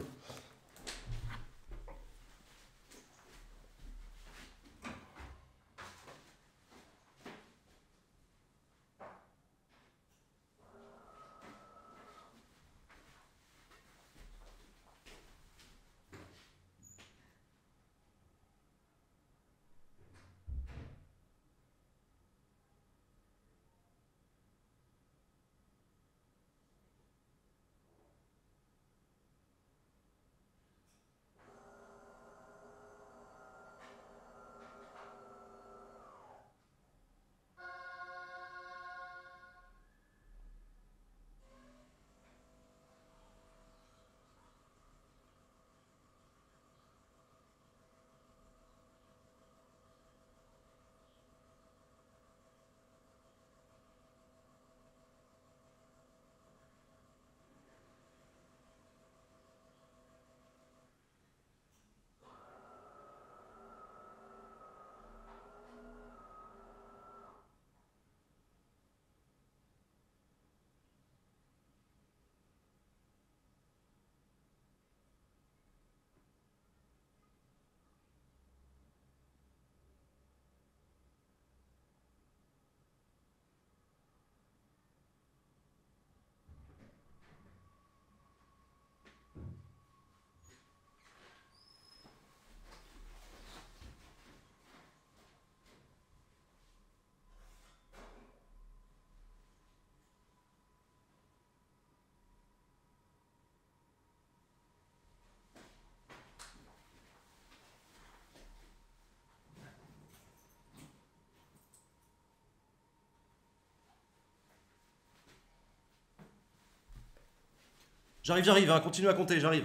J'arrive, j'arrive, hein, continue à compter, j'arrive.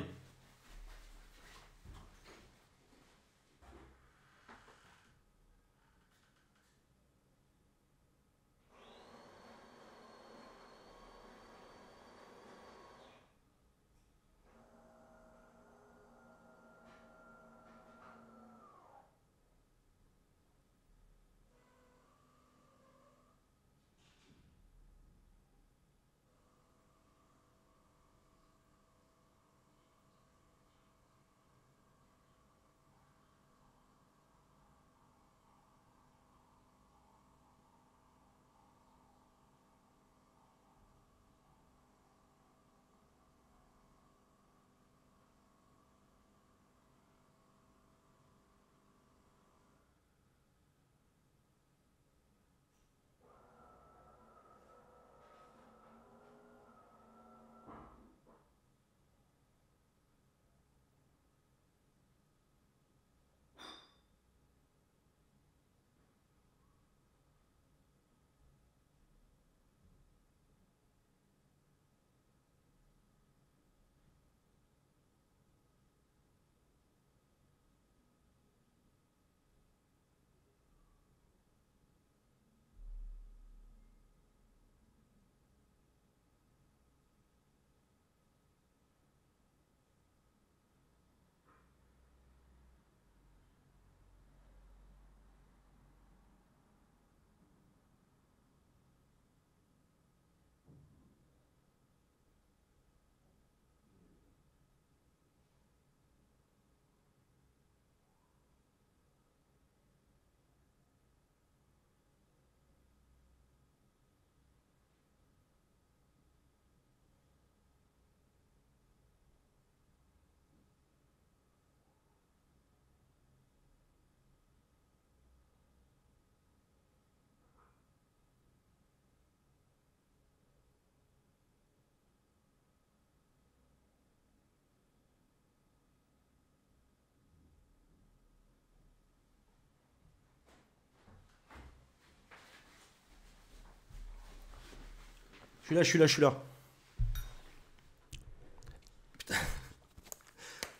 Je suis là, je suis là, je suis là.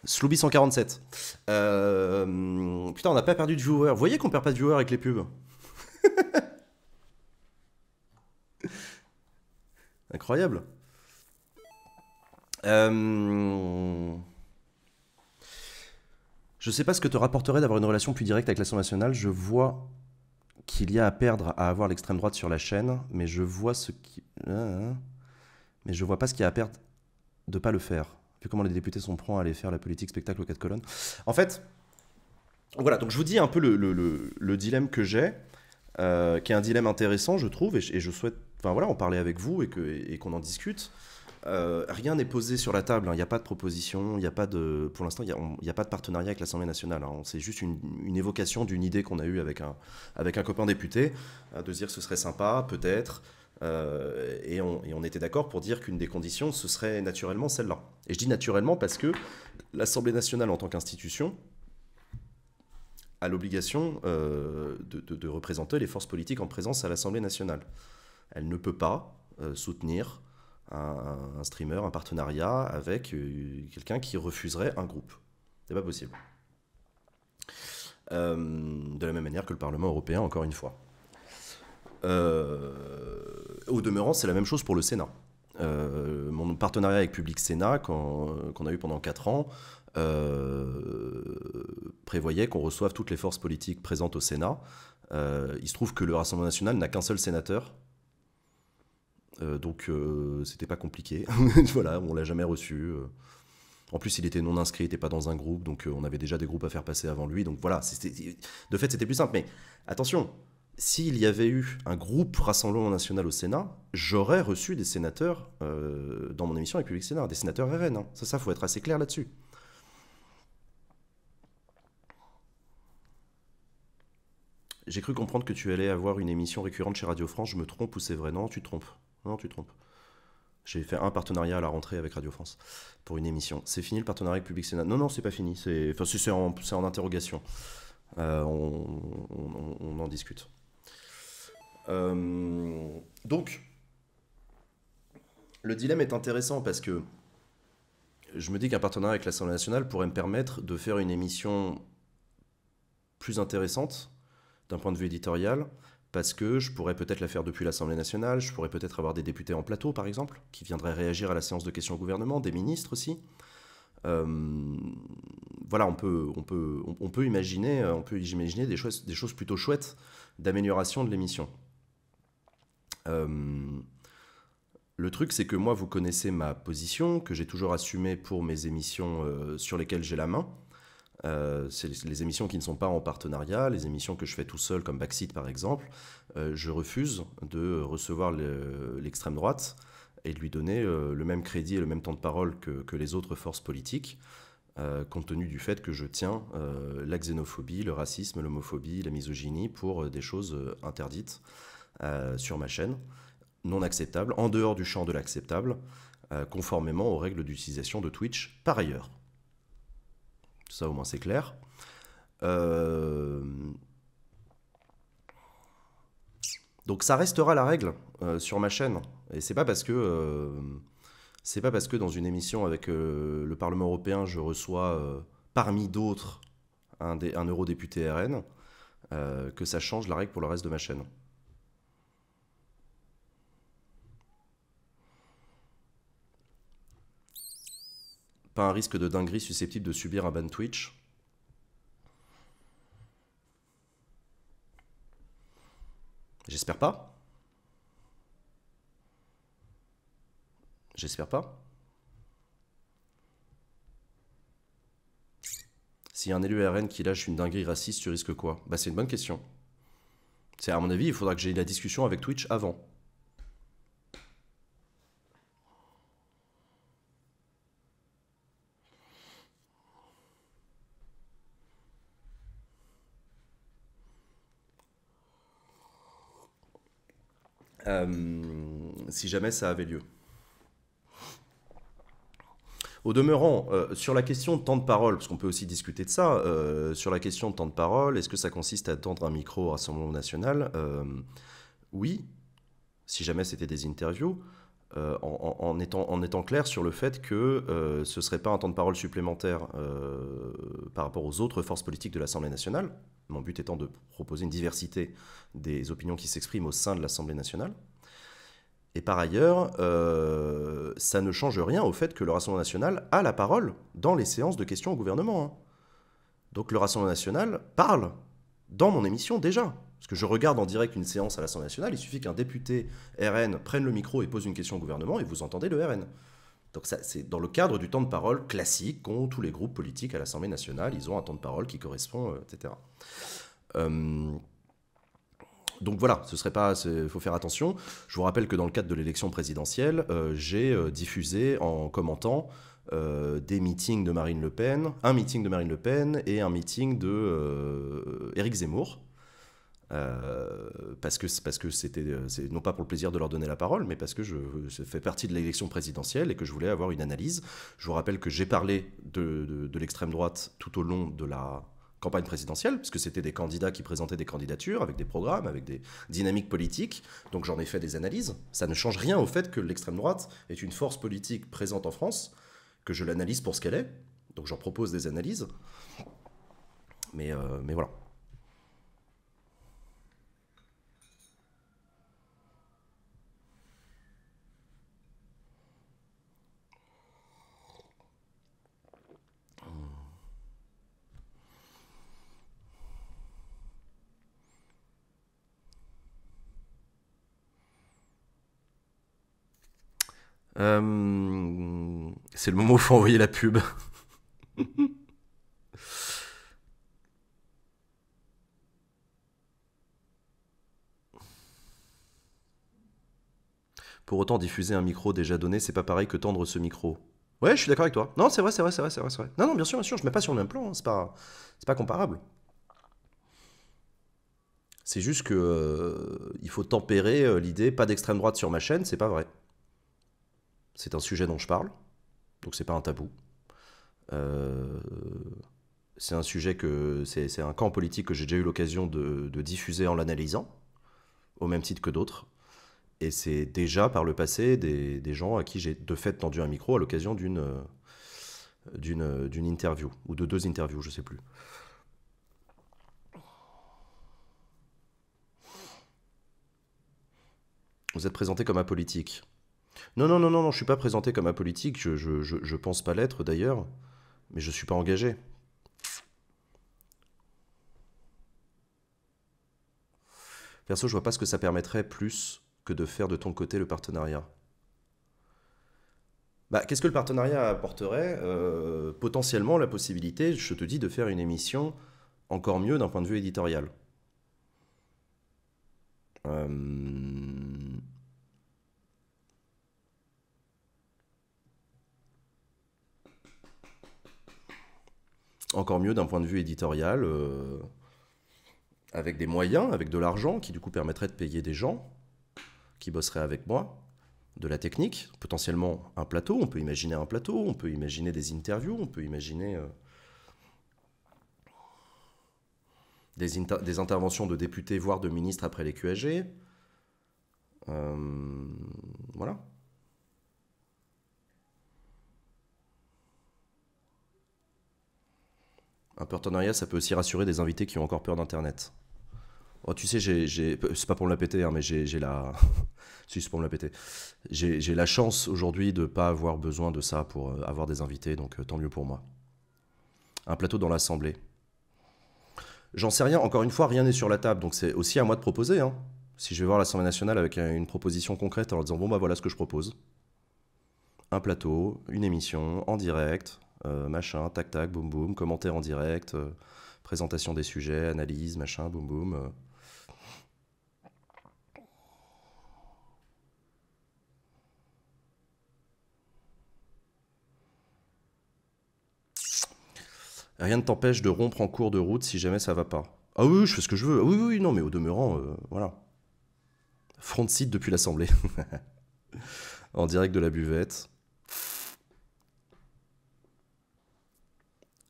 147. Euh, putain, on n'a pas perdu de viewers. Vous voyez qu'on perd pas de viewers avec les pubs Incroyable. Je euh, Je sais pas ce que te rapporterait d'avoir une relation plus directe avec l'Assemblée nationale. Je vois qu'il y a à perdre à avoir l'extrême droite sur la chaîne, mais je vois ce qui. Ah, ah. Mais je vois pas ce qu'il y a à perdre de pas le faire, vu comment les députés sont prêts à aller faire la politique spectacle aux quatre colonnes. En fait, voilà, donc je vous dis un peu le, dilemme que j'ai, euh, qui est un dilemme intéressant, je trouve, et, je souhaite. Enfin voilà, en parler avec vous et qu'on et en discute. Euh, rien n'est posé sur la table. Hein. Il n'y a pas de proposition. Il a pas de. Pour l'instant, il n'y a, pas de partenariat avec l'Assemblée nationale. Hein. C'est juste une, évocation d'une idée qu'on a eue avec un avec un copain député euh, de se dire ce serait sympa, peut-être. Euh, et, on, et, on, était d'accord pour dire qu'une des conditions, ce serait naturellement celle-là. Et je dis naturellement parce que l'Assemblée nationale, en tant qu'institution, a l'obligation de, représenter les forces politiques en présence à l'Assemblée nationale. Elle ne peut pas soutenir un, streamer, un partenariat avec euh, quelqu'un qui refuserait un groupe. C'est pas possible. Euh, de la même manière que le Parlement européen, encore une fois. Euh, au demeurant, c'est la même chose pour le Sénat. mon partenariat avec Public Sénat, qu'on a eu pendant 4 ans, prévoyait qu'on reçoive toutes les forces politiques présentes au Sénat. il se trouve que le Rassemblement national n'a qu'un seul sénateur, euh, donc euh, c'était pas compliqué. voilà, on l'a jamais reçu. Euh. En plus, il était non inscrit, il n'était pas dans un groupe, donc on avait déjà des groupes à faire passer avant lui. Donc voilà, de fait, c'était plus simple. Mais attention, s'il y avait eu un groupe Rassemblement National au Sénat, j'aurais reçu des sénateurs dans mon émission République Sénat, des sénateurs RN. Hein. Ça, ça, faut être assez clair là-dessus. J'ai cru comprendre que tu allais avoir une émission récurrente chez Radio France. Je me trompe ou c'est vrai Non, tu te trompes. Non, tu trompes. J'ai fait un partenariat à la rentrée avec Radio France pour une émission. C'est fini le partenariat avec Public Sénat Non, non, c'est pas fini. C'est en, interrogation. Euh, on, en discute. Euh, donc, le dilemme est intéressant parce que je me dis qu'un partenariat avec l'Assemblée nationale pourrait me permettre de faire une émission plus intéressante d'un point de vue éditorial, parce que je pourrais peut-être la faire depuis l'Assemblée nationale, je pourrais peut-être avoir des députés en plateau, par exemple, qui viendraient réagir à la séance de questions au gouvernement, des ministres aussi. Euh, voilà, on peut, on, peut, on, peut imaginer, euh, on peut imaginer des choses, des choses plutôt chouettes d'amélioration de l'émission. Euh, le truc, c'est que moi, vous connaissez ma position, que j'ai toujours assumée pour mes émissions sur lesquelles j'ai la main. Euh, c'est les émissions qui ne sont pas en partenariat, les émissions que je fais tout seul, comme Backseat par exemple, euh, je refuse de recevoir l'extrême droite et de lui donner euh, le même crédit et le même temps de parole que, que les autres forces politiques, compte tenu du fait que je tiens la xénophobie, le racisme, l'homophobie, la misogynie pour des choses interdites sur ma chaîne, non acceptables, en dehors du champ de l'acceptable, conformément aux règles d'utilisation de Twitch par ailleurs. Tout ça, au moins, c'est clair. Euh, donc ça restera la règle euh, sur ma chaîne. Et c'est pas parce que euh, c'est pas parce que dans une émission avec le Parlement européen, je reçois parmi d'autres un, eurodéputé RN que ça change la règle pour le reste de ma chaîne. pas un risque de dinguerie susceptible de subir un ban Twitch. J'espère pas. J'espère pas. Si un élu RN qui lâche une dinguerie raciste, tu risques quoi Bah c'est une bonne question. C'est à mon avis, il faudra que j'ai la discussion avec Twitch avant. Euh, si jamais ça avait lieu. Au demeurant, euh, sur la question de temps de parole, parce qu'on peut aussi discuter de ça, euh, sur la question de temps de parole, est-ce que ça consiste à tendre un micro au Rassemblement national Oui, si jamais c'était des interviews, en, étant, clair sur le fait que ce ne serait pas un temps de parole supplémentaire par rapport aux autres forces politiques de l'Assemblée nationale, mon but étant de proposer une diversité des opinions qui s'expriment au sein de l'Assemblée nationale. Et par ailleurs, euh, ça ne change rien au fait que le Rassemblement national a la parole dans les séances de questions au gouvernement. Hein. Donc le Rassemblement national parle dans mon émission déjà. Parce que je regarde en direct une séance à l'Assemblée nationale, il suffit qu'un député RN prenne le micro et pose une question au gouvernement et vous entendez le RN. Donc ça, c'est dans le cadre du temps de parole classique qu'ont tous les groupes politiques à l'Assemblée nationale. Ils ont un temps de parole qui correspond, euh, etc. Euh, donc voilà, ce serait pas, il faut faire attention. Je vous rappelle que dans le cadre de l'élection présidentielle, euh, j'ai diffusé en commentant des meetings de Marine Le Pen, un meeting de Marine Le Pen et un meeting de Éric Zemmour. Euh, parce que parce que c'était euh, non pas pour le plaisir de leur donner la parole, mais parce que je, fais partie de l'élection présidentielle et que je voulais avoir une analyse. Je vous rappelle que j'ai parlé de, l'extrême droite tout au long de la campagne présidentielle, parce que c'était des candidats qui présentaient des candidatures avec des programmes, avec des dynamiques politiques. Donc j'en ai fait des analyses. Ça ne change rien au fait que l'extrême droite est une force politique présente en France, que je l'analyse pour ce qu'elle est. Donc j'en propose des analyses. Mais, euh, mais voilà. Euh, c'est le moment où il faut envoyer la pub. Pour autant, diffuser un micro déjà donné, c'est pas pareil que tendre ce micro. Ouais, je suis d'accord avec toi. Non, c'est vrai, c'est vrai, c'est vrai, c'est vrai, vrai, Non, non, bien sûr, bien sûr, je mets pas sur le même plan. Hein, c'est pas, pas comparable. C'est juste que euh, il faut tempérer euh, l'idée, pas d'extrême droite sur ma chaîne, c'est pas vrai c'est un sujet dont je parle, donc c'est pas un tabou. Euh, c'est un sujet que c'est un camp politique que j'ai déjà eu l'occasion de, diffuser en l'analysant, au même titre que d'autres. Et c'est déjà par le passé des, des gens à qui j'ai de fait tendu un micro à l'occasion d'une d'une interview ou de deux interviews, je sais plus. Vous êtes présenté comme apolitique. Non, non, non, non, non, je suis pas présenté comme apolitique, je, je, pense pas l'être d'ailleurs, mais je ne suis pas engagé. Perso, je ne vois pas ce que ça permettrait plus que de faire de ton côté le partenariat. Bah, qu'est-ce que le partenariat apporterait euh, Potentiellement la possibilité, je te dis, de faire une émission encore mieux d'un point de vue éditorial. Euh, encore mieux d'un point de vue éditorial, euh, avec des moyens, avec de l'argent, qui du coup permettrait de payer des gens qui bosseraient avec moi, de la technique, potentiellement un plateau, on peut imaginer un plateau, on peut imaginer des interviews, on peut imaginer euh, des, interventions de députés, voire de ministres après les QAG. Euh, voilà. Un partenariat, ça peut aussi rassurer des invités qui ont encore peur d'Internet. Oh, tu sais, c'est pas pour me la péter, hein, mais j'ai, la. la J'ai, la chance aujourd'hui de ne pas avoir besoin de ça pour euh, avoir des invités, donc euh, tant mieux pour moi. Un plateau dans l'Assemblée. J'en sais rien, encore une fois, rien n'est sur la table, donc c'est aussi à moi de proposer. Hein. Si je vais voir l'Assemblée nationale avec euh, une proposition concrète en leur disant bon, bah voilà ce que je propose. Un plateau, une émission, en direct, euh, machin, tac tac, boum boum, commentaire en direct, euh, présentation des sujets, analyse, machin, boum boum. Euh. Rien ne t'empêche de rompre en cours de route si jamais ça va pas. Ah oui, je fais ce que je veux. oui, oui, non, mais au demeurant, voilà. Front site depuis l'Assemblée. en direct de la buvette.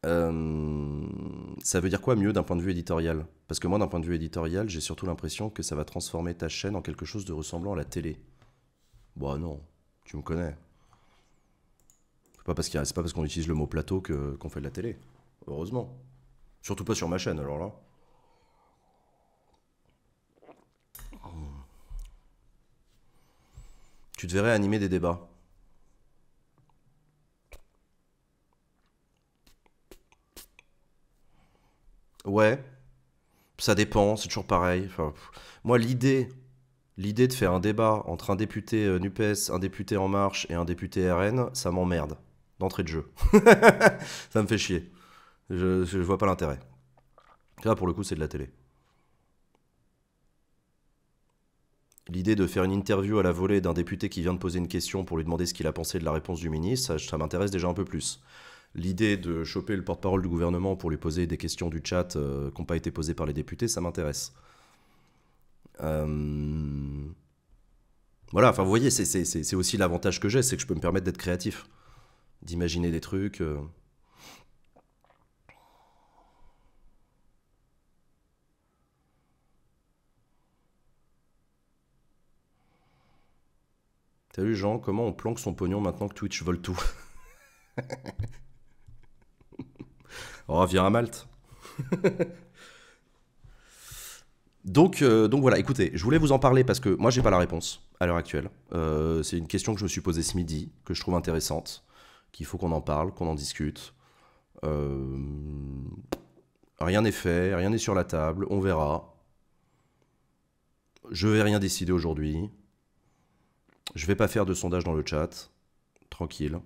Euh, ça veut dire quoi mieux d'un point de vue éditorial Parce que moi, d'un point de vue éditorial, j'ai surtout l'impression que ça va transformer ta chaîne en quelque chose de ressemblant à la télé. Bah non, tu me connais. C'est pas parce pas qu'on utilise le mot plateau que qu'on fait de la télé. Heureusement. Surtout pas sur ma chaîne, alors là. Tu devrais animer des débats. Ouais, ça dépend, c'est toujours pareil. Enfin, moi, l'idée, l'idée de faire un débat entre un député euh, NUPES, un député En Marche et un député RN, ça m'emmerde, d'entrée de jeu. ça me fait chier. Je, je vois pas l'intérêt. Là, pour le coup, c'est de la télé. L'idée de faire une interview à la volée d'un député qui vient de poser une question pour lui demander ce qu'il a pensé de la réponse du ministre, ça m'intéresse déjà un peu plus l'idée de choper le porte-parole du gouvernement pour lui poser des questions du chat euh, qui n'ont pas été posées par les députés, ça m'intéresse. Euh, voilà, enfin vous voyez, c'est aussi l'avantage que j'ai, c'est que je peux me permettre d'être créatif, d'imaginer des trucs. Euh. Salut Jean, comment on planque son pognon maintenant que Twitch vole tout Oh, viens à Malte. donc, euh, donc voilà, écoutez, je voulais vous en parler parce que moi, j'ai pas la réponse à l'heure actuelle. Euh, c'est une question que je me suis posée ce midi, que je trouve intéressante, qu'il faut qu'on en parle, qu'on en discute. Euh, rien n'est fait, rien n'est sur la table, on verra. Je vais rien décider aujourd'hui. Je vais pas faire de sondage dans le chat. Tranquille.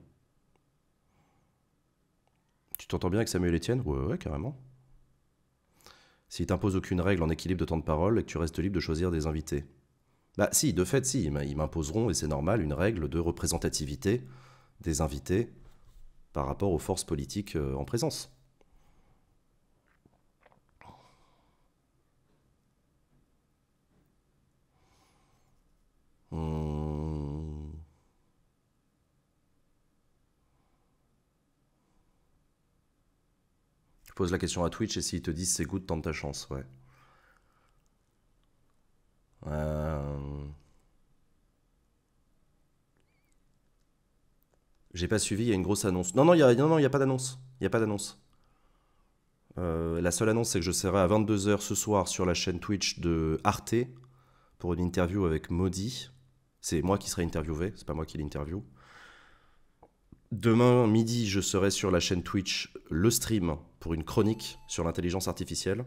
Tu t'entends bien avec Samuel Etienne ouais, ouais, carrément. S'il t'impose aucune règle en équilibre de temps de parole et que tu restes libre de choisir des invités. Bah si, de fait, si, ils m'imposeront, et c'est normal, une règle de représentativité des invités par rapport aux forces politiques euh, en présence. Hmm. Pose la question à Twitch et s'ils te disent c'est good, tente ta chance, ouais. Euh, j'ai pas suivi, il y a une grosse annonce. Non, non, il n'y a, non, non, a pas d'annonce. Il n'y a pas d'annonce. Euh, la seule annonce, c'est que je serai à 22h ce soir sur la chaîne Twitch de Arte pour une interview avec Maudit. C'est moi qui serai interviewé, c'est pas moi qui l'interview. Demain midi, je serai sur la chaîne Twitch le stream pour une chronique sur l'intelligence artificielle.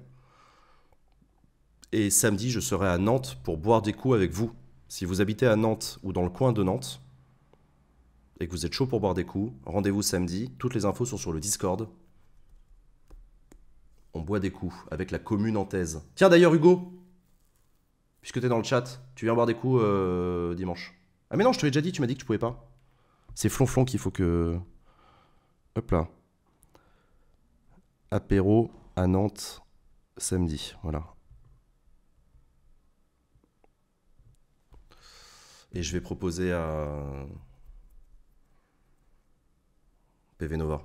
Et samedi, je serai à Nantes pour boire des coups avec vous. Si vous habitez à Nantes ou dans le coin de Nantes et que vous êtes chaud pour boire des coups, rendez-vous samedi. Toutes les infos sont sur le Discord. On boit des coups avec la commune nantaise. Tiens d'ailleurs, Hugo, puisque tu es dans le chat, tu viens boire des coups euh, dimanche. Ah mais non, je te l'ai déjà dit, tu m'as dit que tu pouvais pas. C'est flonflon qu'il faut que. Hop là. Apéro à Nantes samedi. Voilà. Et je vais proposer à. PV Nova.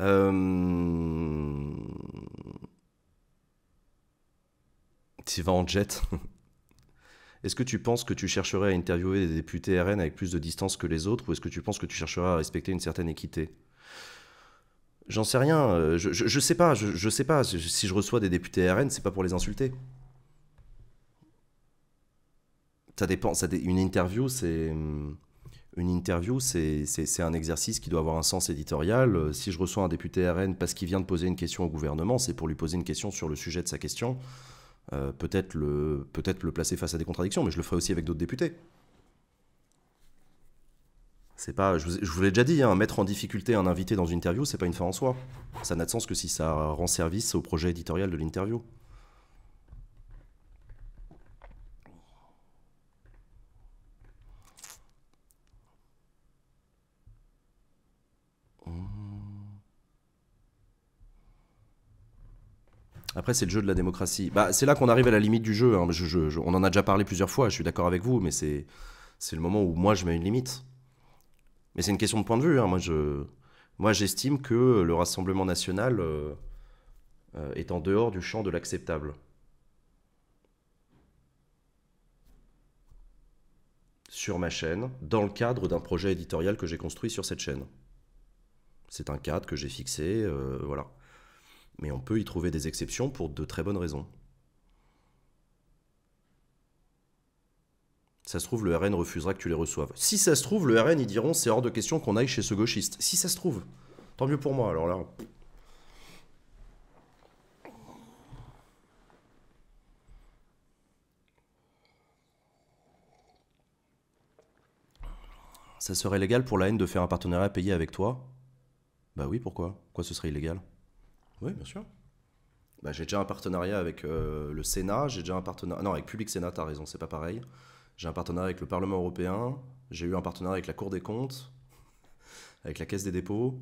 Euh, tu vas en jet Est-ce que tu penses que tu chercherais à interviewer des députés RN avec plus de distance que les autres, ou est-ce que tu penses que tu chercherais à respecter une certaine équité J'en sais rien. Euh, je, je, sais pas. Je, je sais pas. Si je reçois des députés RN, c'est pas pour les insulter. Ça dépend. une interview, c'est une interview, c'est un exercice qui doit avoir un sens éditorial. Euh, si je reçois un député RN parce qu'il vient de poser une question au gouvernement, c'est pour lui poser une question sur le sujet de sa question. Euh, peut-être le, peut le placer face à des contradictions, mais je le ferai aussi avec d'autres députés. C'est pas, je vous, l'ai déjà dit, hein, mettre en difficulté un invité dans une interview, c'est pas une fin en soi. Ça n'a de sens que si ça rend service au projet éditorial de l'interview. Après, c'est le jeu de la démocratie. Bah, c'est là qu'on arrive à la limite du jeu. Hein. on en a déjà parlé plusieurs fois, je suis d'accord avec vous, mais c'est le moment où moi, je mets une limite. Mais c'est une question de point de vue. Hein. Moi, j'estime que le Rassemblement national euh, euh, est en dehors du champ de l'acceptable. Sur ma chaîne, dans le cadre d'un projet éditorial que j'ai construit sur cette chaîne. C'est un cadre que j'ai fixé, euh, voilà mais on peut y trouver des exceptions pour de très bonnes raisons. Ça se trouve, le RN refusera que tu les reçoives. Si ça se trouve, le RN, ils diront c'est hors de question qu'on aille chez ce gauchiste. Si ça se trouve, tant mieux pour moi. Alors là. Ça serait légal pour la haine de faire un partenariat payé avec toi Bah oui, pourquoi Quoi, ce serait illégal oui, bien sûr. Bah, j'ai déjà un partenariat avec euh, le Sénat, j'ai déjà un partenariat. Ah non, avec Public Sénat, t'as raison, c'est pas pareil. J'ai un partenariat avec le Parlement européen, j'ai eu un partenariat avec la Cour des comptes, avec la Caisse des dépôts.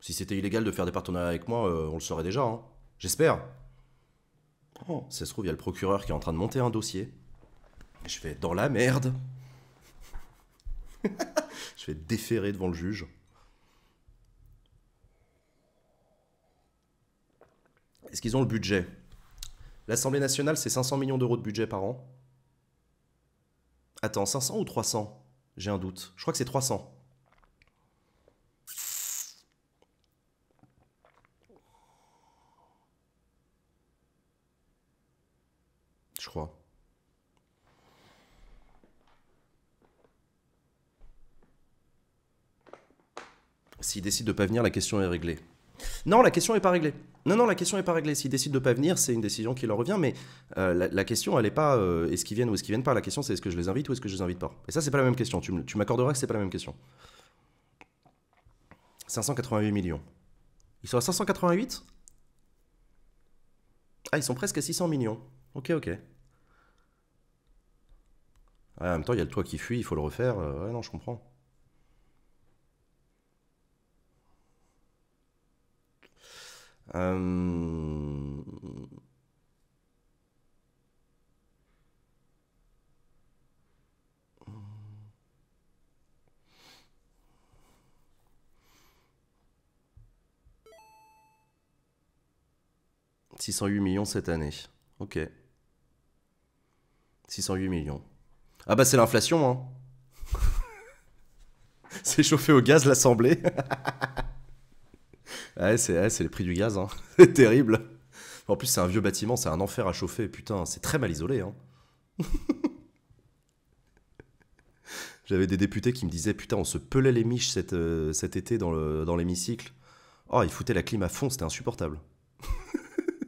Si c'était illégal de faire des partenariats avec moi, euh, on le saurait déjà, hein. j'espère. Oh. ça se trouve, il y a le procureur qui est en train de monter un dossier. je vais dans la merde. je vais déférer devant le juge. Est-ce qu'ils ont le budget L'Assemblée nationale, c'est 500 millions d'euros de budget par an. Attends, 500 ou 300 J'ai un doute. Je crois que c'est 300. Je crois. S'ils décident de pas venir, la question est réglée. Non, la question n'est pas réglée. Non, non, la question n'est pas réglée. S'ils décident de ne pas venir, c'est une décision qui leur revient, mais euh, la, question, elle n'est pas euh, est-ce qu'ils viennent ou est-ce qu'ils viennent pas. La question, c'est est-ce que je les invite ou est-ce que je les invite pas. Et ça, c'est pas la même question. Tu, m'accorderas que c'est pas la même question. 588 millions. Ils sont à 588 Ah, ils sont presque à 600 millions. Ok, ok. Ah, en même temps, il y a le toit qui fuit, il faut le refaire. Euh, ouais, non, je comprends. 608 euh, millions cette année. Ok. 608 millions. Ah bah c'est l'inflation, hein. c'est chauffé au gaz l'Assemblée. Ouais, c'est le prix du gaz, hein. c'est terrible. En plus, c'est un vieux bâtiment, c'est un enfer à chauffer, putain, c'est très mal isolé. Hein. J'avais des députés qui me disaient, putain, on se pelait les miches euh, cet, été dans l'hémicycle. oh, ils foutaient la clim à fond, c'était insupportable.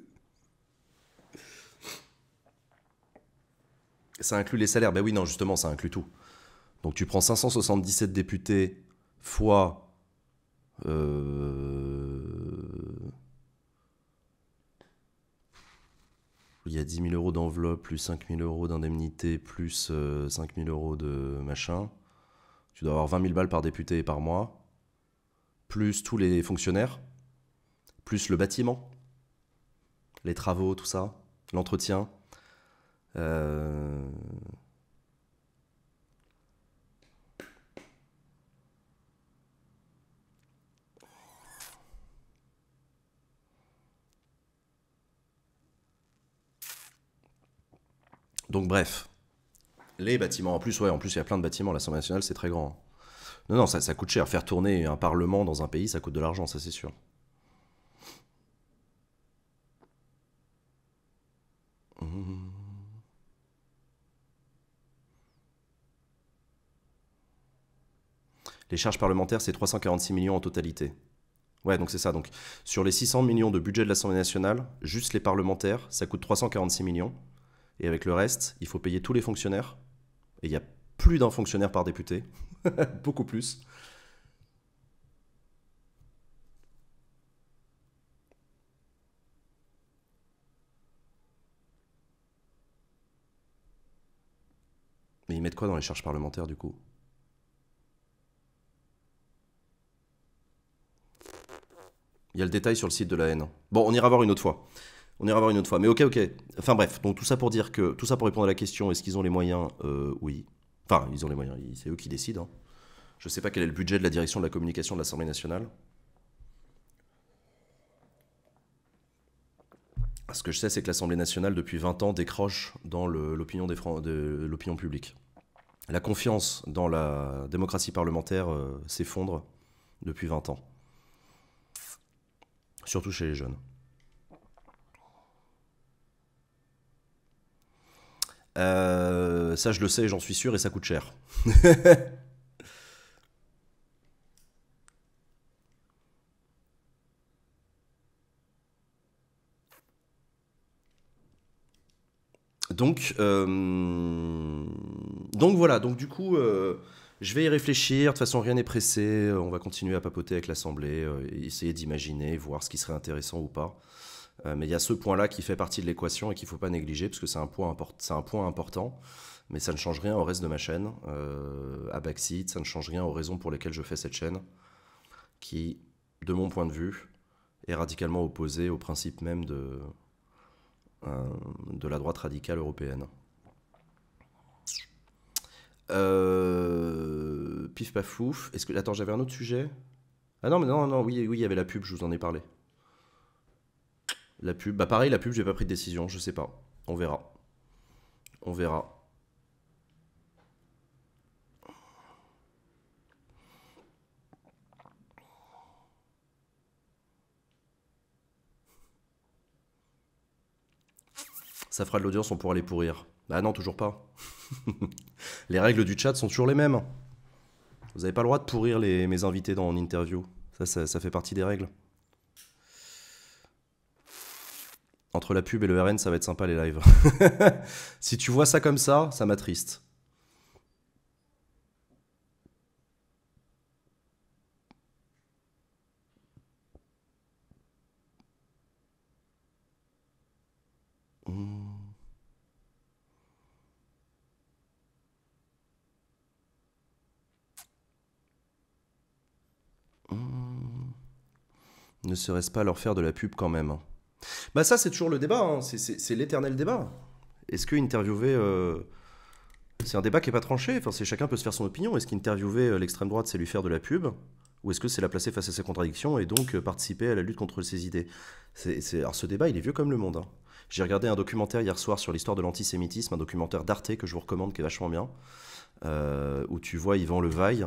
ça inclut les salaires, ben oui, non, justement, ça inclut tout. Donc tu prends 577 députés fois... Euh, il y a 10 000 euros d'enveloppe, plus 5 000 euros d'indemnité, plus 5 euh, 000 euros de machin. Tu dois avoir 20 000 balles par député et par mois, plus tous les fonctionnaires, plus le bâtiment, les travaux, tout ça, l'entretien. Euh, Donc bref, les bâtiments, en plus, ouais, en plus il y a plein de bâtiments, l'Assemblée nationale c'est très grand. Non, non, ça, coûte cher. Faire tourner un parlement dans un pays, ça coûte de l'argent, ça c'est sûr. Mmh. Les charges parlementaires, c'est 346 millions en totalité. Ouais, donc c'est ça. Donc sur les 600 millions de budget de l'Assemblée nationale, juste les parlementaires, ça coûte 346 millions. Et avec le reste, il faut payer tous les fonctionnaires. Et il y a plus d'un fonctionnaire par député, beaucoup plus. Mais ils mettent quoi dans les charges parlementaires du coup Il y a le détail sur le site de la haine. Bon, on ira voir une autre fois. On ira voir une autre fois. Mais ok, ok. Enfin bref, donc tout ça pour dire que, tout ça pour répondre à la question, est-ce qu'ils ont les moyens euh, Oui. Enfin, ils ont les moyens, c'est eux qui décident. Hein. Je ne sais pas quel est le budget de la direction de la communication de l'Assemblée nationale. Ah, ce que je sais, c'est que l'Assemblée nationale, depuis 20 ans, décroche dans l'opinion publique. La confiance dans la démocratie parlementaire euh, s'effondre depuis 20 ans. Surtout chez les jeunes. Euh, ça, je le sais, j'en suis sûr, et ça coûte cher. donc, euh, donc voilà, donc du coup, euh, je vais y réfléchir. De toute façon, rien n'est pressé. On va continuer à papoter avec l'Assemblée, essayer d'imaginer, voir ce qui serait intéressant ou pas. Euh, mais il y a ce point-là qui fait partie de l'équation et qu'il ne faut pas négliger, parce que c'est un, point un point important. Mais ça ne change rien au reste de ma chaîne, euh, à Backseat, ça ne change rien aux raisons pour lesquelles je fais cette chaîne, qui, de mon point de vue, est radicalement opposée au principe même de, euh, de la droite radicale européenne. pif paf fouf. Est-ce que attends, j'avais un autre sujet. Ah non, mais non, non, oui, oui, il y avait la pub, je vous en ai parlé. La pub, bah pareil, la pub, j'ai pas pris de décision, je sais pas. On verra. On verra. Ça fera de l'audience, on pourra les pourrir. Bah non, toujours pas. les règles du chat sont toujours les mêmes. Vous n'avez pas le droit de pourrir les, mes invités dans en interview. ça, ça fait partie des règles. Entre la pub et le RN, ça va être sympa les lives. si tu vois ça comme ça, ça m'attriste. Hmm. Hmm. Ne serait-ce pas leur faire de la pub quand même hein. Bah, ça, c'est toujours le débat, hein. c'est l'éternel débat. Est-ce que interviewer... Euh, c'est un débat qui n'est pas tranché, chacun peut se faire son opinion. Est-ce qu'interviewer euh, l'extrême droite, c'est lui faire de la pub Ou est-ce que c'est la placer face à ses contradictions et donc euh, participer à la lutte contre ses idées Alors ce débat, il est vieux comme le monde. Hein. J'ai regardé un documentaire hier soir sur l'histoire de l'antisémitisme, un documentaire d'Arte que je vous recommande, qui est vachement bien, où tu vois Yvan Levaille,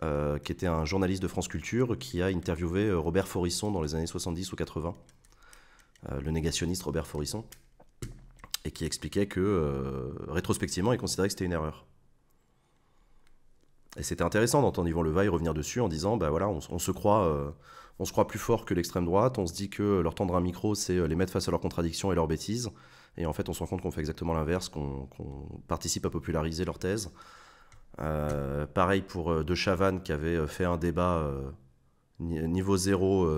qui était un journaliste de France Culture, qui a interviewé Robert Forisson dans les années 70 ou 80. Euh, le négationniste Robert Forisson, et qui expliquait que, euh, rétrospectivement, il considérait que c'était une erreur. Et c'était intéressant d'entendre Yvan Levaille revenir dessus en disant, bah voilà, on, se croit, euh, on se croit plus fort que l'extrême droite, on se dit que leur tendre un micro, c'est les mettre face à leurs contradictions et leurs bêtises, et en fait on se rend compte qu'on fait exactement l'inverse, qu'on participe à populariser leur thèse. pareil pour De Chavannes qui avait fait un débat niveau zéro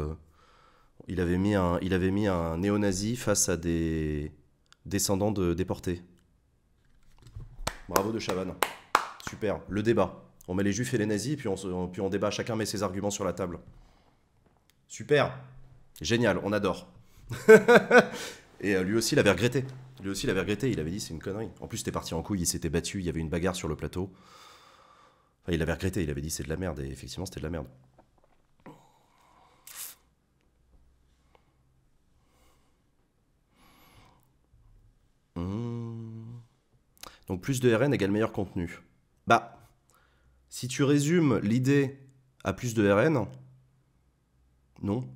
il avait mis un, il avait mis un néo-nazi face à des descendants de déportés. Bravo de Chavannes. Super. Le débat. On met les juifs et les nazis, puis on, débat. Chacun met ses arguments sur la table. Super. Génial, on adore. et euh, lui aussi, il avait regretté. Lui aussi, il avait regretté. Il avait dit, c'est une connerie. En plus, c'était parti en couille, il s'était battu, il y avait une bagarre sur le plateau. il avait regretté, il avait dit, c'est de la merde. Et effectivement, c'était de la merde. Donc plus de RN égale meilleur contenu. Bah, si tu résumes l'idée à plus de RN, non.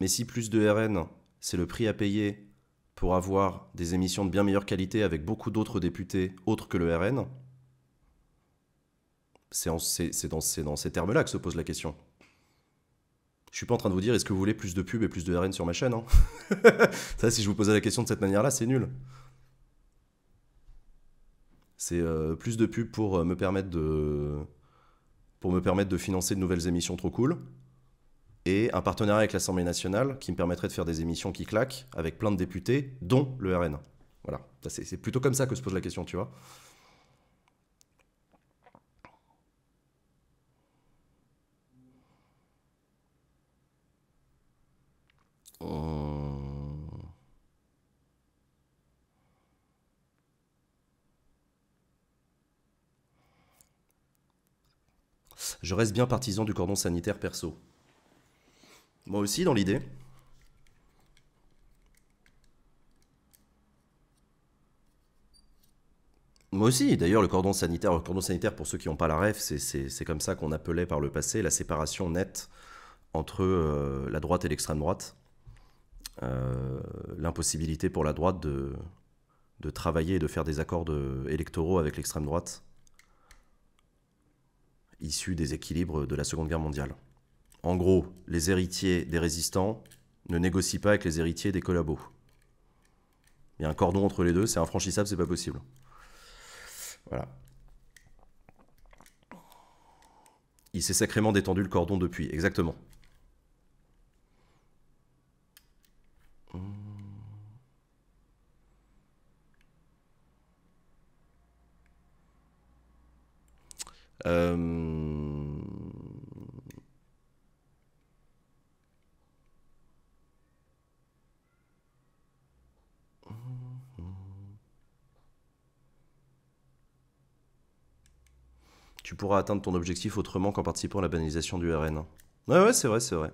Mais si plus de RN, c'est le prix à payer pour avoir des émissions de bien meilleure qualité avec beaucoup d'autres députés autres que le RN, c'est dans, ces termes-là que se pose la question. Je suis pas en train de vous dire est-ce que vous voulez plus de pubs et plus de RN sur ma chaîne. Hein Ça, si je vous posais la question de cette manière-là, c'est nul. C'est euh, plus de pubs pour euh, me permettre de pour me permettre de financer de nouvelles émissions trop cool et un partenariat avec l'Assemblée nationale qui me permettrait de faire des émissions qui claquent avec plein de députés, dont le RN. Voilà, c'est plutôt comme ça que se pose la question, tu vois. Oh. Je reste bien partisan du cordon sanitaire perso. Moi aussi, dans l'idée. Moi aussi, d'ailleurs, le cordon sanitaire, le cordon sanitaire, pour ceux qui n'ont pas la ref, c'est comme ça qu'on appelait par le passé la séparation nette entre euh, la droite et l'extrême droite. Euh, l'impossibilité pour la droite de, travailler et de faire des accords électoraux avec l'extrême droite issus des équilibres de la Seconde Guerre mondiale. En gros, les héritiers des résistants ne négocient pas avec les héritiers des collabos. Il y a un cordon entre les deux, c'est infranchissable, c'est pas possible. Voilà. Il s'est sacrément détendu le cordon depuis, exactement. Euh, tu pourras atteindre ton objectif autrement qu'en participant à la banalisation du RN. Ouais, ouais, c'est vrai, c'est vrai.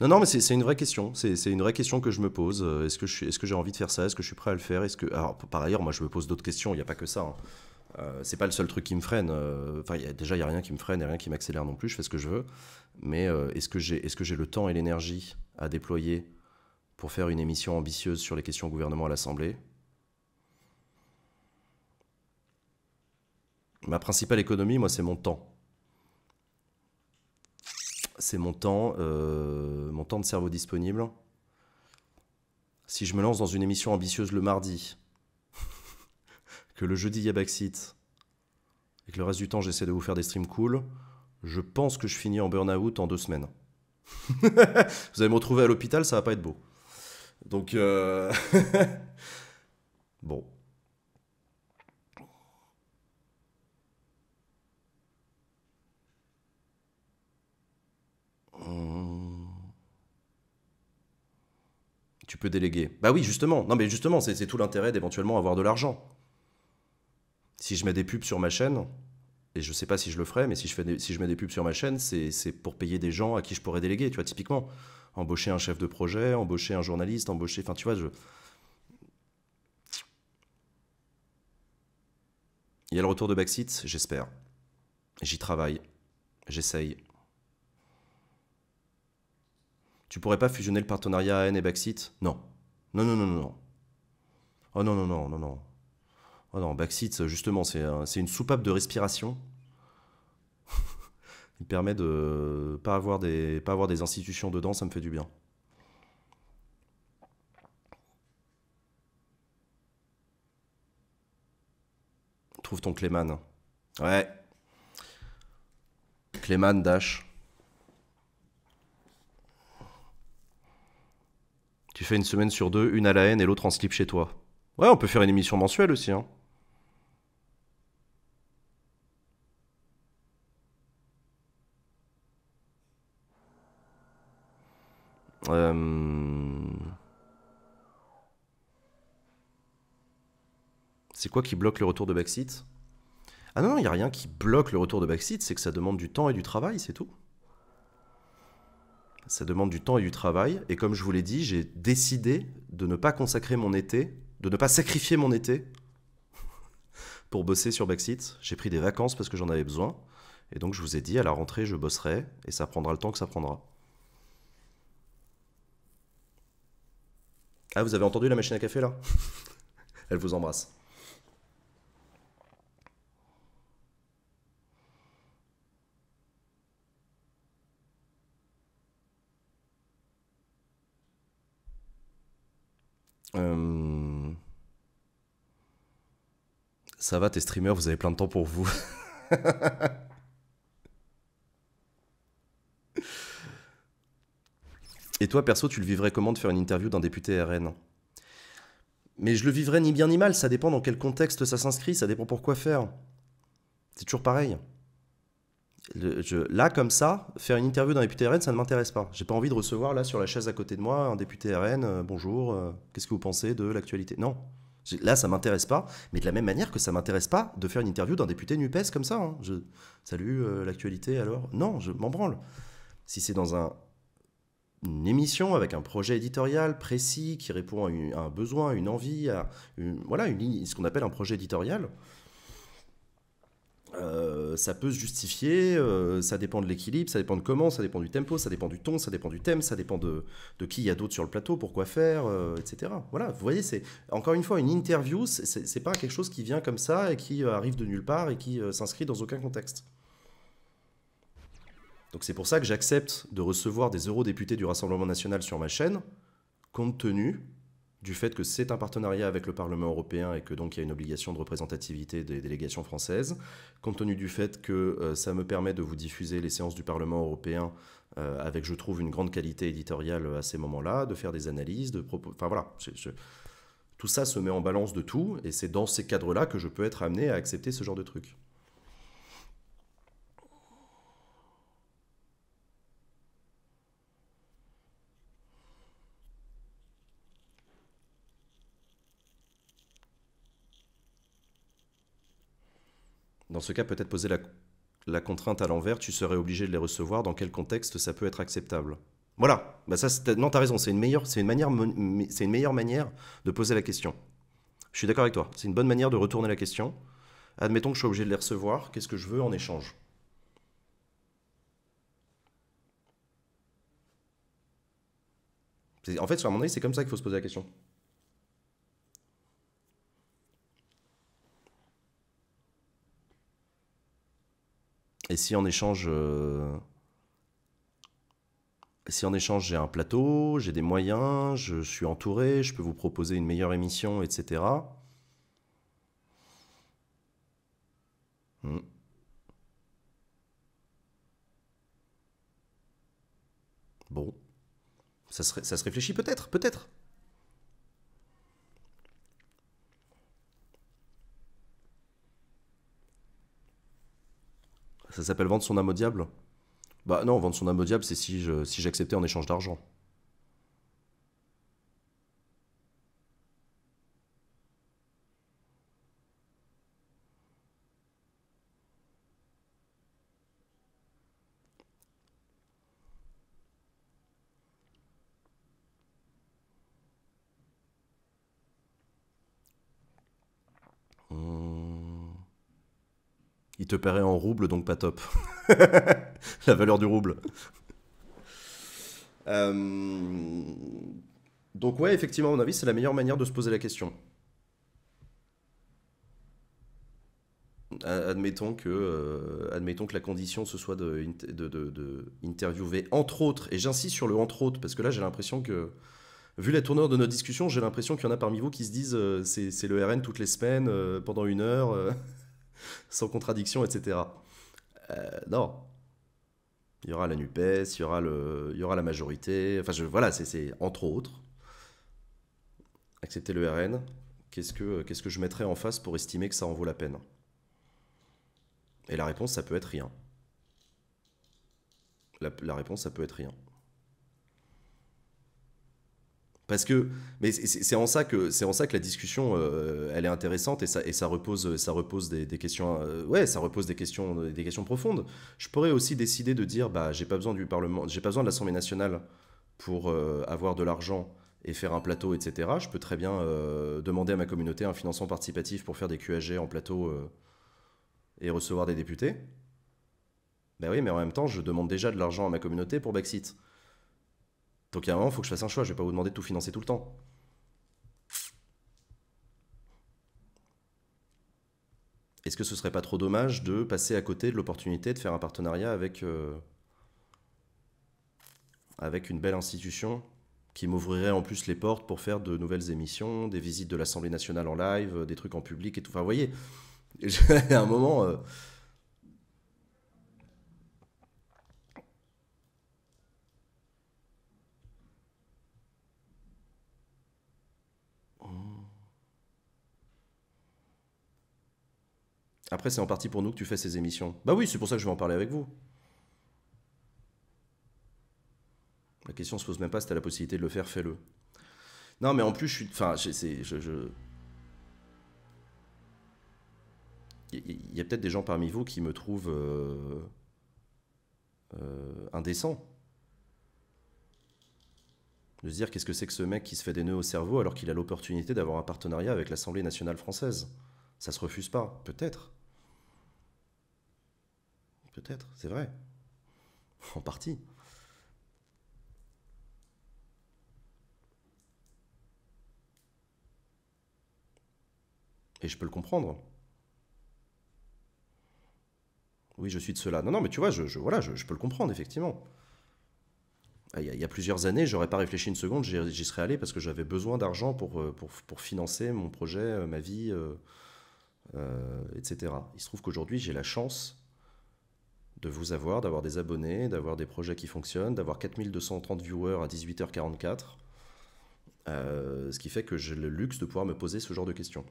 Non, non, mais c'est une vraie question. C'est une vraie question que je me pose. Euh, est-ce que j'ai envie de faire ça Est-ce que je suis prêt à le faire Est-ce que alors par ailleurs, moi, je me pose d'autres questions. Il n'y a pas que ça. Hein. Euh, c'est pas le seul truc qui me freine. Euh, enfin, déjà, il n'y a rien qui me freine et rien qui m'accélère non plus. Je fais ce que je veux. Mais euh, est-ce que j'ai le temps et l'énergie à déployer pour faire une émission ambitieuse sur les questions gouvernement à l'Assemblée Ma principale économie, moi, c'est mon temps. C'est mon temps, mon temps de cerveau disponible. Si je me lance dans une émission ambitieuse le mardi, que le jeudi il y a backseat et que le reste du temps j'essaie de vous faire des streams cool, je pense que je finis en burn-out en deux semaines. vous allez me retrouver à l'hôpital, ça va pas être beau. Donc, euh... bon. Tu peux déléguer. Bah oui, justement. Non, mais justement, c'est tout l'intérêt d'éventuellement avoir de l'argent si je mets des pubs sur ma chaîne, et je sais pas si je le ferai, mais si je, si je mets des pubs sur ma chaîne, c'est pour payer des gens à qui je pourrais déléguer, tu vois, typiquement. Embaucher un chef de projet, embaucher un journaliste, embaucher. Enfin, tu vois, je. Il y a le retour de Backseat, j'espère. J'y travaille. J'essaye. Tu pourrais pas fusionner le partenariat AN et Backseat Non. Non, non, non, non, non. Oh non, non, non, non, non. Oh non, backseat, euh, justement, c'est une soupape de respiration. Il permet de pas avoir des pas avoir des institutions dedans, ça me fait du bien. Trouve ton Cléman. Ouais. Cléman Dash. Tu fais une semaine sur deux, une à la haine et l'autre en slip chez toi. Ouais, on peut faire une émission mensuelle aussi. Hein. Euh, c'est quoi qui bloque le retour de Backseat Ah non, il n'y a rien qui bloque le retour de Backseat, c'est que ça demande du temps et du travail, c'est tout. Ça demande du temps et du travail, et comme je vous l'ai dit, j'ai décidé de ne pas consacrer mon été, de ne pas sacrifier mon été pour bosser sur Backseat. J'ai pris des vacances parce que j'en avais besoin, et donc je vous ai dit, à la rentrée, je bosserai, et ça prendra le temps que ça prendra. Ah, vous avez entendu la machine à café là Elle vous embrasse. Euh, ça va, tes streamers, vous avez plein de temps pour vous. Et toi, perso, tu le vivrais comment de faire une interview d'un député RN Mais je le vivrais ni bien ni mal, ça dépend dans quel contexte ça s'inscrit, ça dépend pour quoi faire. C'est toujours pareil. là, comme ça, faire une interview d'un député RN, ça ne m'intéresse pas. J'ai pas envie de recevoir là sur la chaise à côté de moi un député RN, euh, bonjour, euh, qu'est-ce que vous pensez de l'actualité Non. Là, ça m'intéresse pas, mais de la même manière que ça m'intéresse pas de faire une interview d'un député NUPES comme ça. Hein. Je, salut, euh, l'actualité alors Non, je m'en branle. Si c'est dans un une émission avec un projet éditorial précis qui répond à, un besoin, à une envie, à voilà, ce qu'on appelle un projet éditorial. Euh, ça peut se justifier, euh, ça dépend de l'équilibre, ça dépend de comment, ça dépend du tempo, ça dépend du ton, ça dépend du thème, ça dépend de, qui il y a d'autres sur le plateau, pourquoi faire, euh, etc. Voilà, vous voyez, c'est encore une fois une interview, c'est pas quelque chose qui vient comme ça et qui arrive de nulle part et qui s'inscrit dans aucun contexte. Donc c'est pour ça que j'accepte de recevoir des eurodéputés du Rassemblement national sur ma chaîne, compte tenu du fait que c'est un partenariat avec le Parlement européen et que donc il y a une obligation de représentativité des délégations françaises, compte tenu du fait que euh, ça me permet de vous diffuser les séances du Parlement européen euh, avec, je trouve, une grande qualité éditoriale à ces moments-là, de faire des analyses, de propos... Enfin voilà, tout ça se met en balance de tout, et c'est dans ces cadres-là que je peux être amené à accepter ce genre de truc. Dans ce cas, peut-être poser la, contrainte à l'envers, tu serais obligé de les recevoir, dans quel contexte ça peut être acceptable Voilà, bah ça, non, raison, c'est une, meilleure, une, manière, une meilleure manière de poser la question. Je suis d'accord avec toi, c'est une bonne manière de retourner la question. Admettons que je suis obligé de les recevoir, qu'est-ce que je veux en échange En fait, sur un moment donné, c'est comme ça qu'il faut se poser la question. Et si en échange, euh, si échange j'ai un plateau, j'ai des moyens, je suis entouré, je peux vous proposer une meilleure émission, etc. Hmm. Bon, ça se réfléchit peut-être, peut-être. Ça s'appelle vendre son âme au diable Bah non, vendre son âme au diable, c'est si j'acceptais si en échange d'argent. te paraît en rouble, donc pas top. la valeur du rouble. Euh, donc ouais, effectivement, à mon avis, c'est la meilleure manière de se poser la question. Admettons que, euh, admettons que la condition ce soit de, entre autres, et j'insiste sur le entre autres, parce que là j'ai l'impression que, vu la tournure de notre discussion, j'ai l'impression qu'il y en a parmi vous qui se disent euh, c'est le RN toutes les semaines, pendant une heure, sans contradiction, etc. Euh, non. Il y aura la NUPES, il y aura, le, y aura la majorité. Enfin, je, voilà, c'est entre autres. Accepter le RN. Qu'est-ce que, quest que je mettrais en face pour estimer que ça en vaut la peine Et la réponse, ça peut être rien. La, la réponse, ça peut être rien. Parce que, mais c'est en ça que c'est en ça que la discussion, euh, elle est intéressante et ça et ça repose ça repose des, questions, euh, ouais, ça repose des questions des questions profondes. Je pourrais aussi décider de dire, bah, j'ai pas besoin du Parlement, j'ai pas besoin de l'Assemblée nationale pour euh, avoir de l'argent et faire un plateau, etc. Je peux très bien demander à ma communauté un financement participatif pour faire des QAG en plateau et recevoir des députés. Ben oui, mais en même temps, je demande déjà de l'argent à ma communauté pour Brexit. Donc il un moment, il faut que je fasse un choix. Je ne vais pas vous demander de tout financer tout le temps. Est-ce que ce serait pas trop dommage de passer à côté de l'opportunité de faire un partenariat avec, euh, avec une belle institution qui m'ouvrirait en plus les portes pour faire de nouvelles émissions, des visites de l'Assemblée nationale en live, des trucs en public et tout. Enfin, vous voyez, à un moment, euh, Après, c'est en partie pour nous que tu fais ces émissions. Bah oui, c'est pour ça que je vais en parler avec vous. La question se pose même pas, si t'as la possibilité de le faire, fais-le. Non, mais en plus, je suis. Enfin, Je, Il y a peut-être des gens parmi vous qui me trouvent euh, euh, indécent. De se dire qu'est-ce que c'est que ce mec qui se fait des nœuds au cerveau alors qu'il a l'opportunité d'avoir un partenariat avec l'Assemblée nationale française. Ça se refuse pas, peut-être. Peut-être, c'est vrai. En partie. Et je peux le comprendre. Oui, je suis de cela. Non, non, mais tu vois, je, voilà, je, peux le comprendre, effectivement. Ah, il y a, plusieurs années, j'aurais pas réfléchi une seconde, j'y serais allé parce que j'avais besoin d'argent pour, euh, pour, financer mon projet, euh, ma vie, euh, etc. Il se trouve qu'aujourd'hui, j'ai la chance de vous avoir, d'avoir des abonnés, d'avoir des projets qui fonctionnent, d'avoir 4230 viewers à 18h44. Euh, ce qui fait que j'ai le luxe de pouvoir me poser ce genre de questions.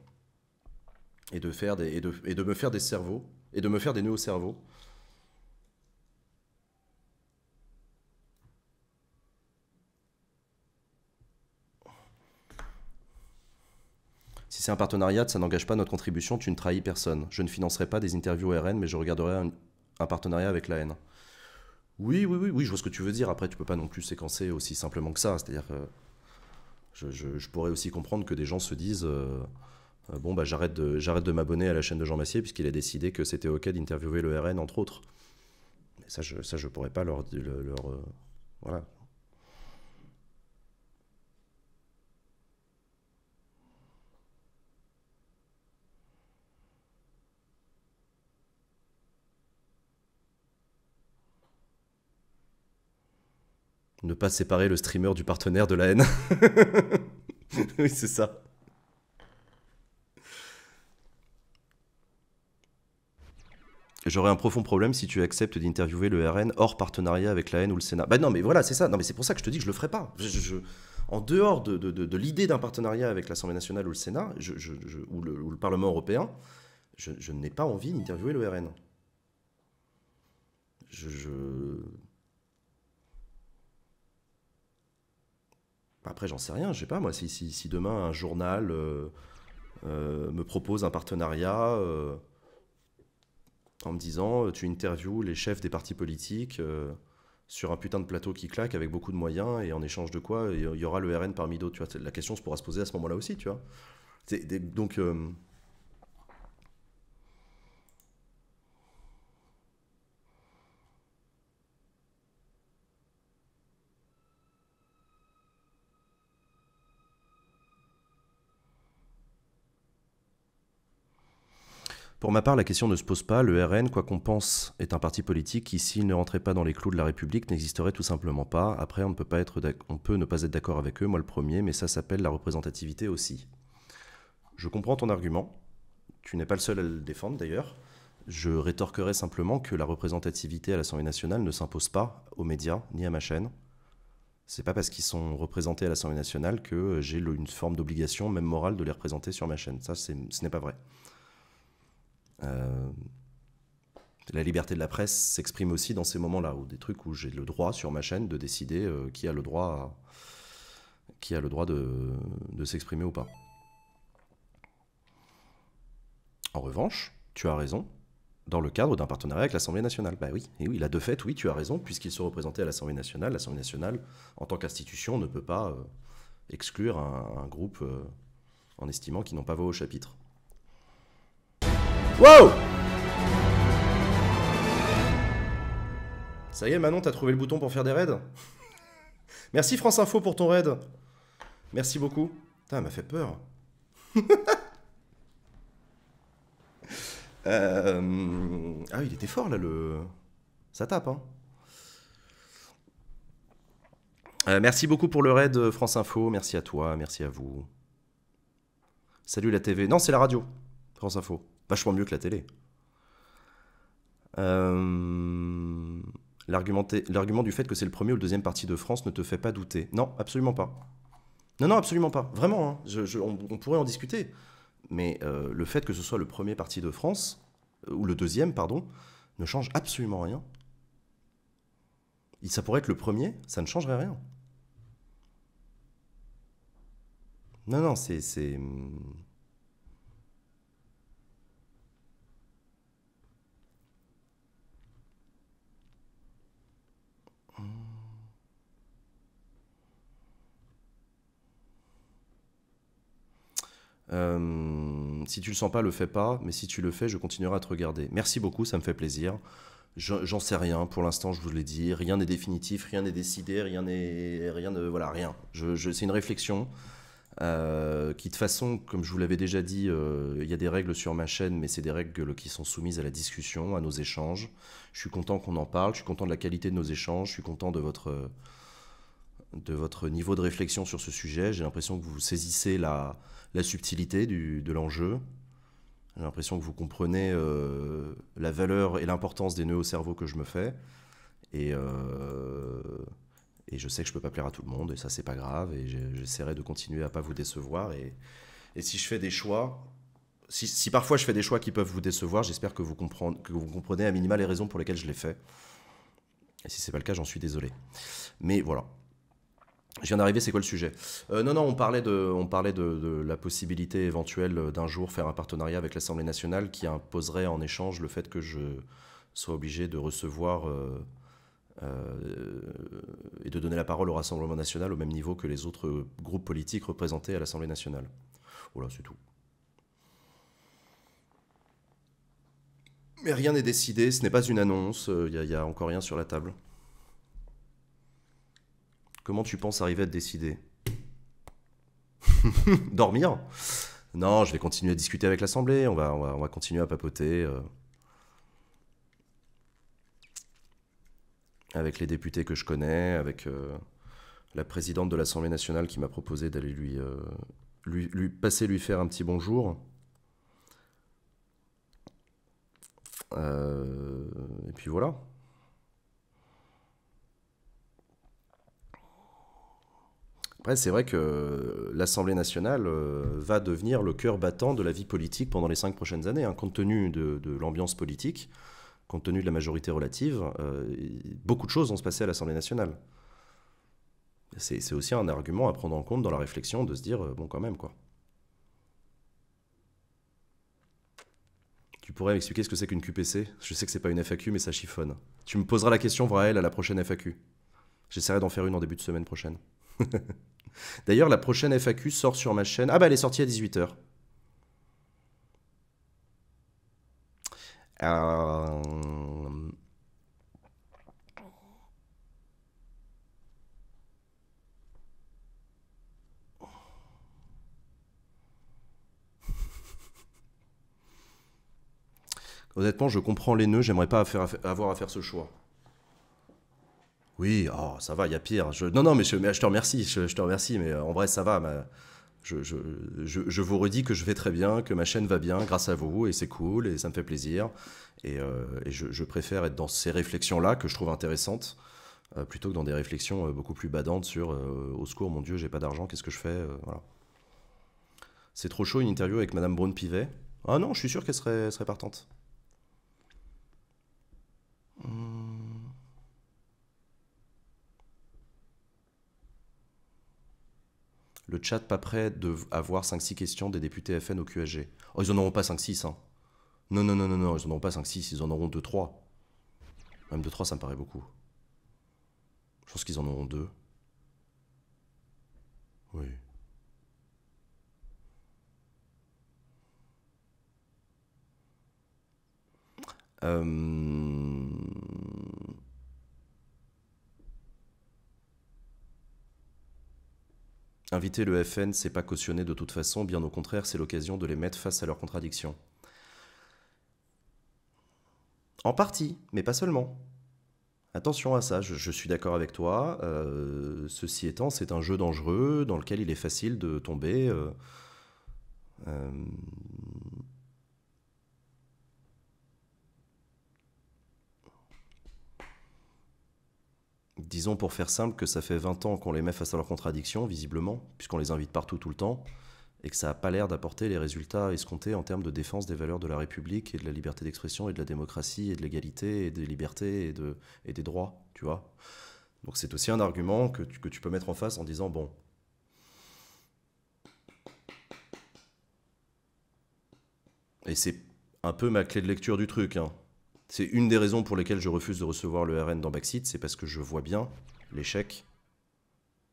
Et de, faire des, et de, et de me faire des cerveaux, et de me faire des nœuds au cerveau. Si c'est un partenariat, ça n'engage pas notre contribution, tu ne trahis personne. Je ne financerai pas des interviews RN, mais je regarderai un, un partenariat avec la haine. Oui, oui, oui, oui, je vois ce que tu veux dire. Après, tu peux pas non plus séquencer aussi simplement que ça. C'est-à-dire que je, pourrais aussi comprendre que des gens se disent euh, euh, Bon, bah, j'arrête de, j'arrête de m'abonner à la chaîne de Jean Massier puisqu'il a décidé que c'était OK d'interviewer le RN, entre autres. Mais ça, je, ça, je pourrais pas leur. leur, euh, voilà, Ne pas séparer le streamer du partenaire de la haine. oui, c'est ça. J'aurais un profond problème si tu acceptes d'interviewer le RN hors partenariat avec la haine ou le Sénat. Bah non, mais voilà, c'est ça. Non, mais c'est pour ça que je te dis que je le ferai pas. en dehors de, l'idée d'un partenariat avec l'Assemblée nationale ou le Sénat je, ou, le, ou, le, Parlement européen, je, n'ai pas envie d'interviewer le RN. Je, Bah, après, j'en sais rien, je sais pas, moi, si, demain un journal euh, euh, me propose un partenariat euh, en me disant tu interviews les chefs des partis politiques sur un putain de plateau qui claque avec beaucoup de moyens et en échange de quoi il y aura le RN parmi d'autres. Tu vois, la question se pourra se poser à ce moment-là aussi, tu vois. donc Pour ma part, la question ne se pose pas. Le RN, quoi qu'on pense, est un parti politique qui, s'il ne rentrait pas dans les clous de la République, n'existerait tout simplement pas. Après, on peut, pas être on peut ne pas être d'accord avec eux, moi le premier, mais ça s'appelle la représentativité aussi. Je comprends ton argument. Tu n'es pas le seul à le défendre d'ailleurs. Je rétorquerai simplement que la représentativité à l'Assemblée nationale ne s'impose pas aux médias ni à ma chaîne. C'est pas parce qu'ils sont représentés à l'Assemblée nationale que j'ai une forme d'obligation, même morale, de les représenter sur ma chaîne. Ça, ce n'est pas vrai. Euh, la liberté de la presse s'exprime aussi dans ces moments-là, ou des trucs où j'ai le droit sur ma chaîne de décider euh, qui a le droit, qui a le droit de, s'exprimer ou pas. En revanche, tu as raison, dans le cadre d'un partenariat avec l'Assemblée nationale. Bah oui, et oui, là de fait, oui, tu as raison, puisqu'ils sont représentés à l'Assemblée nationale. L'Assemblée nationale, en tant qu'institution, ne peut pas euh, exclure un, groupe en estimant qu'ils n'ont pas voix au chapitre. Wow Ça y est, Manon, t'as trouvé le bouton pour faire des raids Merci France Info pour ton raid. Merci beaucoup. Putain, elle m'a fait peur. Euh, ah, il était fort là, le. Ça tape, hein. euh, merci beaucoup pour le raid euh, France Info, merci à toi, merci à vous. Salut la TV. Non, c'est la radio, France Info. Vachement mieux que la télé. Euh, l'argument du fait que c'est le premier ou le deuxième parti de France ne te fait pas douter. Non, absolument pas. Non, non, absolument pas. Vraiment, hein. on, pourrait en discuter. Mais euh, le fait que ce soit le premier parti de France, euh, ou le deuxième, pardon, ne change absolument rien. Ça pourrait être le premier, ça ne changerait rien. Non, non, c'est... Hmm, Euh, si tu le sens pas, le fais pas, mais si tu le fais, je continuerai à te regarder. Merci beaucoup, ça me fait plaisir. J'en sais rien pour l'instant, je vous l'ai dit. Rien n'est définitif, rien n'est décidé, rien n'est rien de voilà rien. Je, c'est une réflexion euh, qui de façon, comme je vous l'avais déjà dit, euh, il y a des règles sur ma chaîne, mais c'est des règles qui sont soumises à la discussion, à nos échanges. Je suis content qu'on en parle, je suis content de la qualité de nos échanges, je suis content de votre de votre niveau de réflexion sur ce sujet. J'ai l'impression que vous saisissez la la subtilité de l'enjeu. J'ai l'impression que vous comprenez euh, la valeur et l'importance des nœuds au cerveau que je me fais. Et, euh, je sais que je ne peux pas plaire à tout le monde, et ça, c'est pas grave. Et j'essaierai de continuer à ne pas vous décevoir. Et, si je fais des choix, si, parfois je fais des choix qui peuvent vous décevoir, j'espère que, vous que vous comprenez à minima les raisons pour lesquelles je les fais. Et si c'est pas le cas, j'en suis désolé. Mais voilà, je viens d'arriver, c'est quoi le sujet euh, Non, non, on parlait de, on parlait de, la possibilité éventuelle d'un jour faire un partenariat avec l'Assemblée nationale qui imposerait en échange le fait que je sois obligé de recevoir euh, euh, et de donner la parole au Rassemblement national au même niveau que les autres groupes politiques représentés à l'Assemblée nationale. Voilà, c'est tout. Mais rien n'est décidé, ce n'est pas une annonce, il n'y a encore rien sur la table. Comment tu penses arriver à te décider Dormir Non, je vais continuer à discuter avec l'Assemblée, on va, on va, continuer à papoter. Euh, avec les députés que je connais, avec euh, la présidente de l'Assemblée nationale qui m'a proposé d'aller lui, euh, lui, passer lui faire un petit bonjour. et puis voilà. Après, c'est vrai que euh, l'Assemblée nationale euh, va devenir le cœur battant de la vie politique pendant les cinq prochaines années, hein. compte tenu de, l'ambiance politique, compte tenu de la majorité relative. Euh, beaucoup de choses vont se passer à l'Assemblée nationale. C'est aussi un argument à prendre en compte dans la réflexion, de se dire, bon quand même, quoi. Tu pourrais m'expliquer ce que c'est qu'une QPC Je sais que c'est pas une FAQ, mais ça chiffonne. Tu me poseras la question, Vraël, à la prochaine FAQ. J'essaierai d'en faire une en début de semaine prochaine. D'ailleurs, la prochaine FAQ sort sur ma chaîne. Ah bah elle est sortie à 18h. Euh. Honnêtement, je comprends les nœuds, j'aimerais pas avoir à faire ce choix. Oui, oh, ça va, il y a pire. Non, non, mais je, mais je te remercie, je, te remercie, mais euh, en vrai, ça va. Je, vous redis que je vais très bien, que ma chaîne va bien grâce à vous, et c'est cool, et ça me fait plaisir. Et, euh, je, préfère être dans ces réflexions-là que je trouve intéressantes, euh, plutôt que dans des réflexions beaucoup plus badantes sur au secours, mon Dieu, j'ai pas d'argent, qu'est-ce que je fais Voilà. C'est trop chaud une interview avec Madame Braun Pivet. Ah non, je suis sûr qu'elle serait, serait partante. Hmm. le chat pas prêt de avoir 5-6 questions des députés FN au QSG. Oh, ils en auront pas 5-6, hein. Non, non, non, non, non, ils n'en auront pas 5-6, ils en auront 2-3. Même 2-3, ça me paraît beaucoup. Je pense qu'ils en auront 2. Oui. Euh... Inviter le FN, c'est pas cautionner de toute façon, bien au contraire, c'est l'occasion de les mettre face à leurs contradictions. En partie, mais pas seulement. Attention à ça, je, suis d'accord avec toi. Euh, ceci étant, c'est un jeu dangereux dans lequel il est facile de tomber euh, euh, disons pour faire simple que ça fait 20 ans qu'on les met face à leurs contradictions, visiblement, puisqu'on les invite partout tout le temps, et que ça n'a pas l'air d'apporter les résultats escomptés en termes de défense des valeurs de la République et de la liberté d'expression et de la démocratie et de l'égalité et des libertés et, des droits, tu vois. Donc c'est aussi un argument que tu, que tu peux mettre en face en disant, bon, et c'est un peu ma clé de lecture du truc, hein. C'est une des raisons pour lesquelles je refuse de recevoir le RN dans Backseat, c'est parce que je vois bien l'échec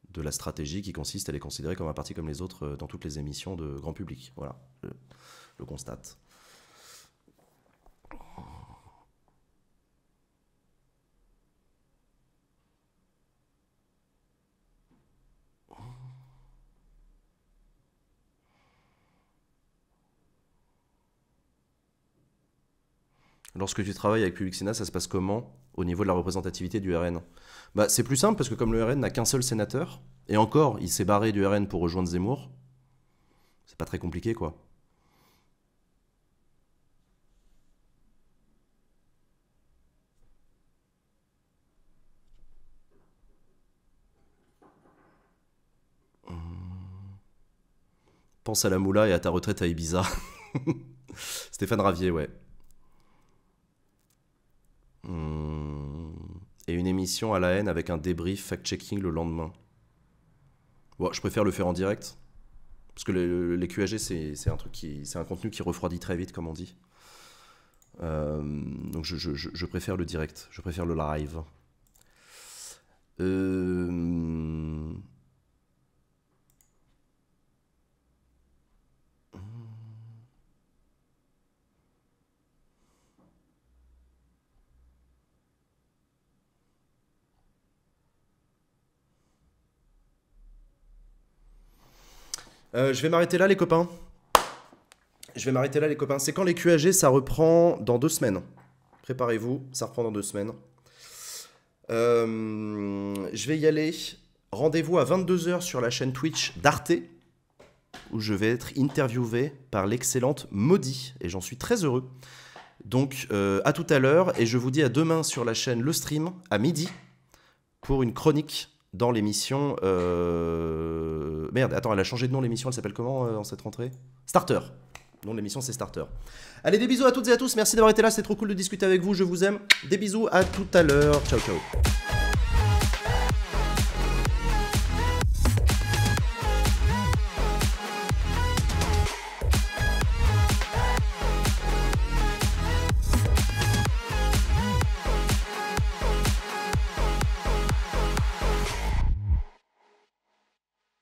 de la stratégie qui consiste à les considérer comme un parti comme les autres euh, dans toutes les émissions de grand public. Voilà, je le constate. Lorsque tu travailles avec Public Sénat, ça se passe comment au niveau de la représentativité du RN bah, C'est plus simple parce que comme le RN n'a qu'un seul sénateur, et encore, il s'est barré du RN pour rejoindre Zemmour, c'est pas très compliqué quoi. Hum. pense à la moula et à ta retraite à Ibiza. Stéphane Ravier, ouais. Hmm. et une émission à la haine avec un débrief fact-checking le lendemain. je préfère le faire en direct. Parce que les, QAG, c'est un, un contenu qui refroidit très vite, comme on dit. Euh, donc je, je, préfère le direct, je préfère le live. Euh, Euh, je vais m'arrêter là, les copains. Je vais m'arrêter là, les copains. C'est quand les QAG, ça reprend dans deux semaines. Préparez-vous, ça reprend dans deux semaines. Euh, je vais y aller. Rendez-vous à 22h sur la chaîne Twitch d'Arte, où je vais être interviewé par l'excellente Maudie, et j'en suis très heureux. Donc, euh, à tout à l'heure, et je vous dis à demain sur la chaîne Le Stream, à midi, pour une chronique dans l'émission. Euh, merde, attends, elle a changé de nom l'émission, elle s'appelle comment euh, en cette rentrée Starter. de l'émission c'est Starter. Allez, des bisous à toutes et à tous, merci d'avoir été là, c'est trop cool de discuter avec vous, je vous aime. Des bisous, à tout à l'heure, ciao ciao.